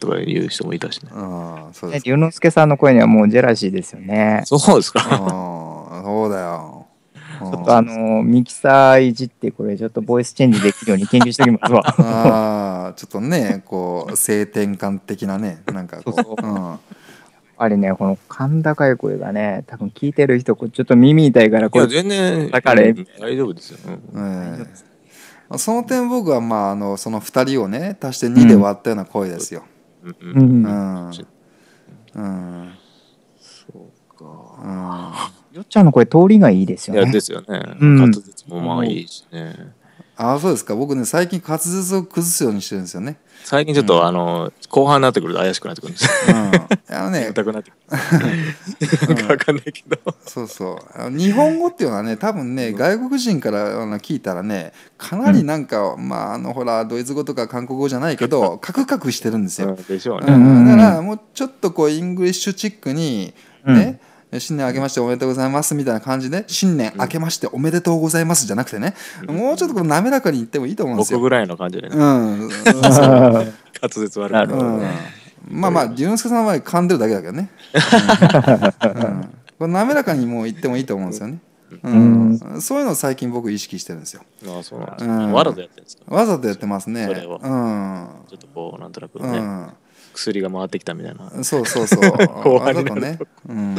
とか言う人もいたしねああそうです龍之介さんの声にはもうジェラシーですよねそうですかああそうだよちょっとあのミキサーいじってこれちょっとボイスチェンジできるように研究しておきますわああちょっとねこう性転換的なねなんかこう、うんあれね、この甲高い声がね、多分聞いてる人、ちょっと耳痛いから、これ、全然、だから、大丈夫ですよ。うん。その点僕は、まあ、あの、その2人をね、足して2で割ったような声ですよ。うん。うん。うん。そうか。うん。よっちゃんの声、通りがいいですよね。いや、ですよね。滑舌もまあいいしね。あそうですか僕ね最近滑舌を崩すようにしてるんですよね最近ちょっと、うん、あの後半になってくると怪しくなってくるんですよ、うん、あのね硬くなってくるか分 かんないけど、そうそう日本語っていうのはね多分ね外国人からあの聞いたらねかなりなんか、まああのほらドイツ語とか韓国語じゃないけどカクカクしてるんですよ、でしょうね、だからもうちょっとこうイングリッシュチックにね、うん新年明けましておめでとうございますみたいな感じで、新年明けましておめでとうございますじゃなくてね、もうちょっとこう滑らかに言ってもいいと思うんですよ。僕ぐらいの感じでね。うん。滑舌悪い。なるほどね。まあまあ、龍之介さんは噛んでるだけだけどね。これ滑らかにもう言ってもいいと思うんですよね。うんそういうのを最近僕意識してるんですよ。あそうなんですわざとやってるんですかわざとやってますね。それうん。ちょっとこう、なんとなくね。薬が回ってきたみたいなそうそうそう後半になるとねうん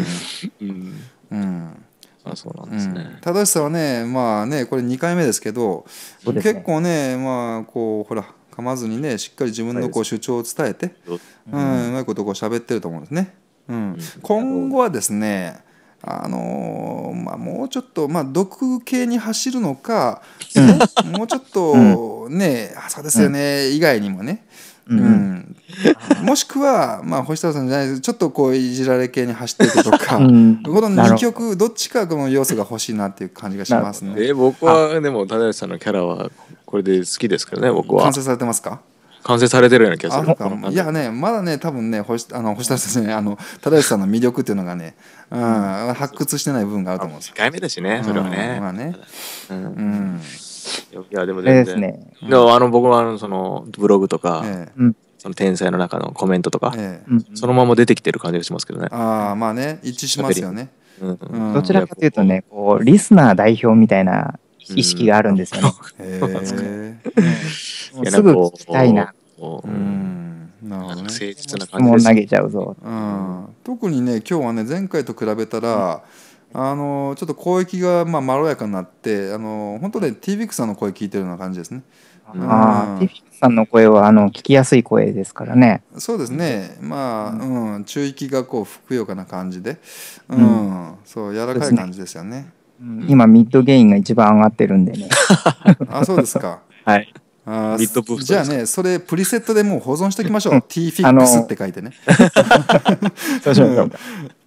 うん、うんあそうなんですね、正しさはねまあねこれ2回目ですけど結構ねまあこうほら噛まずにねしっかり自分のこう主張を伝えて、うん、うまいことこう喋ってると思うんですね。うん、今後はですねあのーまあ、もうちょっと、まあ、毒系に走るのか、うん、もうちょっとね、あそうですよね、以外にもね、うん、もしくは、まあ、星太郎さんじゃないですちょっとこういじられ系に走ってるとか、この2曲どっちかこの要素が欲しいなっていう感じがしますね。え僕はでも忠吉さんのキャラはこれで好きですけどね僕は。完成されてますか完成されてるような気がするいやねまだね多分ね星あの星田さんねあの忠吉さんの魅力っていうのがね、うん、発掘してない部分があると思うんです回目だしねそれはね。まあねうんいや、でも全然。ですね。でも、あの、僕は、その、ブログとか、えー、その天才の中のコメントとか、えー、そのまま出てきてる感じがしますけどね。ああ、まあね、一致しますよね。うん、どちらかというとね、こう、リスナー代表みたいな意識があるんですよね。すぐ聞きたいな。うん、なるほどね。誠実な感じ投げちゃうぞ。うん、特にね、今日はね、前回と比べたら、うんあのちょっと攻域がまあまろやかになってあの本当ね TVX さんの声聞いてるような感じですね。ああ、ティフィックさんの声はあの聞きやすい声ですからね。そうですね。まあ、うん、中域がこうふくよかな感じで、うん、そう柔らかい感じですよね。うん今ミッドゲインが一番上がってるんでね。あ、そうですか。はい。あミッじゃあね、それプリセットでもう保存しておきましょう。tfix って書いてね。そうしましょ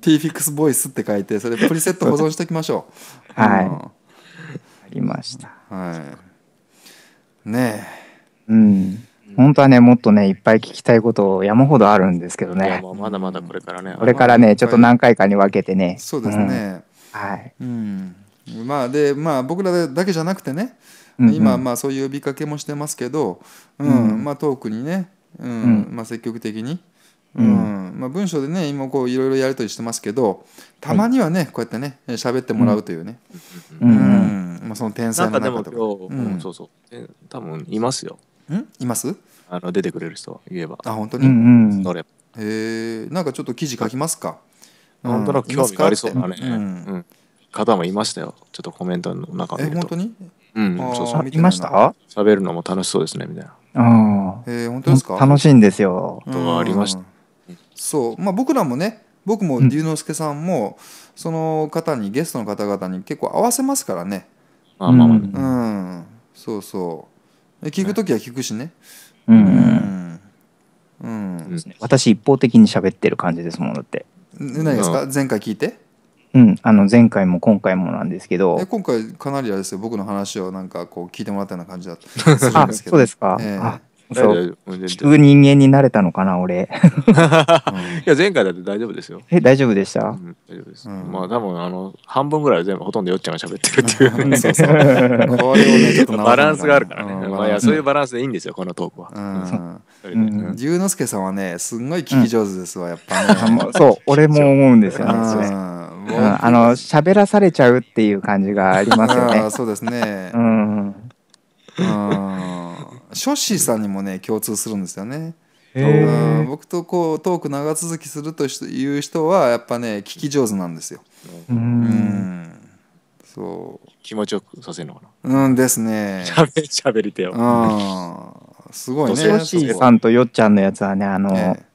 tfix ボイスって書いて、それプリセット保存しておきましょう。はい。ありました。はい。ねえ。うん。本当はね、もっとね、いっぱい聞きたいこと山ほどあるんですけどね。まだまだこれからね。これからね、ちょっと何回かに分けてね。そうですね。はい。うん。まあ、で、まあ、僕らだけじゃなくてね、うんうん、今まあそういう呼びかけもしてますけど、うんまあ、トークにね、うんまあ、積極的に。うんまあ、文章でね今こういろいろやり取りしてますけどたまにはね、こうやってね喋ってもらうというね、うんまあ、その天才の中とかうんそうそう多分いますよんいますあの出てくれる人は言えばあ本当に、うんうえなんかちょっと記事書きますか本当となく興味がありそうなね、うん方もいましたよちょっとコメントの中で本当にうん、そうそう。いました喋るのも楽しそうですね、みたいな。ああ、えー、本当ですか楽しいんですよ。ありました。そう。まあ僕らもね、僕も龍之介さんも、その方に、ゲストの方々に結構合わせますからね。まあまあまあ、ね。うん。そうそう。聞くときは聞くしね。うん。うんうん、私一方的に喋ってる感じですもんだって。何ですか前回聞いてうん、あの前回も今回もなんですけど今回かなりあれですよ僕の話をなんかこう聞いてもらったような感じだった すそうですか、えーそう聞く人間になれたのかな俺いや前回だって大丈夫ですよえ大丈夫でした、うん、大丈夫です、うん、まあ多分あの半分ぐらい全部ほとんどよっちゃんが喋ってるっていう バランスがあるからね、うん、まあ、そういうバランスでいいんですよこのトークは、うん龍之介さんはねすんごい聞き上手ですわやっぱ、ね、そう俺も思うんですよねうん、あの、喋らされちゃうっていう感じがありますよね。そうですね。うん。うん。ショッシーさんにもね、共通するんですよね。うん、僕とこうトーク長続きするという人はやっぱね聞き上手なんですよ。うん、うんそう気持ちよくさせるのかな。うんですね。喋ゃべり手よ。うん、すごいね。ヨッシーさんとよっちゃんのやつはねあの、ええ、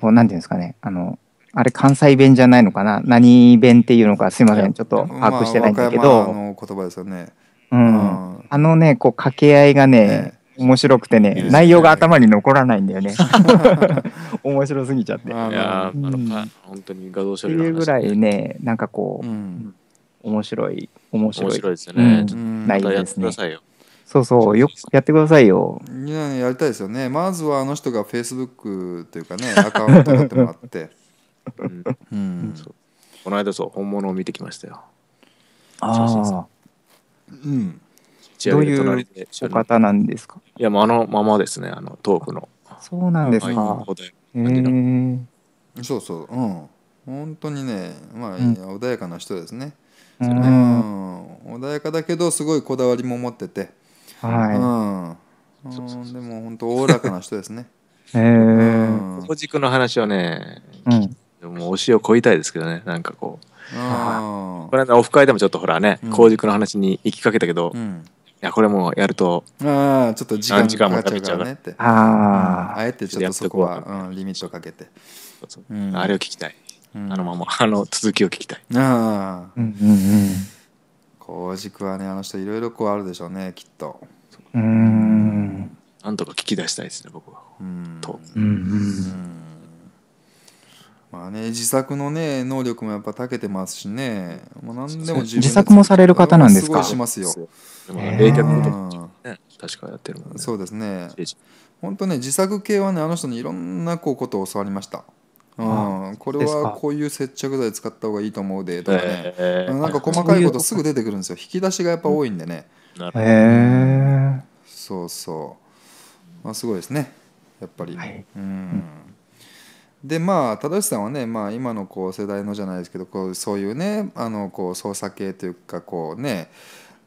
こうなんていうんですかねあのあれ関西弁じゃないのかな何弁っていうのかすいませんちょっと把握してないんだけど、まあ、言葉ですよね、うん、うん、あのねこう掛け合いがね、ね、面白くてね、ね、内容が頭に残らないんだよね 面白すぎちゃっていや、うん、あの本当に画像処理の話、ね、ぐらいねなんかこう、うん、面白い面白い面白いですね、うん、内容ですねそうそう、よやってくださいよ。いや、やりたいですよね。まずはあの人がフェイスブックというかね、アカウント持ってもらって。うんこの間そう本物を見てきましたよああうんどういうお方なんですかいやもうあのままですねあのトークのそうなんですかへえー、そうそううん本当にねまあ、うん、穏やかな人ですねうん、穏やかだけどすごいこだわりも持っててはい、うん、でも本当おおらかな人ですねええー、うん、軸の話をね、でも推しを超いたいですけどねなんかこうこれオフ会でもちょっとほらね高軸の話に行きかけたけど、いやこれもやるとあちょっと時間時間もかけちゃうからねああえてちょっとそこは、うん、リミットかけてあれを聞きたい、あのままあの続きを聞きたいああうんうんうん高軸はねあの人いろいろこうあるでしょうねきっとうんなんとか聞き出したいですね僕はうんとうんうんまあね、自作のね、能力もやっぱたけてますしね、もう何でも自自作もされる方なんですかしますよ。冷却と確かやってるもんね。そうですね。本当ね、自作系はね、あの人にいろんなこうことを教わりました。うん、これはこういう接着剤使った方がいいと思うでとかね、えー、なんか細かいことすぐ出てくるんですよ引き出しがやっぱ多いんでねへえー、そうそうまあすごいですねやっぱり、はい、うんでまあ忠さんはね、まあ、今のこう世代のじゃないですけどこうそういうねあのこう操作系というかこうね、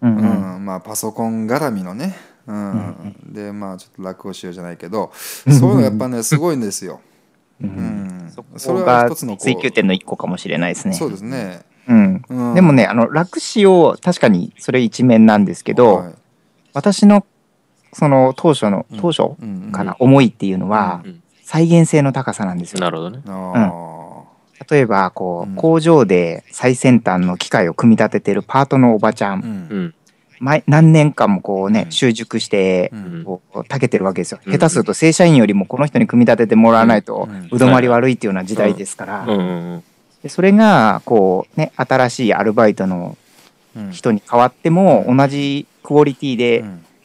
うん、うんうん、まあ、パソコン絡みのね、うん、うんうん、でまあちょっと楽をしようじゃないけど、そういうのやっぱね すごいんですよ。うん、それは一つの追求点の一個かもしれないですね。そうですね、うんでもねあの楽しよう確かにそれ一面なんですけど、はい、私のその当初の当初かな、思いっていうのは、うん再現性の高さなんですよ。なるほどね。うん、例えばこう、うん、工場で最先端の機械を組み立ててるパートのおばちゃん、うん、前何年間もこうね、習熟してこう長けてるわけですよ、下手すると正社員よりもこの人に組み立ててもらわないとうどまり悪いっていうような時代ですから、でそれがこうね新しいアルバイトの人に代わっても同じクオリティで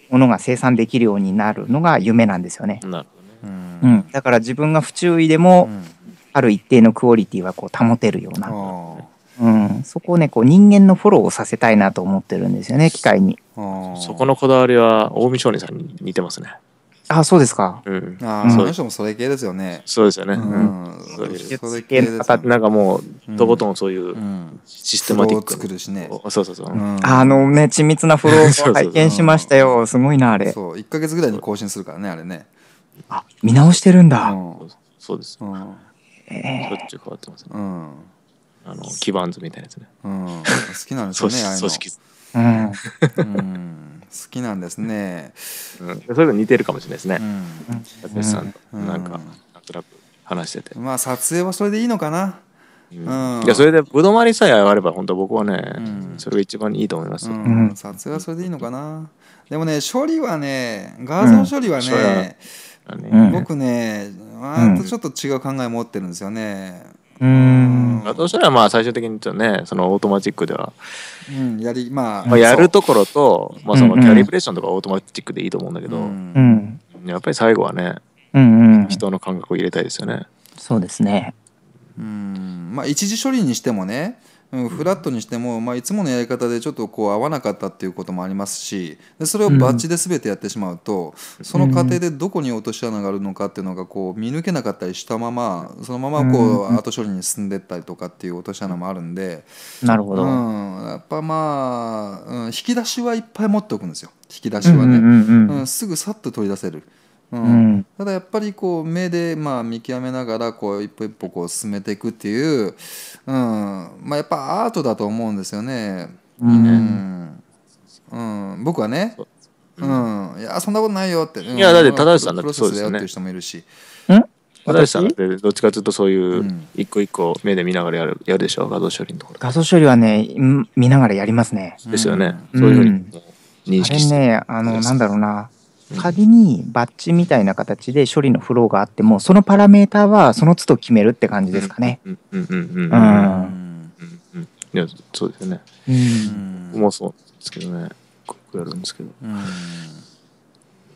ものが生産できるようになるのが夢なんですよね。なるうん、だから自分が不注意でも、ある一定のクオリティはこう保てるような、うん、そこをねこう人間のフォローをさせたいなと思ってるんですよね機械にそこのこだわりは近江商人さんに似てますねあそうですか。うん、ああ、その人もそれ系ですよね。そうですよね。うん。それ系です、ね。なんかもう、とことんそういうシステマティック。作るしね。そうそうそう。あのね、緻密なフローを 拝見しましたよ。すごいな、あれ。そう、1か月ぐらいに更新するからね、あれね。あ見直してるんだ、うんそうです、うんしょっちゅう変わってますねうんあの基盤図みたいなやつね好きなんですね組織図、うん好きなんですねうん、それい似てるかもしれないですねうんさんとうんなんかなんとなく話してて、まあ撮影はそれでいいのかなうんいやそれでぶどまりさえあれば本当僕はね、うんそれが一番いいと思います、ううん撮影はそれでいいのかなでもね処理はね画像処理はね、うんね、うん、僕ねあとちょっと違う考え持ってるんですよね。うん、うん、そしたらまあ最終的にちょっとねそのオートマチックでは、うんやりまあ、まあ、やるところと、まあ、そのキャリブレーションとかオートマチックでいいと思うんだけど、うん、やっぱり最後はね、うんうん、人の感覚を入れたいですよね。そうですねうんまあ、一時処理にしてもね、うん、フラットにしても、まあ、いつものやり方でちょっとこう合わなかったっていうこともありますしでそれをバッチで全てやってしまうと、うん、その過程でどこに落とし穴があるのかっていうのがこう見抜けなかったりしたままそのままこう後処理に進んでったりとかっていう落とし穴もあるんで、うん、なるほど、うん、やっぱまあ、うん、引き出しはいっぱい持っておくんですよ引き出しはね、うん、すぐさっと取り出せる。うん、ただやっぱりこう目でまあ見極めながらこう一歩一歩こう進めていくっていう、うんまあ、やっぱアートだと思うんですよね。うん、僕はね、うん、いやそんなことないよって、いやだって正さんだってそうですよね。っていう人もいるし。正さんってどっちかというとそういう一個一個目で見ながらやるやるでしょう画像処理のところ。画像処理はね見ながらやりますね。ですよね。そういうふうに認識して。あれねあのなんだろうな仮にバッジみたいな形で処理のフローがあってもそのパラメーターはその都度決めるって感じですかね。うんうんうんうんうんいやそうですよね。うんもそうですけどね。やるんですけど、うん、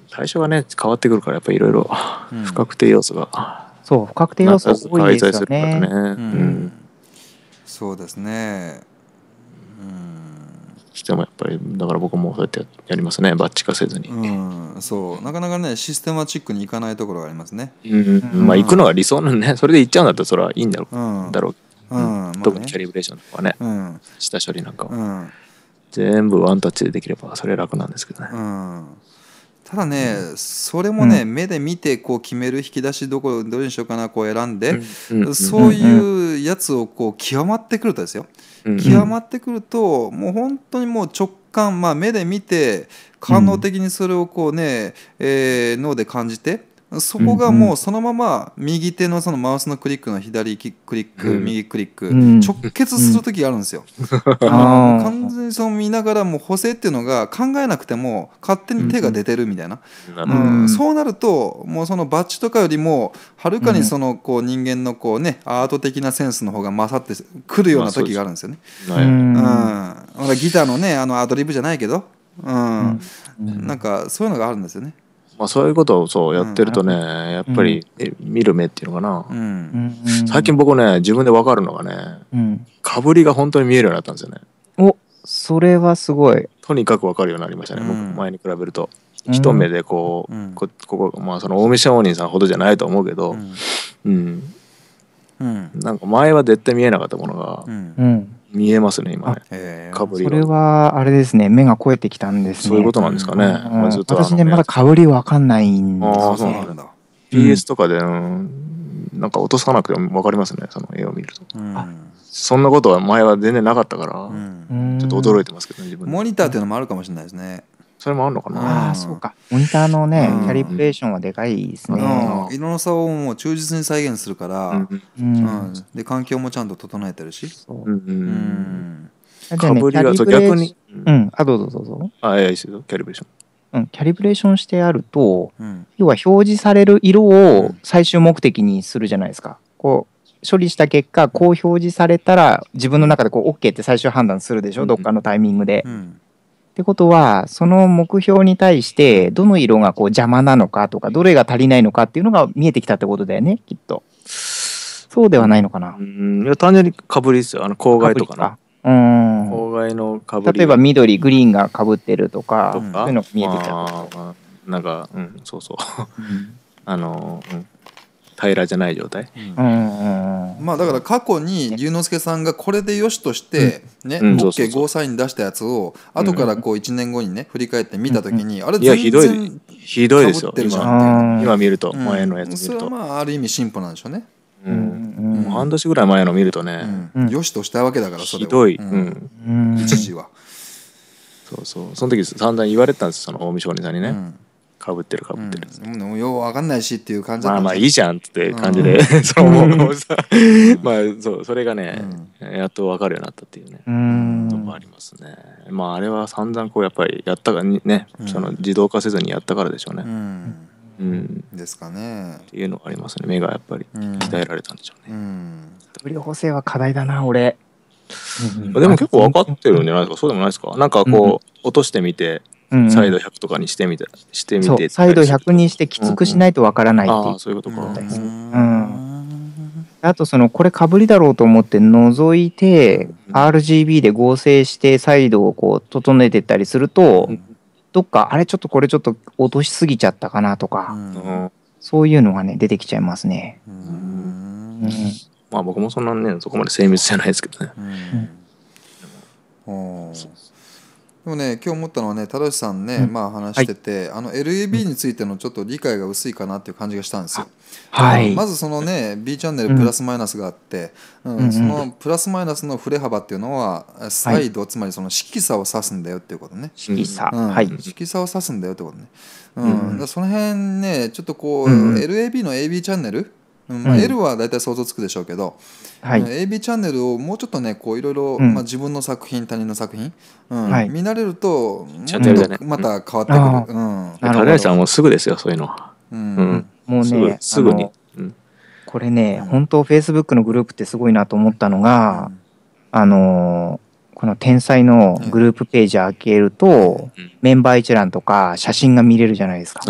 最初はね変わってくるからやっぱりいろいろ不確定要素が、そう不確定要素多いですよね、そうですねしてもやっぱりだから僕もそうやってやりますねバッチ化せずに、うんそうなかなかねシステマチックにいかないところがありますね、うん、まあ行くのが理想なんねそれで行っちゃうんだったらそれはいいんだろう,、うんだろううん特にキャリブレーションとかね、うん、下処理なんかは、うん、全部ワンタッチでできればそれ楽なんですけどね、うんただね、うん、それもね、うん、目で見てこう決める引き出しどこどれにしようかなこう選んで、そういうやつをこう極まってくるとですよ、極まってくるともう本当にもう直感、まあ、目で見て官能的にそれをこうね、えー、脳で感じてそこがもうそのまま右手のそのマウスのクリックの左クリック、右クリック、直結する時があるんですよ。完全にその見ながらもう補正っていうのが考えなくても勝手に手が出てるみたいな、うんそうなるともうそのバッジとかよりもはるかにそのこう人間のこう、ね、アート的なセンスの方が勝ってくるような時があるんですよね。うんギターの,、ね、あのアドリブじゃないけど、うんなんかそういうのがあるんですよね。まあ、そういうことをそうやってるとね、やっぱり、見る目っていうのかな、最近僕ね自分で分かるのがね、かぶりが本当に見えるようになったんですよね。おそれはすごい。とにかく分かるようになりましたね、前に比べると。一目でこう、こここまあその大見商人さんほどじゃないと思うけど、うんうんなんか前は絶対見えなかったものが、うん、見えますね、今ね。かぶりそれは、あれですね、目が超えてきたんですね。そういうことなんですかね。うんうん、私ね、まだかぶりわかんないんですよ、ね。あそうなんだ。PS とかで、うん、なんか落とさなくてもわかりますね、その絵を見ると。そんなことは前は全然なかったから、ちょっと驚いてますけどね、自分モニターっていうのもあるかもしれないですね。それもあるのかな。ああ、そうか。モニターのね、キャリブレーションはでかいですね。色の差をもう忠実に再現するから、うん、で環境もちゃんと整えてるし。う。ん。かぶりは逆に。うん、あ、どうぞどうぞ。あ、いや、いいですよ、キャリブレーション。うん、キャリブレーションしてあると、うん、要は表示される色を最終目的にするじゃないですか。こう処理した結果こう表示されたら自分の中でこう OK って最終判断するでしょ、うん、どっかのタイミングで。うん、ってことは、その目標に対して、どの色がこう邪魔なのかとか、どれが足りないのかっていうのが見えてきたってことだよね、きっと。そうではないのかな。うん、いや、単純にかぶりですよ。あの、郊外とかな。うん。のかぶり。例えば緑、グリーンがかぶってるとか、とかそういうの見えてきた。なんか、うん、そうそう。あの、うん平らじゃない状態、まあだから過去に龍之介さんがこれでよしとしてね、うん、OK ゴーサイン出したやつを後からこう1年後にね振り返って見た時に、あれ全然ひどいひどいですよ今今見ると前のやつ見ると、それはまあある意味進歩なんでしょうねうん、半年ぐらい前の見るとね、よしとしたわけだからそれひどい、うん一時はそうそうその時散々言われてたんですその近江商人さんにね、かぶってるかぶってる、うん、ようわかんないしっていう感じまあまあいいじゃんって感じで、うん、そう思うさ、まあそうそれがね、うん、やっとわかるようになったっていうねうんありますねまああれは散々こうやっぱりやったがね、その自動化せずにやったからでしょうね、うん、ですかね。っていうのがありますね。目がやっぱり鍛えられたんでしょうね。うん。うん、補正は課題だな、俺。でも結構分かってるんじゃないですか。そうでもないですか。なんかこう、落としてみて、サイド100とかにしてみて、してみてサイド100にしてきつくしないとわからないっていう、そういうことか、うん、あとそのこれかぶりだろうと思って覗いて RGB で合成してサイドをこう整えてったりすると、どっかあれちょっとこれちょっと落としすぎちゃったかなとか、そういうのがね出てきちゃいますね。うんまあ僕もそんなねそこまで精密じゃないですけどね。うんもね今日思ったのはね正さんね、うん、まあ話してて、はい、あの LAB についてのちょっと理解が薄いかなっていう感じがしたんですよ。はい、まずそのね B チャンネルプラスマイナスがあって、うん、うん、そのプラスマイナスの振れ幅っていうのはサイド、はい、つまりその色差を指すんだよっていうことね。色差、うんはい、色差を指すんだよってことね。うん、うん、その辺ねちょっとこう、LAB の AB チャンネルまあ、L は大体想像つくでしょうけど、はい、AB チャンネルをもうちょっとねこういろいろ自分の作品他人の作品、うんはい、見慣れるとちょっとまた変わってくる。うん、高橋さんもすぐですよそういうのは。うんもうねすぐに。これね、本当フェイスブックのグループってすごいなと思ったのが、あのこの天才のグループページ開けると、メンバー一覧とか写真が見れるじゃないですか。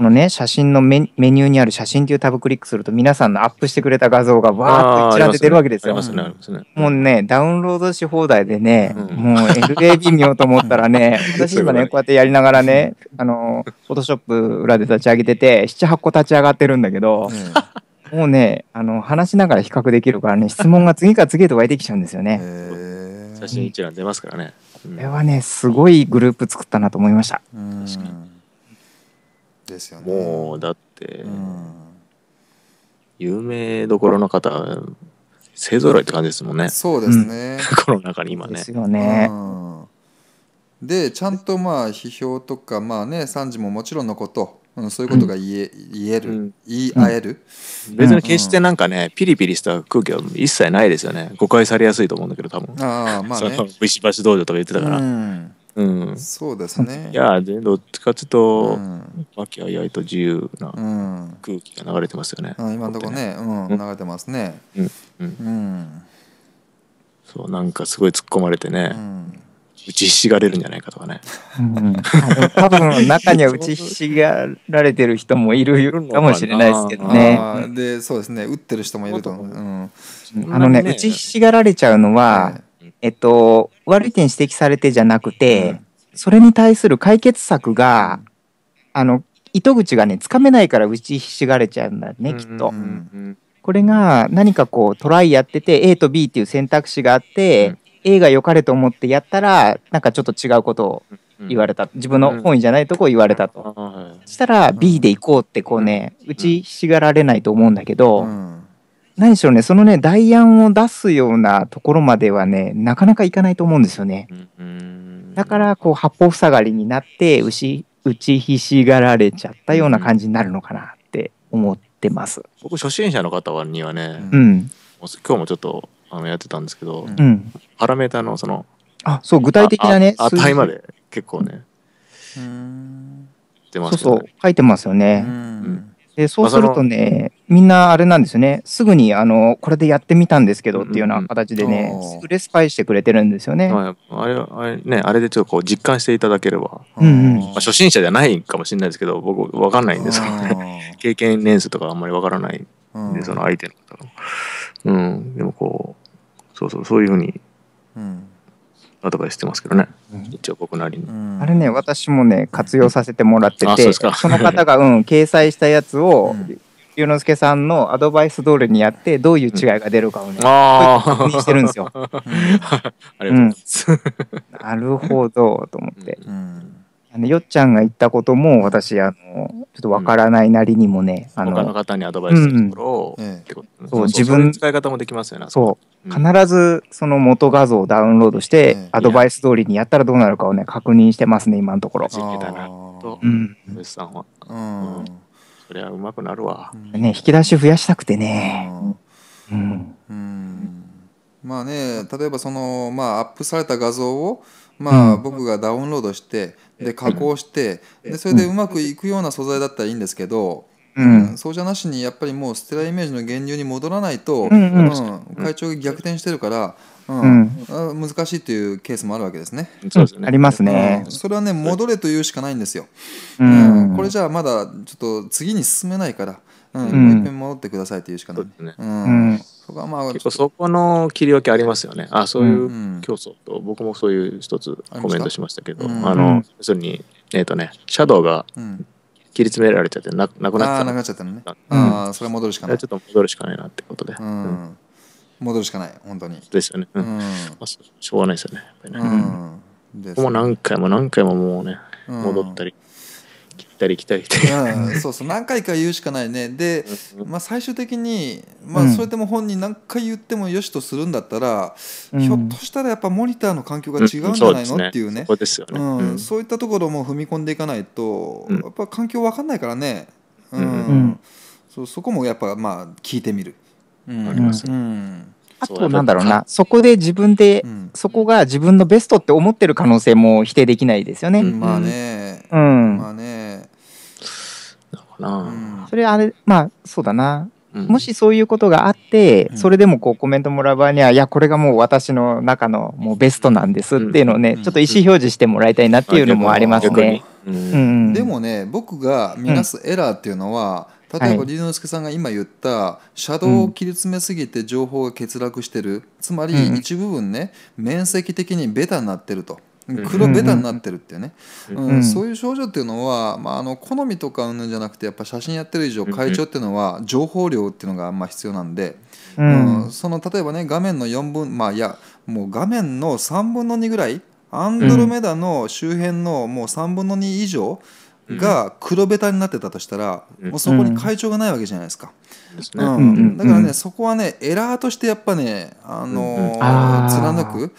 このね、写真のメメニューにある写真っていうタブクリックすると、皆さんのアップしてくれた画像がわーっと一覧で出るわけですよ。もうね、ダウンロードし放題でね、うん、もう LAB 見ようと思ったら ね、私今ね、こうやってやりながらね、あの、フォトショップ裏で立ち上げてて、7、8個立ち上がってるんだけど、うん、もうね、あの、話しながら比較できるからね、質問が次から次へと湧いてきちゃうんですよね。写真一覧出ますからね。これはね、すごいグループ作ったなと思いました。確かにですよねもうだって、うん、有名どころの方勢ぞろいって感じですもんねそうですね、うん、この中に今ねですよね、うんでちゃんとまあ批評とかまあね三時ももちろんのこと、うん、そういうことが言え,、言える、言い合える、別に決してなんかね、ピリピリした空気は一切ないですよね誤解されやすいと思うんだけど多分ああまあ、ね、石橋道場とか言ってたから、うんうん、そうですね。いや、どっちかというと、和気あいあいと自由な空気が流れてますよね。うん、今のとこね、うん、流れてますね。うん。うん。うん。そう、なんかすごい突っ込まれてね。打ちひしがれるんじゃないかとかね。うん、多分中には打ちひしがられてる人もいるかもしれないですけどね。で、そうですね、打ってる人もいると思う。うん、あのね、打ちひしがられちゃうのは、えっと、悪い点指摘されてじゃなくて、それに対する解決策が、あの、糸口がね、つかめないから打ちひしがれちゃうんだね、きっと。これが何かこうトライやってて A と B っていう選択肢があって、A が良かれと思ってやったらなんかちょっと違うことを言われた自分の本意じゃないとこを言われたと、したら B で行こうってこうね打ちひしがられないと思うんだけど、何でしょうね、そのね、代案を出すようなところまではね、なかなかいかないと思うんですよね。うん、だから、こう、八方塞がりになって、牛、打ちひしがられちゃったような感じになるのかなって思ってます。僕、初心者の方にはね、うん、今日もちょっとあのやってたんですけど、うん、パラメータのその、あ、そう、具体的なね、値まで結構ね、出ますね。そうそう、書いてますよね。うんでそうするとね、みんなあれなんですよね、すぐにあのこれでやってみたんですけどっていうような形でね、うんレスパイしてくれてるんですよね。まあ、あれあれね、あれでちょっとこう実感していただければ、うんうんまあ、初心者じゃないかもしれないですけど、僕、分かんないんですよね、経験年数とかあんまり分からないんで、その相手の方の。うん、でもこう、そうそう、そういうふうに、うん、アドバイスしてますけどね、うん、一応僕なりに、あれね私もね活用させてもらっててそその方が、うん、掲載したやつを、龍之介さんのアドバイス通りにやってどういう違いが出るかをね、うん、確認してるんですよ。うん、なるほどと思って。うんあのよっちゃんが言ったことも私あのちょっとわからないなりにもね、あ他の方にアドバイスするところを、うんってことそう自分使い方もできますよね。そううん必ずその元画像をダウンロードしてアドバイス通りにやったらどうなるかをね確認してますね今のところ。あけとうん、うさんは、うんそりゃうまくなるわ。ね引き出し増やしたくてね。うんうんまあね例えばそのまあアップされた画像をまあ僕がダウンロードしてで加工して、でそれでうまくいくような素材だったらいいんですけど、うん、そうじゃなしにやっぱりもうステライメージの源流に戻らないと、うん会長が逆転してるから、うん難しいというケースもあるわけですね。そうですねありますね、それはね戻れというしかないんですよ。うんこれじゃあまだちょっと次に進めないから、うんもう一遍戻ってくださいというしかない。うんそこはまあ結構そこの切り分けありますよね。あそういう競争と、僕もそういう一つコメントしましたけど、あの要するに、えっ、とね、シャドウが切り詰められちゃってななくなっちゃった。なっちゃったのね。ああ、それ戻るしかない。ちょっと戻るしかないなってことで。うん戻るしかない、本当に。ですよね。うん。しょうがないですよね。ね。うん。ここも何回も何回ももうね、戻ったり。たり来たり来たり、うん、そうそう 何回か言うしかないねで、まあ、最終的に、まあ、それでも本人何回言ってもよしとするんだったら、うん、ひょっとしたらやっぱモニターの環境が違うんじゃないの、うんね、っていうねそういったところも踏み込んでいかないと、やっぱ環境分かんないからね、うんそうそこもやっぱまあ聞いてみる。うん、あります、うんあと、なんだろうな、そこで自分で、うん、そこが自分のベストって思ってる可能性も否定できないですよね。まあね。うん。まあね。な。それあれ、まあ、そうだな。うん、もしそういうことがあって、それでもこうコメントもらう場合には、いや、これがもう私の中のもうベストなんですっていうのをね、ちょっと意思表示してもらいたいなっていうのもありますね。うん、でもね、僕が見なすエラーっていうのは、例えば龍之介さんが今言ったシャドウを切り詰めすぎて情報が欠落してる、つまり一部分ね面積的にベタになってると、黒ベタになってるっていうね、うんそういう症状っていうのは、まあ、あの好みとかうんじゃなくてやっぱ写真やってる以上会長っていうのは情報量っていうのがまあ必要なんで、うんその例えばね画面の4分まあいやもう画面の3分の2ぐらいアンドロメダの周辺のもう3分の2以上が黒ベタになってたとしたら、もうそこに会長がないわけじゃないですか。うんだからね、そこはねエラーとしてやっぱね、あの貫く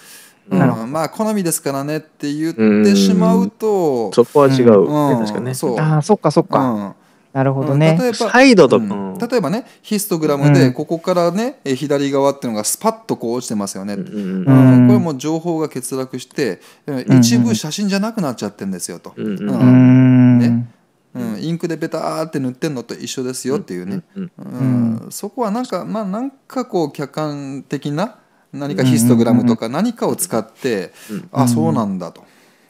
まあ好みですからねって言ってしまうとそこは違う、確かねそうあそっかそっか、なるほどね、例えばサイドと、例えばねヒストグラムでここからね、左側っていうのがスパッとこう落ちてますよね、うんこれも情報が欠落して、一部写真じゃなくなっちゃってるんですよと、うんねうん、インクでベターって塗ってんのと一緒ですよっていうね、うんそこはなんかまあなんかこう客観的な何かヒストグラムとか何かを使って、うん、あそうなんだと、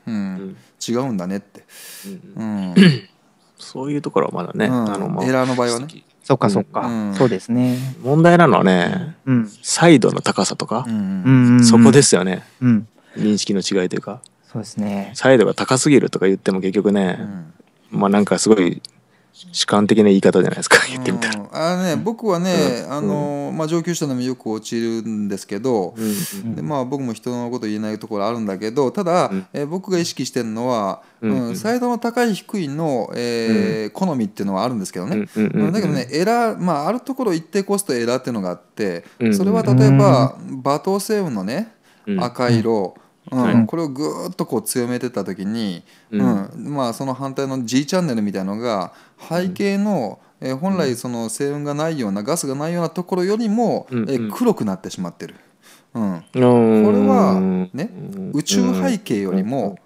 うん、違うんだねって、うん、そういうところはまだね、あのまあ、エラーの場合はねそっかそっか、そうですね問題なのはね、うん、サイドの高さとか、そこですよね、認識の違いというかそうですねサイドが高すぎるとか言っても結局ね、まあなんかすごい主観的な言い方じゃないですか言ってみたら、うん、あのね僕はね、うん、あのまあ、上級者でもよく落ちるんですけど、うんでまあ、僕も人のこと言えないところあるんだけどただ、うん、え僕が意識してるのは、うんサイドの高い低いの、えー好みっていうのはあるんですけどね、うんだけどねエラー、まあ、あるところ一定コストエラーっていうのがあってそれは例えば、罵倒セーブのね赤色、うん、これをぐっとこう強めてった時に、うんまあ、その反対の G チャンネルみたいのが背景の、えー、本来その星雲がないようなガスがないようなところよりも、えー、黒くなってしまってる。うん、これは、ね、宇宙背景よりも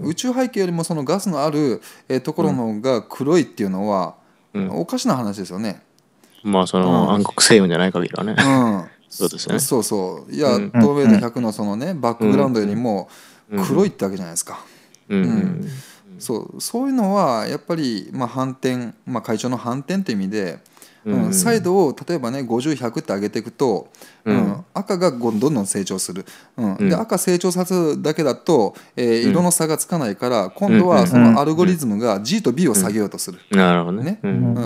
宇宙背景よりもそのガスのある、えところの方が黒いっていうのは、おかしな話ですよね。まあその、暗黒星雲じゃない限りはね。うんですねそうそういや、うん、透明で100のそのねバックグラウンドよりも黒いってわけじゃないですか。うん、うん、そうそういうのはやっぱり、まあ、反転、まあ、会長の反転という意味で、うん、サイドを例えばね50100って上げていくと、うん、うん、赤がどんどん成長する、うん、で赤成長させるだけだと、えー、色の差がつかないから、今度はそのアルゴリズムが G と B を下げようとする、なるほどね、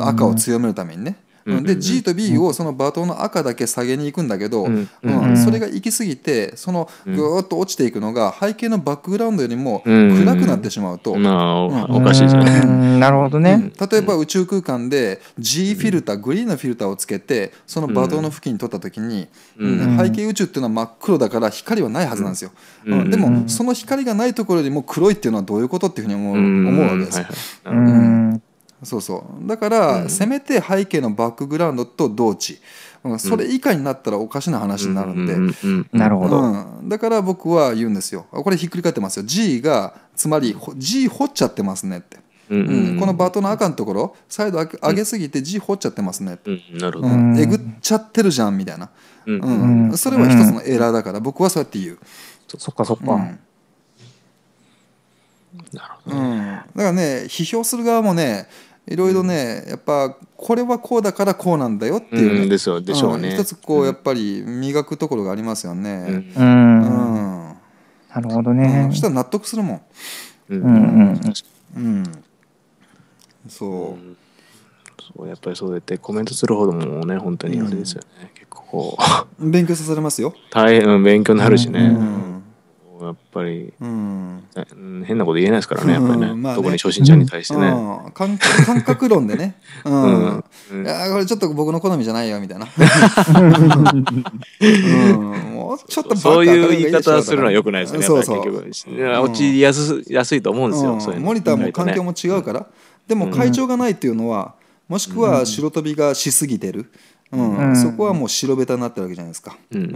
赤を強めるためにね。で G と B をそのトンの赤だけ下げに行くんだけど、うんそれが行き過ぎてそのぐっと落ちていくのが背景のバックグラウンドよりも暗くなってしまうと、おかしいですね。なるほどね、例えば宇宙空間で G フィルターグリーンのフィルターをつけてそのトンの付近に撮った時に、背景宇宙っていうのは真っ黒だから光はないはずなんですよ。うんでもその光がないところよりも黒いっていうのはどういうことっていうふうに思う,、思うわけです。うんそうそうだから、うん、せめて背景のバックグラウンドと同値、それ以下になったらおかしな話になるんで、なるほど、うん、だから僕は言うんですよこれひっくり返ってますよ G がつまり G 掘っちゃってますねって。このバトの赤のところサイド上げすぎて G 掘っちゃってますね、って。なるほど、えぐっちゃってるじゃんみたいな、うん、うんそれは一つのエラーだから、僕はそうやって言うそっかそっか、なるほど、ね、だからね批評する側もねいろいろね、やっぱこれはこうだからこうなんだよっていう、ねうん、ですよでしょうね、うん、一つこうやっぱり磨くところがありますよねうん、うんなるほどね、そしたら納得するもんうんうんうん、そう、そうやっぱりそうやってコメントするほどもね本当にあれですよね、結構 勉強させられますよ大変勉強になるしね、うんやっぱり、うん、変なこと言えないですからね、やっぱりね。まあ、特に初心者に対してね。感覚論でね。うん。いや、これちょっと僕の好みじゃないよ、みたいな。うん、もうちょっとそういう言い方するのはよくないですよね。そうそう。落ちやすいと思うんですよ。モニターも環境も違うから。でも会長がないっていうのは、もしくは白飛びがしすぎてる。うん、そこはもう白ベタになってるわけじゃないですか、うん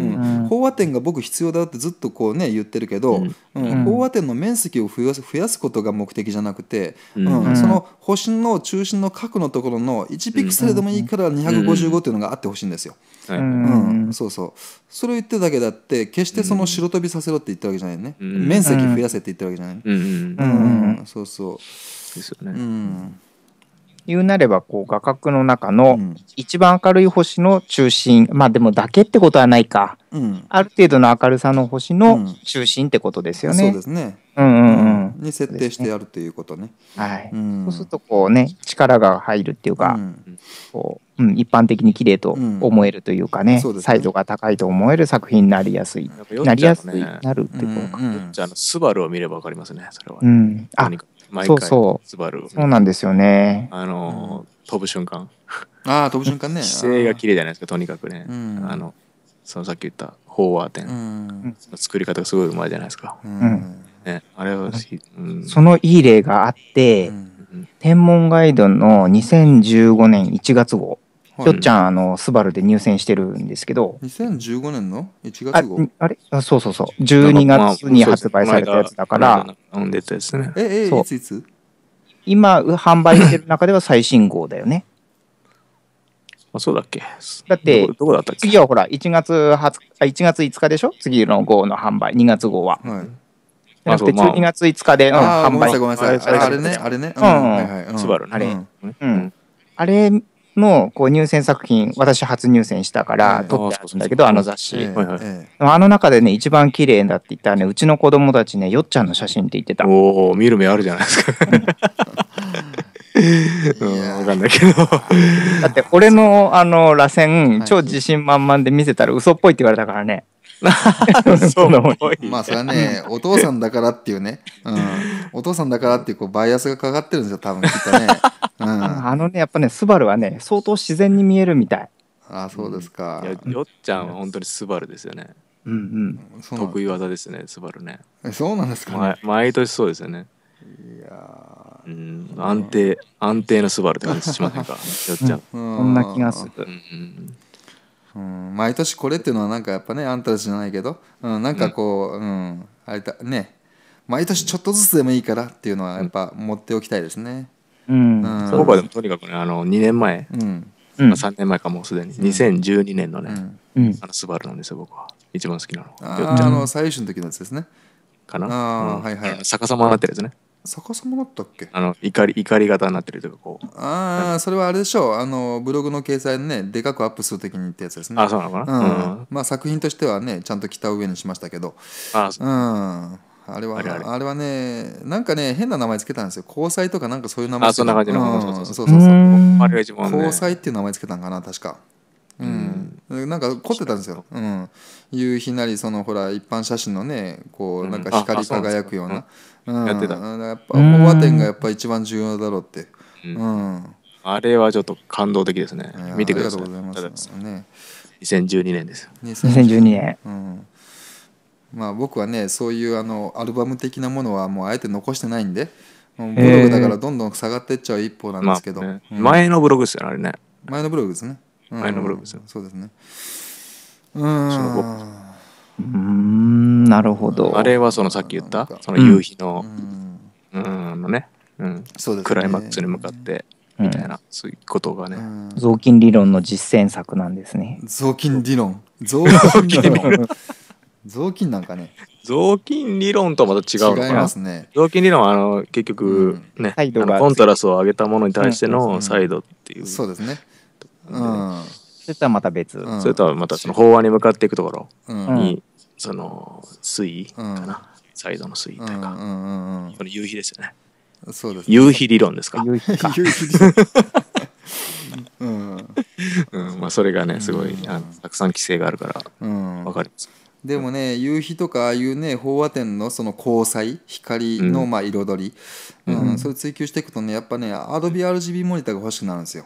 飽和点が僕必要だってずっとこうね言ってるけど、うん飽和点の面積を増やす増やすことが目的じゃなくて、うんその星の中心の角のところの1ピクセルでもいいから255っていうのがあってほしいんですよ、うんそうそうそれを言ってるだけだって決してその白飛びさせろって言ったわけじゃないね、面積増やせって言ったわけじゃない、うんそうそうですよね、うん言うなればこう画角の中の一番明るい星の中心、うん、まあでもだけってことはないか、うん、ある程度の明るさの星の中心ってことですよね。そうですね、うんうんうん、に設定してやるということね。はい、そうするとこうね力が入るっていうか、こううん、一般的に綺麗と思えるというかね,、うんサイドが高いと思える作品になりやすい、なりやすくなるっていうか。じゃあのスバルを見ればわかりますねそれは、うん、あ毎回、そうスバル。そうなんですよね。あの、飛ぶ瞬間。ああ、飛ぶ瞬間ね。姿勢が綺麗じゃないですか、とにかくね。あの、そのさっき言った飽和点の作り方がすごいうまいじゃないですか。うんね、あれは、うん、そのいい例があって、うん、天文ガイドの2015年1月号ょっちゃん、あの、スバルで入選してるんですけど。2015年の1月号あれあそうそうそう。12月に発売されたやつだから。飲んでたね。え、え、いついつ今、販売してる中では最新号だよね。あ、そうだっけだって、どこだったっけ次はほら、1月 ,20 1月5日でしょ次の号の販売、2月号は。はいじゃなくて12月5日で、うん、販売。ごめんなさい、ごめんなさい。あれね、あれね。うん、スバルね。あれ。うん。あれのこう入選作品、私初入選したから撮ってあるんだけど、あの雑誌。あの中でね、一番綺麗だって言ったらね、うちの子供たちね、よっちゃんの写真って言ってた。おお、見る目あるじゃないですか。うん、わかんないけど。だって、俺の、あの、螺旋、超自信満々で見せたら嘘っぽいって言われたからね。そうまあそれはね、お父さんだからっていうね、うん、お父さんだからっていうこうバイアスがかかってるんですよ、多分きっとね。うん、あのね、やっぱね、スバルはね、相当自然に見えるみたい。あそうですか。よっちゃんは本当にスバルですよね。うんうん、得意技ですね、スバルね。そうなんですか、ね、毎年そうですよね。いやうん、安定、安定のスバルって感じしませんか、よっちゃん。そんな気がする。うんうん、毎年これっていうのはなんかやっぱねあんたたちじゃないけど、うん、なんかこう、うん、うん、あれだね毎年ちょっとずつでもいいからっていうのはやっぱ持っておきたいですね。うん、うん、僕はでもとにかくねあの2年前、うんまあ、3年前かもうすでに、うん、2012年のね、うん、あのスバルなんですよ僕は一番好きなの。ああの最終の時のやつですね。かなあ、うん、はいはい。逆さまになってるやつね。逆さまだったっけあの怒り怒り型になってるというかこうああそれはあれでしょうあのブログの掲載ねでかくアップするときにってやつですねあそうなのかな、うんうん、まあ作品としてはねちゃんと着た上にしましたけどあそう、うん、あれはあれはねなんかね変な名前つけたんですよ交際とかなんかそういう名前あそんな感じの、うん、そうそうそうそうね、交際っていう名前つけたんかな確かうん、うん、なんか凝ってたんですよ、うん、夕日なりそのほら一般写真のねこうなんか光り輝くような、やってた、うん、やっぱ飽和点がやっぱ一番重要だろうって、うん、うん、あれはちょっと感動的ですね見てくださいありがとうございます、ね、2012年です2012年、うんまあ、僕はねそういうあのアルバム的なものはもうあえて残してないんでブログだからどんどん下がってっちゃう一方なんですけど、まあねうん、前のブログですよねあれね前のブログですね、前のブログですよ、そうですねうんうんなるほどあれはそのさっき言ったその夕日の、うん、うんのね、うん、そうですねクライマックスに向かってみたいな、うん、そういうことがね、雑巾理論の実践作なんですね雑巾理論雑巾理論雑巾なんかね雑巾理論とまた違うのかな、ね、雑巾理論はあの結局ね、うん、コントラストを上げたものに対してのサイドっていう、そうですねうんそれとはまた別、うん、それとはまたその法案に向かっていくところに、うん、その水位かな、うん、サイドの水位というか、うんこの夕日ですよねそうです、ね、夕日理論ですか夕日かうん、うん、まあそれがねすごい、あのたくさん規制があるからわかります、でもね夕日とかああいうね飽和点のその光彩光のまあ彩り、うん、うん、それ追求していくとねやっぱねアドビ b r g b モニターが欲しくなるんですよ。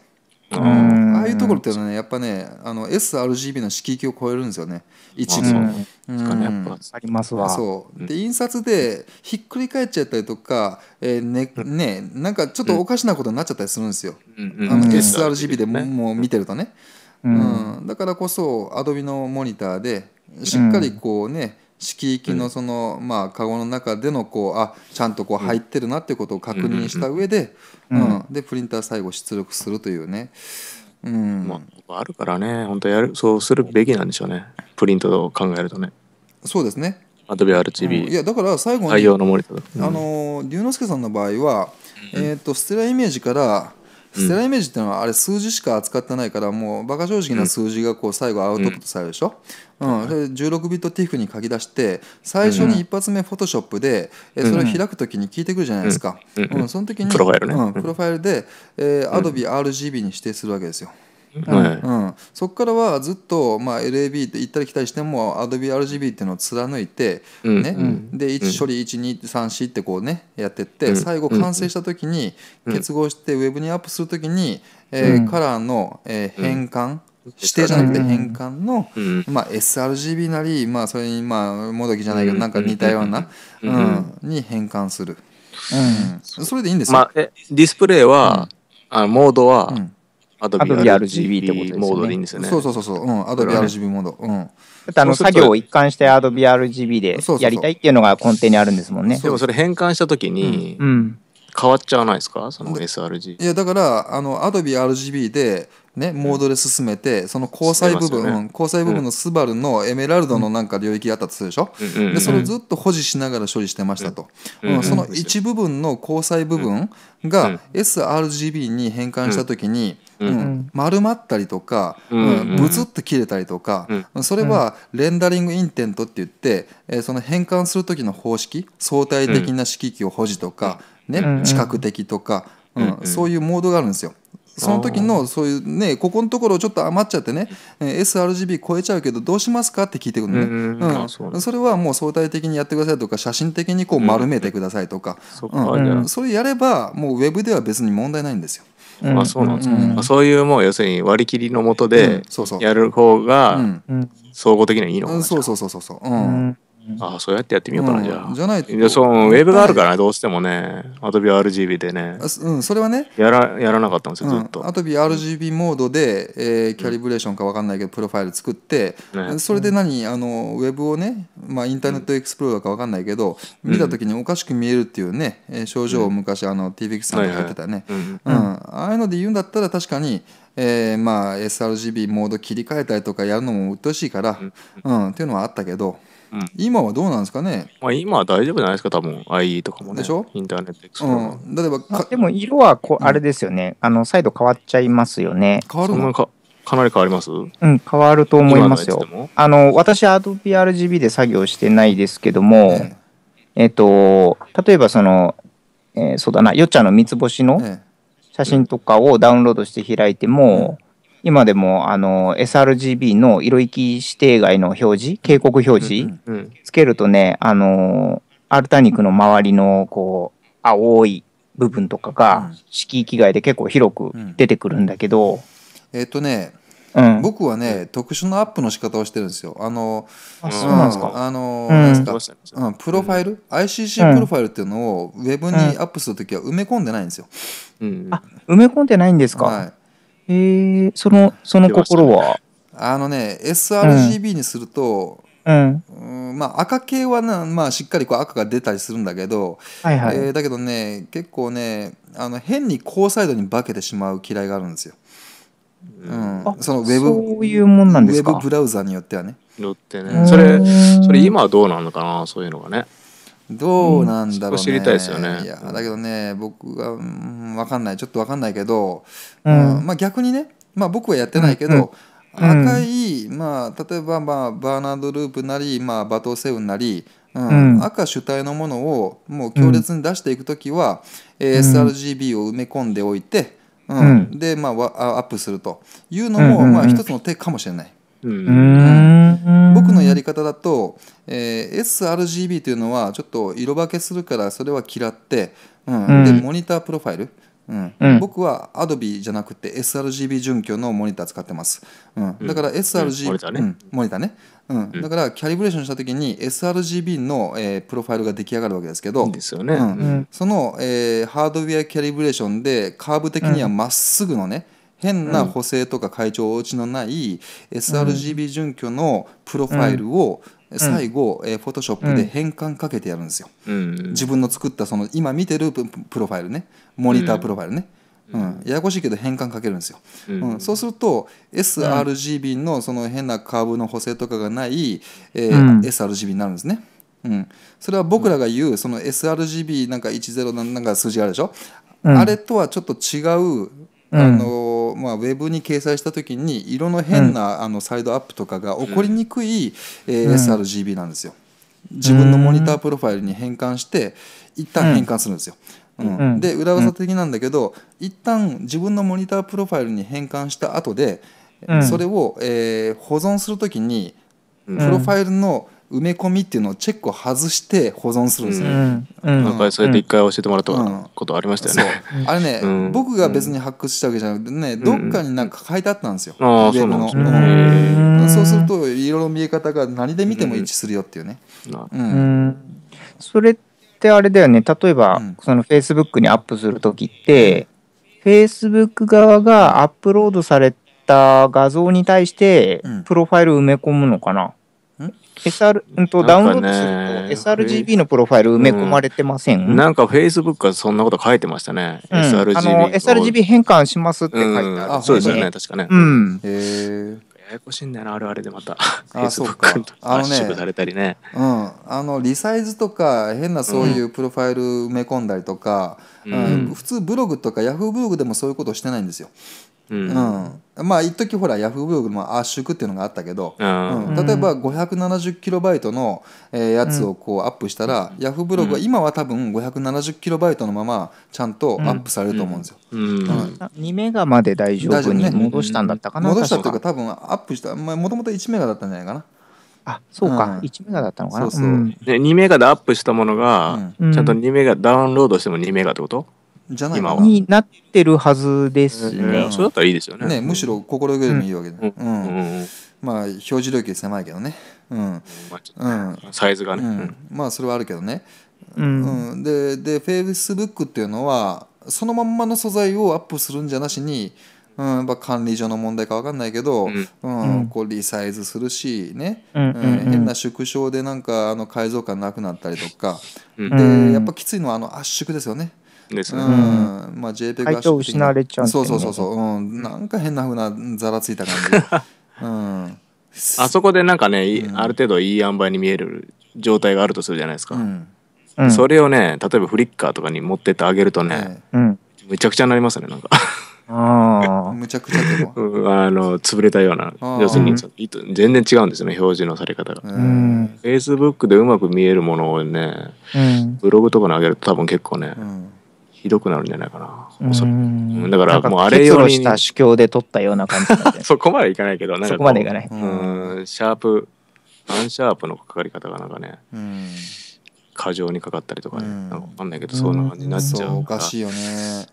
うんああいうところっていうのはねやっぱねあの sRGB の色域を超えるんですよね一部、ありますわそうで印刷でひっくり返っちゃったりとか、えーねね、なんかちょっとおかしなことになっちゃったりするんですよ、うん、あの sRGB でも,、もう見てるとね、うんだからこそアドビのモニターでしっかりこうね、色域のその、うん、まあカゴの中でのこうあちゃんとこう入ってるなっていうことを確認した上で、うん、うん、でプリンター最後出力するというね、うん、まあ、あるからね本当やるそうするべきなんでしょうねプリントを考えるとねそうですねアドビア RGB、うん、いやだから最後にうん、あの龍之介さんの場合は、えーと、ステライメージからステライメージっていうのはあれ数字しか扱ってないからもうバカ正直な数字がこう最後アウトプットされるでしょ、うん、そ16ビット TIFF に書き出して最初に一発目 Photoshop で、えそれを開くときに聞いてくるじゃないですか、うんその時にプロファイル、ね,、うん、プロファイルで、えー、AdobeRGB に指定するわけですよ。はいうん、そこからはずっと、まあ、LAB って行ったり来たりしても AdobeRGB っていうのを貫いて、ねで1処理1234ってこうねやってって、最後完成した時に結合してウェブにアップする時に、えカラーの、え変換、指定じゃなくて変換の、まあ、sRGB なり、まあ、それに、まあ、もどきじゃないけどなんか似たような、うんに変換する、うん、それでいいんですか、まあ、ディスプレイは、あモードは、アドビ RGB ってことですね。モードでいいんですよね。そうそうそうそう。うん。アドビ RGB モード。うん。あの作業を一貫してアドビ RGB でやりたいっていうのが根底にあるんですもんね。でもそれ変換したときに変わっちゃわないですかその SRG。いやだからあのアドビ RGB でね、モードで進めて、その交際部分、ね、交際部分のスバルのエメラルドのなんか領域があったとするでしょ、うん、でそれをずっと保持しながら処理してましたと、うん、うん、その一部分の交際部分が sRGB に変換した時に、うん、丸まったりとか、うんブツッと切れたりとか、それはレンダリングインテントって言って、えその変換する時の方式相対的な色域を保持とか、ね、知覚的とか、うんそういうモードがあるんですよ。その時のそういうねここのところちょっと余っちゃってね、え sRGB 超えちゃうけどどうしますかって聞いてくるのね、それはもう相対的にやってくださいとか写真的にこう丸めてくださいとか、うんそれやればもうウェブでは別に問題ないんですよ。あそうなんですねそういうもう要するに割り切りのもとでやる方が総合的にはいいのかな、そうそうそうそうそう、うんああ、そうやってやってみようかな、じゃあ。じゃないと。いや、そう、ウェブがあるからね、どうしてもね。ア d ビ b RGB でね。うん、それはね。やら、やらなかったんですよ、ずっと。ア d ビ b RGB モードで、えー、キャリブレーションか分かんないけど、プロファイル作って、それで何、あの、ウェブをね、まあ、インターネットエクスプローラーか分かんないけど、見た時におかしく見えるっていうね、症状を昔、あの、TVX さんがやってたね。ああいうので言うんだったら、確かに、えまあ SRGB モード切り替えたりとかやるのもうっとうしいから、うん、っていうのはあったけど、うん、今はどうなんですかね、まあ、今は大丈夫じゃないですか多分 IE とかもねでしょインターネットエクスプロー、うん、例えば、でも色はこう、あれですよねあの再度変わっちゃいますよね変わるのかかなり変わりますうん変わると思いますよあの私 AdobeRGB で作業してないですけども、えっと例えばその、えー、そうだなよっちゃんの三つ星の写真とかをダウンロードして開いても、今でもあの sRGB の色域指定外の表示、警告表示つけるとね、あの、アルタニックの周りのこう、青い部分とかが色域外で結構広く出てくるんだけど。えっとね、うん、僕はね、特殊なアップの仕方をしてるんですよ。あの、あそうなんですか。あの、うん、ですか、うん、プロファイル、ICC プロファイルっていうのをウェブにアップするときは埋め込んでないんですよ。うん、あ、埋め込んでないんですか。はいええ、その、その心はあのね、sRGB にすると、うん、うんまあ、赤系はな、まあ、しっかりこう赤が出たりするんだけど、はいはい、えー、だけどね結構ねあの変に高サイドに化けてしまう嫌いがあるんですよ。うん、そのウェブそういうもんなんですかウェブブラウザによってはね。よってねそれそれ今はどうなのかなそういうのがね。どうなんだろう、ねうん、いやだけどね僕は、うん、分かんないちょっと分かんないけど、うんうん、まあ逆にね、まあ、僕はやってないけど、赤い、まあ、例えば、まあ、バーナード・ループなり、まあ、バトー・セウンなり、うん赤主体のものをもう強烈に出していく時は、うん、ASRGB を埋め込んでおいて、うんで、まあ、アップするというのも、まあ、一つの手かもしれない。うん僕のやり方だと、えー、sRGB というのはちょっと色分けするからそれは嫌って、うん、うん、でモニタープロファイル、うんうん、僕は Adobe じゃなくて sRGB 準拠のモニター使ってます、うん、だから sRGB、モニターね,、モニターねうん、だからキャリブレーションした時に sRGB の、えー、プロファイルが出来上がるわけですけどうんその、えー、ハードウェアキャリブレーションでカーブ的にはまっすぐのね、うん変な補正とか会長落ちのない sRGB 準拠のプロファイルを最後、えー、フォトショップで変換かけてやるんですよ、自分の作ったその今見てるプロファイルねモニタープロファイルね、うん、ややこしいけど変換かけるんですよ、うん、うん、そうすると sRGB のその変なカーブの補正とかがない、えー、うん、sRGB になるんですね、うん、それは僕らが言うその sRGB なんか10なんか数字があるでしょ、うん、あれとはちょっと違うあのまあ、ウェブに掲載した時に色の変な、あのサイドアップとかが起こりにくい、え sRGB なんですよ。自分のモニタープロファイルに変換して一旦変換するんですよ。うん、で裏技的なんだけど、うん、一旦自分のモニタープロファイルに変換した後で、うん、それを、えー、保存する時にプロファイルの、うん埋め込みっていうのをチェックを外して保存するんですね。うんなんそうやって一回教えてもらったことありましたよね。あれね、僕が別に発掘したわけじゃなくてね、どっかになんか書いてあったんですよ。ゲームの。そうすると色の見え方が何で見ても一致するよっていうね。それってあれだよね。例えば、その Facebook にアップする時って、Facebook 側がアップロードされた画像に対してプロファイル埋め込むのかな。SR、うんと、ダウンロードすると SRGB のプロファイル埋め込まれてません、うん、なんか Facebook がそんなこと書いてましたね。うん、SRGB。あの、SRGB 変換しますって書いてある、うん、そうですよね、確かね。うん。へえ。ややこしいんだよなあるあるでまたフェイスブックと圧縮されたりねうん、あのリサイズとか変なそういうプロファイル埋め込んだりとか、うん、うん、普通ブログとかヤフーブログでもそういうことしてないんですよ。うん、うん、まあ一時ほらヤフーブログの圧縮っていうのがあったけど、うん、例えば5 7 0イトのやつをこうアップしたら、ヤフーブログは今は多分5 7 0イトのままちゃんとアップされると思うんですよ。うん2メガまで大丈夫に戻したんだったかな、ね、戻したっていうか多分アップしたもともと1メガだったんじゃないかな。あそうか、うん、1メガだったのかなそうそう、うん、で2メガでアップしたものが、うん、ちゃんと2メガダウンロードしても2メガってことじゃない今はになってるはずですね。それだったらいいですよね。ねむしろ心よけでもいいわけだ、ね。うん。うんまあ表示領域狭いけどね。うん。うん、サイズがね。まあそれはあるけどね。うん。でで Facebook っていうのはそのまんまの素材をアップするんじゃなしに。うん、やっぱ管理上の問題か分かんないけど、うんこうリサイズするしね、うん変な縮小でなんかあの改造感なくなったりとか、うでやっぱきついのはあの圧縮ですよね、ですね。うん、まあ JPEG 配失われちゃう、ね、そうそうそうそう、うん、なんか変なふうなざらついた感じ。うん。あそこでなんかね、うん、ある程度いい塩梅に見える状態があるとするじゃないですか。うん、それをね、例えばフリッカーとかに持ってってあげるとね、うん、むちゃくちゃになりますね、なんかあ むちゃくちゃでもあの潰れたような要するに全然違うんですよね表示のされ方がフェイスブックでうまく見えるものをね、うん、ブログとかに上げると多分結構ね、うんひどくなるんじゃないかな。おそだからもうあれより。した主教で取ったような感じそこまでいかないけど、そこまでいかない。うん、シャープ、アンシャープのかかり方がなんかね、過剰にかかったりとかね、なんかわかんないけど、そんな感じになっちゃうおかしいよね。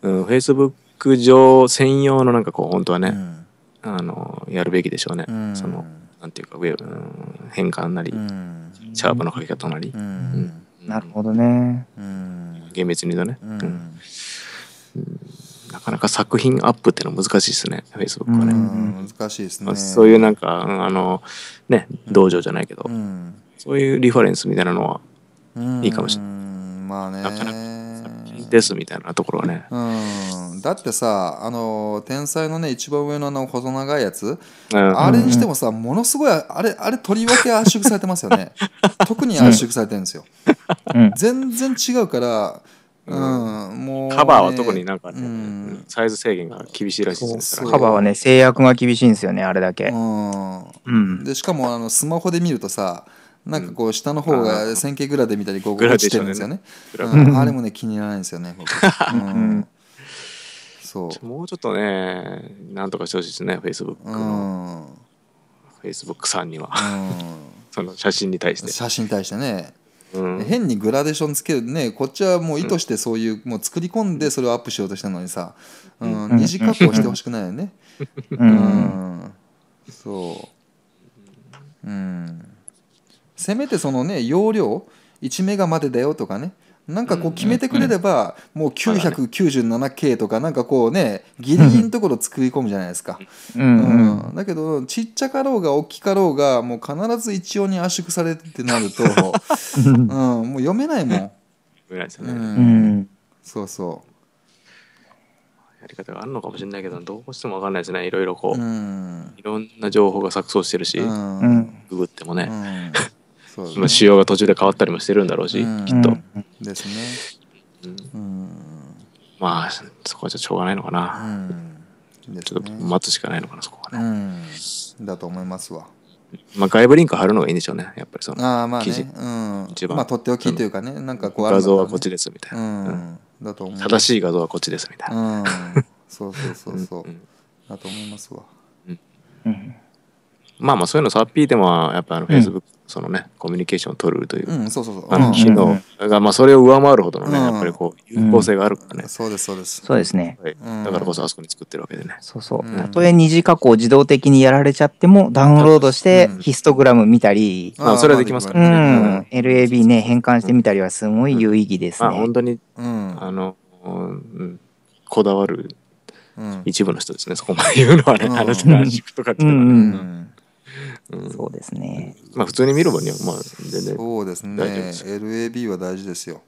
うん、Facebook 上専用のなんかこう、本当はね、あの、やるべきでしょうね。その、なんていうか、ウェブ、変換なり、シャープのかけ方なり。なるほどね。うん厳密に言うとね、うんなかなか作品アップってのは難しいですね、フェイスブックはね。うん難しいですね。そういうなんか、あの、ね、道場じゃないけど、うん、そういうリファレンスみたいなのはいいかもしれない。うんまあね。なかなかですみたいなところはね、うん、だってさあの天才のね一番上のあの細長いやつ、うん、あれにしてもさものすごいあれあれとりわけ圧縮されてますよね 特に圧縮されてるんですよ、うん、全然違うからうん、もう、カバーは特になんかね、うん、サイズ制限が厳しいらしいですカバーはね制約が厳しいんですよねあれだけ、うん、でしかもあのスマホで見るとさなんかこう下の方が線形グラデみたいにこう落ちてるんですよね、ねうん、あれもね気に入らないんですよね、うんそうもうちょっとねなんとかしてほしいですねフェイスブックフェイスブックさんには その写真に対して写真に対してね、うん、変にグラデーションつけるねこっちはもう意図してそういう、うん、もう作り込んでそれをアップしようとしたのにさ、うん、うん、二次加工してほしくないよねうんそううんせめてそのね容量1メガまでだよとかねなんかこう決めてくれれば、もう 997K とかなんかこうねギリギリのところ作り込むじゃないですか、うんだけどちっちゃかろうが大きかろうがもう必ず一応に圧縮されてってなると、うん、もう読めないもん。うんそうそうやり方があるのかもしれないけどどうしても分かんないですねいろいろこう、いろんな情報が錯綜してるし、ググってもね、まあ、仕様が途中で変わったりもしてるんだろうし、きっと。ですね。まあそこはちょっとしょうがないのかな。ちょっと待つしかないのかなそこはね。だと思いますわ。まあ、外部リンク貼るのがいいんでしょうね、やっぱりその記事。あうん、一番。まあ、とっておきというかね、なんかこう画像はこっちですみたいな。だと思正しい画像はこっちですみたいな。そうそうそうそう。だと思いますわ。まあまあ、そういうのさっぴいても、やっぱあのフェイスブックそのねコミュニケーションを取るという、そうそうそう機能が、まあ、それを上回るほどのね、やっぱりこう有効性があるからね、そうですそうですそうですね、はい、だからこそあそこに作ってるわけでねそうそうたとえ二次加工自動的にやられちゃってもダウンロードしてヒストグラム見たり、まあそれはできますからうん、LAB ね変換してみたりはすごい有意義ですね、まあ本当に、うん、あの、こだわる一部の人ですね、そこまで言うのはね、あの人のとかっていうのは、ねそうですね。まあ普通に見る分にはまあ全然そうですね。LAB は大事ですよ。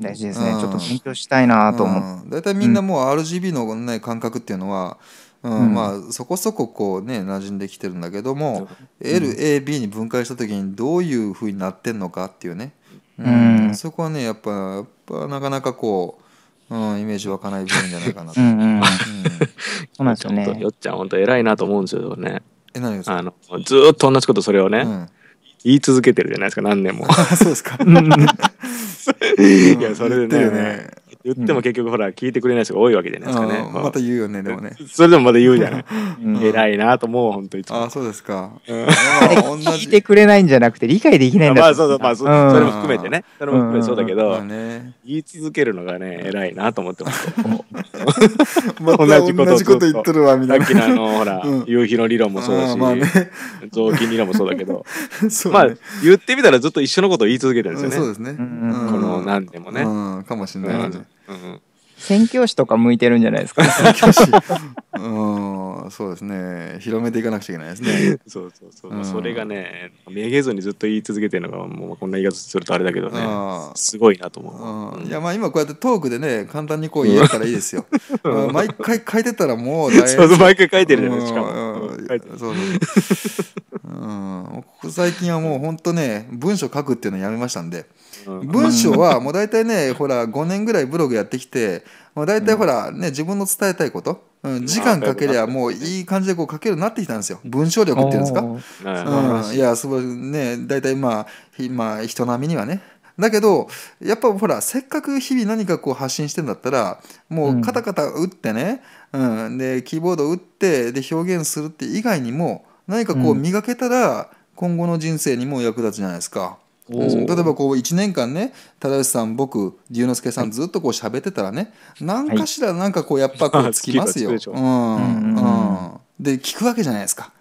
大事ですね。ちょっと勉強したいなと思う。大体みんなもう RGB のね感覚っていうのは、うんまあそこそここうね馴染んできてるんだけども、LAB に分解した時にどういうふうになってんのかっていうね。うん、そこはねやっぱやっぱなかなかこう。うん、イメージ湧かない部分じゃないかなそうなんですよね。よっちゃん、本当偉いなと思うんですよね。え、何ですかあの、ずっと同じことそれをね、うん、言い続けてるじゃないですか、何年も。そうですか。いや、それでね。ね言っても結局ほら聞いてくれない人が多いわけじゃないですかね。また言うよねでもね。それでもまた言うじゃない。偉いなと思う本当いつも。あそうですか。聞いてくれないんじゃなくて理解できないんだ。まあそうそうまあそれも含めてね。それも含めてそうだけど。言い続けるのがね、偉いなと思ってます。同じこと言ってるわ、みたいな。さっきのあの、ほら、夕日の理論もそうだし、まあね、雑巾理論もそうだけど、まあ、言ってみたらずっと一緒のことを言い続けてるんですよね。そうですね。この何年もね。かもしれない、ね。うん宣教師とか向いてるんじゃないですか。宣教師。うん、そうですね。広めていかなくちゃいけないですね。そうそうそう。うんそれがね、めげずにずっと言い続けてるのが、もうこんな言い方するとあれだけどね、すごいなと思う。いや、まあ今こうやってトークでね、簡単にこう言えたらいいですよ。毎回書いてたらもう大変。そう毎回書いてるね、しかそうそう。うん、最近はもう本当ね、文章書くっていうのやめましたんで。文章はもう大体ね、ほら、5年ぐらいブログやってきて、まあ、大体ほら、ね、自分の伝えたいこと、うん、時間かけりゃもういい感じでこう書けるようになってきたんですよ。文章力っていうんですか。うん、いや、すごいね、大体まあ、まあ、人並みにはね。だけど、やっぱほら、せっかく日々何かこう発信してんだったら、もうカタカタ打ってね、うん、うん、で、キーボード打って、で、表現するって以外にも、何かこう磨けたら、今後の人生にも役立つじゃないですか。例えばこう1年間ね忠義さん僕龍之介さんずっとこう喋ってたらね何かしらなんかこうやっぱこうつきますよ。で聞くわけじゃないですか。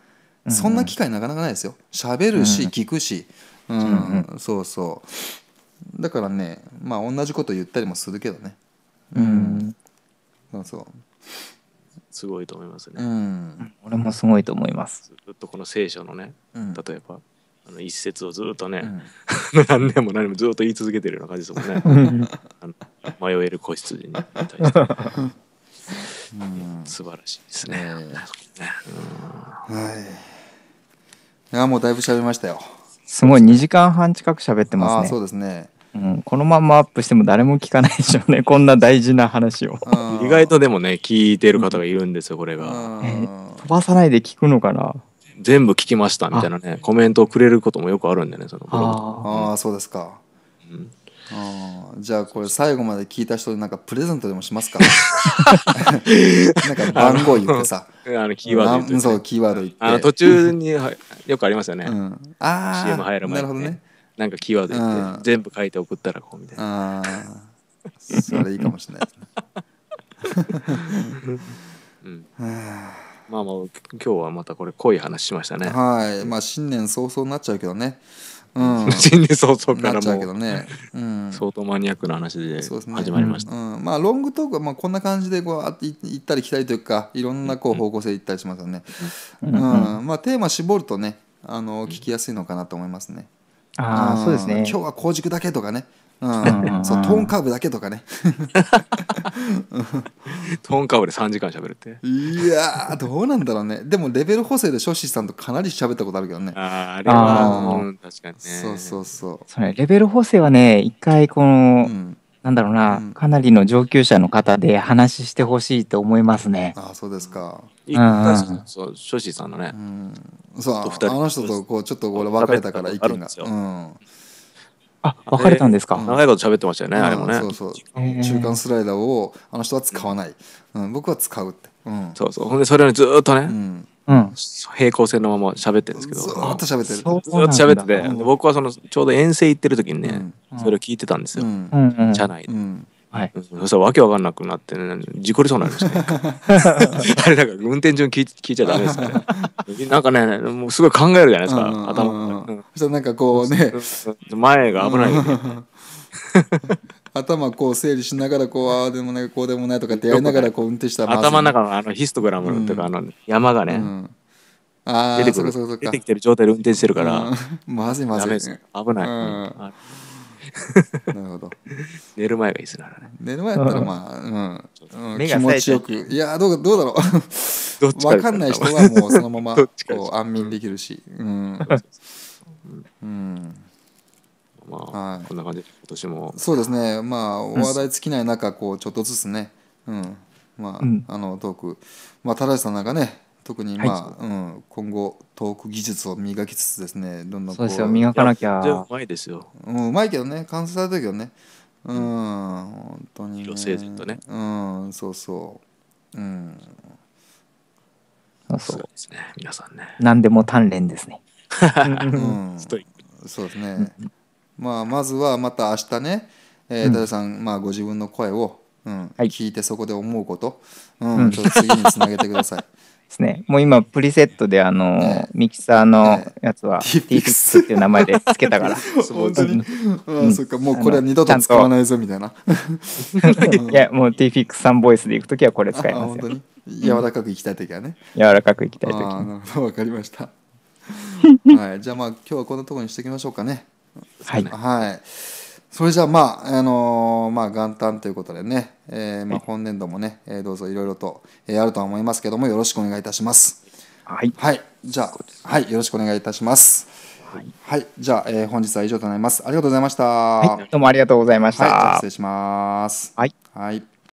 そんな機会なかなかないですよ。喋るし聞くし、うん、そうそう。だからねまあ同じこと言ったりもするけどね。うん、そうそう。すごいと思いますね。うん、俺もすごいと思います。ずっとこの聖書のね、例えばあの一節をずっとね、うん、何年も何もずっと言い続けてるような感じですもんね迷える子羊に対して。素晴らしいですね。はい。いやもうだいぶ喋りましたよ。すごい2時間半近く喋ってますね。そうですね。うん、このままアップしても誰も聞かないでしょうね こんな大事な話を意外とでもね聞いてる方がいるんですよこれが飛ばさないで聞くのかな全部聞きましたみたいなねコメントをくれることもよくあるんでねそのああそうですか、うん、あじゃあこれ最後まで聞いた人になんかプレゼントでもしますか なんか番号言ってさ あのキーワード、ね、そうキーワード言ってあの途中にはよくありますよね、うん、ああ CM 入る前に、ね、なるほどねなんかキーワード言って全部書いて送ったらこうみたいなあそれいいかもしれないですね うん、はあまあまあ今日はまたこれ濃い話しましたねはいまあ新年早々になっちゃうけどねうん、新年早々からもうけどね、うん、相当マニアックな話で始まりました、ねうんうん、まあロングトークはまあこんな感じでこう行ったり来たりというかいろんなこう方向性行ったりしますよね、うんまあテーマ絞るとねあの聞きやすいのかなと思いますね、ああそうですね今日は「高軸だけ」とかねそうトーンカーブだけとかね トーンカーブで3時間しゃべるっていやどうなんだろうねでもレベル補正でショさんとかなり喋ったことあるけどねあああは、うん、確かにねそうそうそうそれレベル補正はね一回この、うん、なんだろうな、うん、かなりの上級者の方で話してほしいと思いますね。あそうですか。うん、そう、ショさんのね。うん、そう、あの人とこうちょっと俺別れたから意見が。うん、あ、分かれたんですか。長いこと喋ってましたよね、あれもね。そうそう。中間スライダーをあの人は使わない。うん、僕は使うって。うん。そうそう。ほんでそれをずっとね。うん、平行線のまま喋ってるんですけどずっと喋ってるずっと喋ってて、僕はそのちょうど遠征行ってる時にね、それを聞いてたんですよ、車内で、はい、そしたらわけわかんなくなって、ね、事故りそうになりましたね あれんか運転中聞い聞いちゃダメですねなんかねもうすごい考えるじゃないですか、うん、頭、うん、そしたらなんかこうね前が危ない、ね、頭こう整理しながらこうああでもないこうでもないとかってやりながらこう運転したら、ね、頭の中のあのヒストグラムとか、あの山がね、うん出てくる出てきてる状態で運転してるから、まずいまずい、危ない、うん、なるほど。寝る前がいいですからね寝る前だったらまあ、うん、うん、気持ちよく。いやどう、どうだろう。分 わかんない人はもうそのまま こう安眠できるし。うん。うんまあ、はいこんな感じで今年もそうですね、まあ、お話題尽きない中、こうちょっとずつね、うんまあうんあのトーク、まあ、だしさんなんかね、特に、まあ、はい、うん、今後トーク技術を磨きつつですねどんどんそうですよ磨かなきゃうまいですよ、うん、うまいけどね完成されたけどねうん、本当に、ね、色整然とねうんそうそううんそうそうですね皆さんね何でも鍛錬ですね、うん、ストイックそうですねまあまずはまた明日ねえー、太田さん、まあご自分の声をうん、はい、聞いてそこで思うこと、うん、ちょっと次につなげてください。ですね。もう今、プリセットで、あの、ミキサーのやつは、TFX っていう名前で付けたから。本当に。ああ、そっか、もうこれは二度と使わないぞ、みたいな。いや、もう TFX さんボイスで行くときはこれ使いますよ。柔らかくいきたいときはね。柔らかくいきたいとき。なるほど、わかりました。はい、じゃあまあ、今日はこんなところにしておきましょうかね。はい。はいそれじゃあまあ、あのー、まあ元旦ということでね、えー、まあ本年度もね、えー、どうぞいろいろと、えー、あるとは思いますけども、よろしくお願いいたします。はい。はい。じゃあ、はい、よろしくお願いいたします。はい。はい、じゃあ、えー、本日は以上となります。ありがとうございました。はい、どうもありがとうございました。はい、失礼します。はい。はい。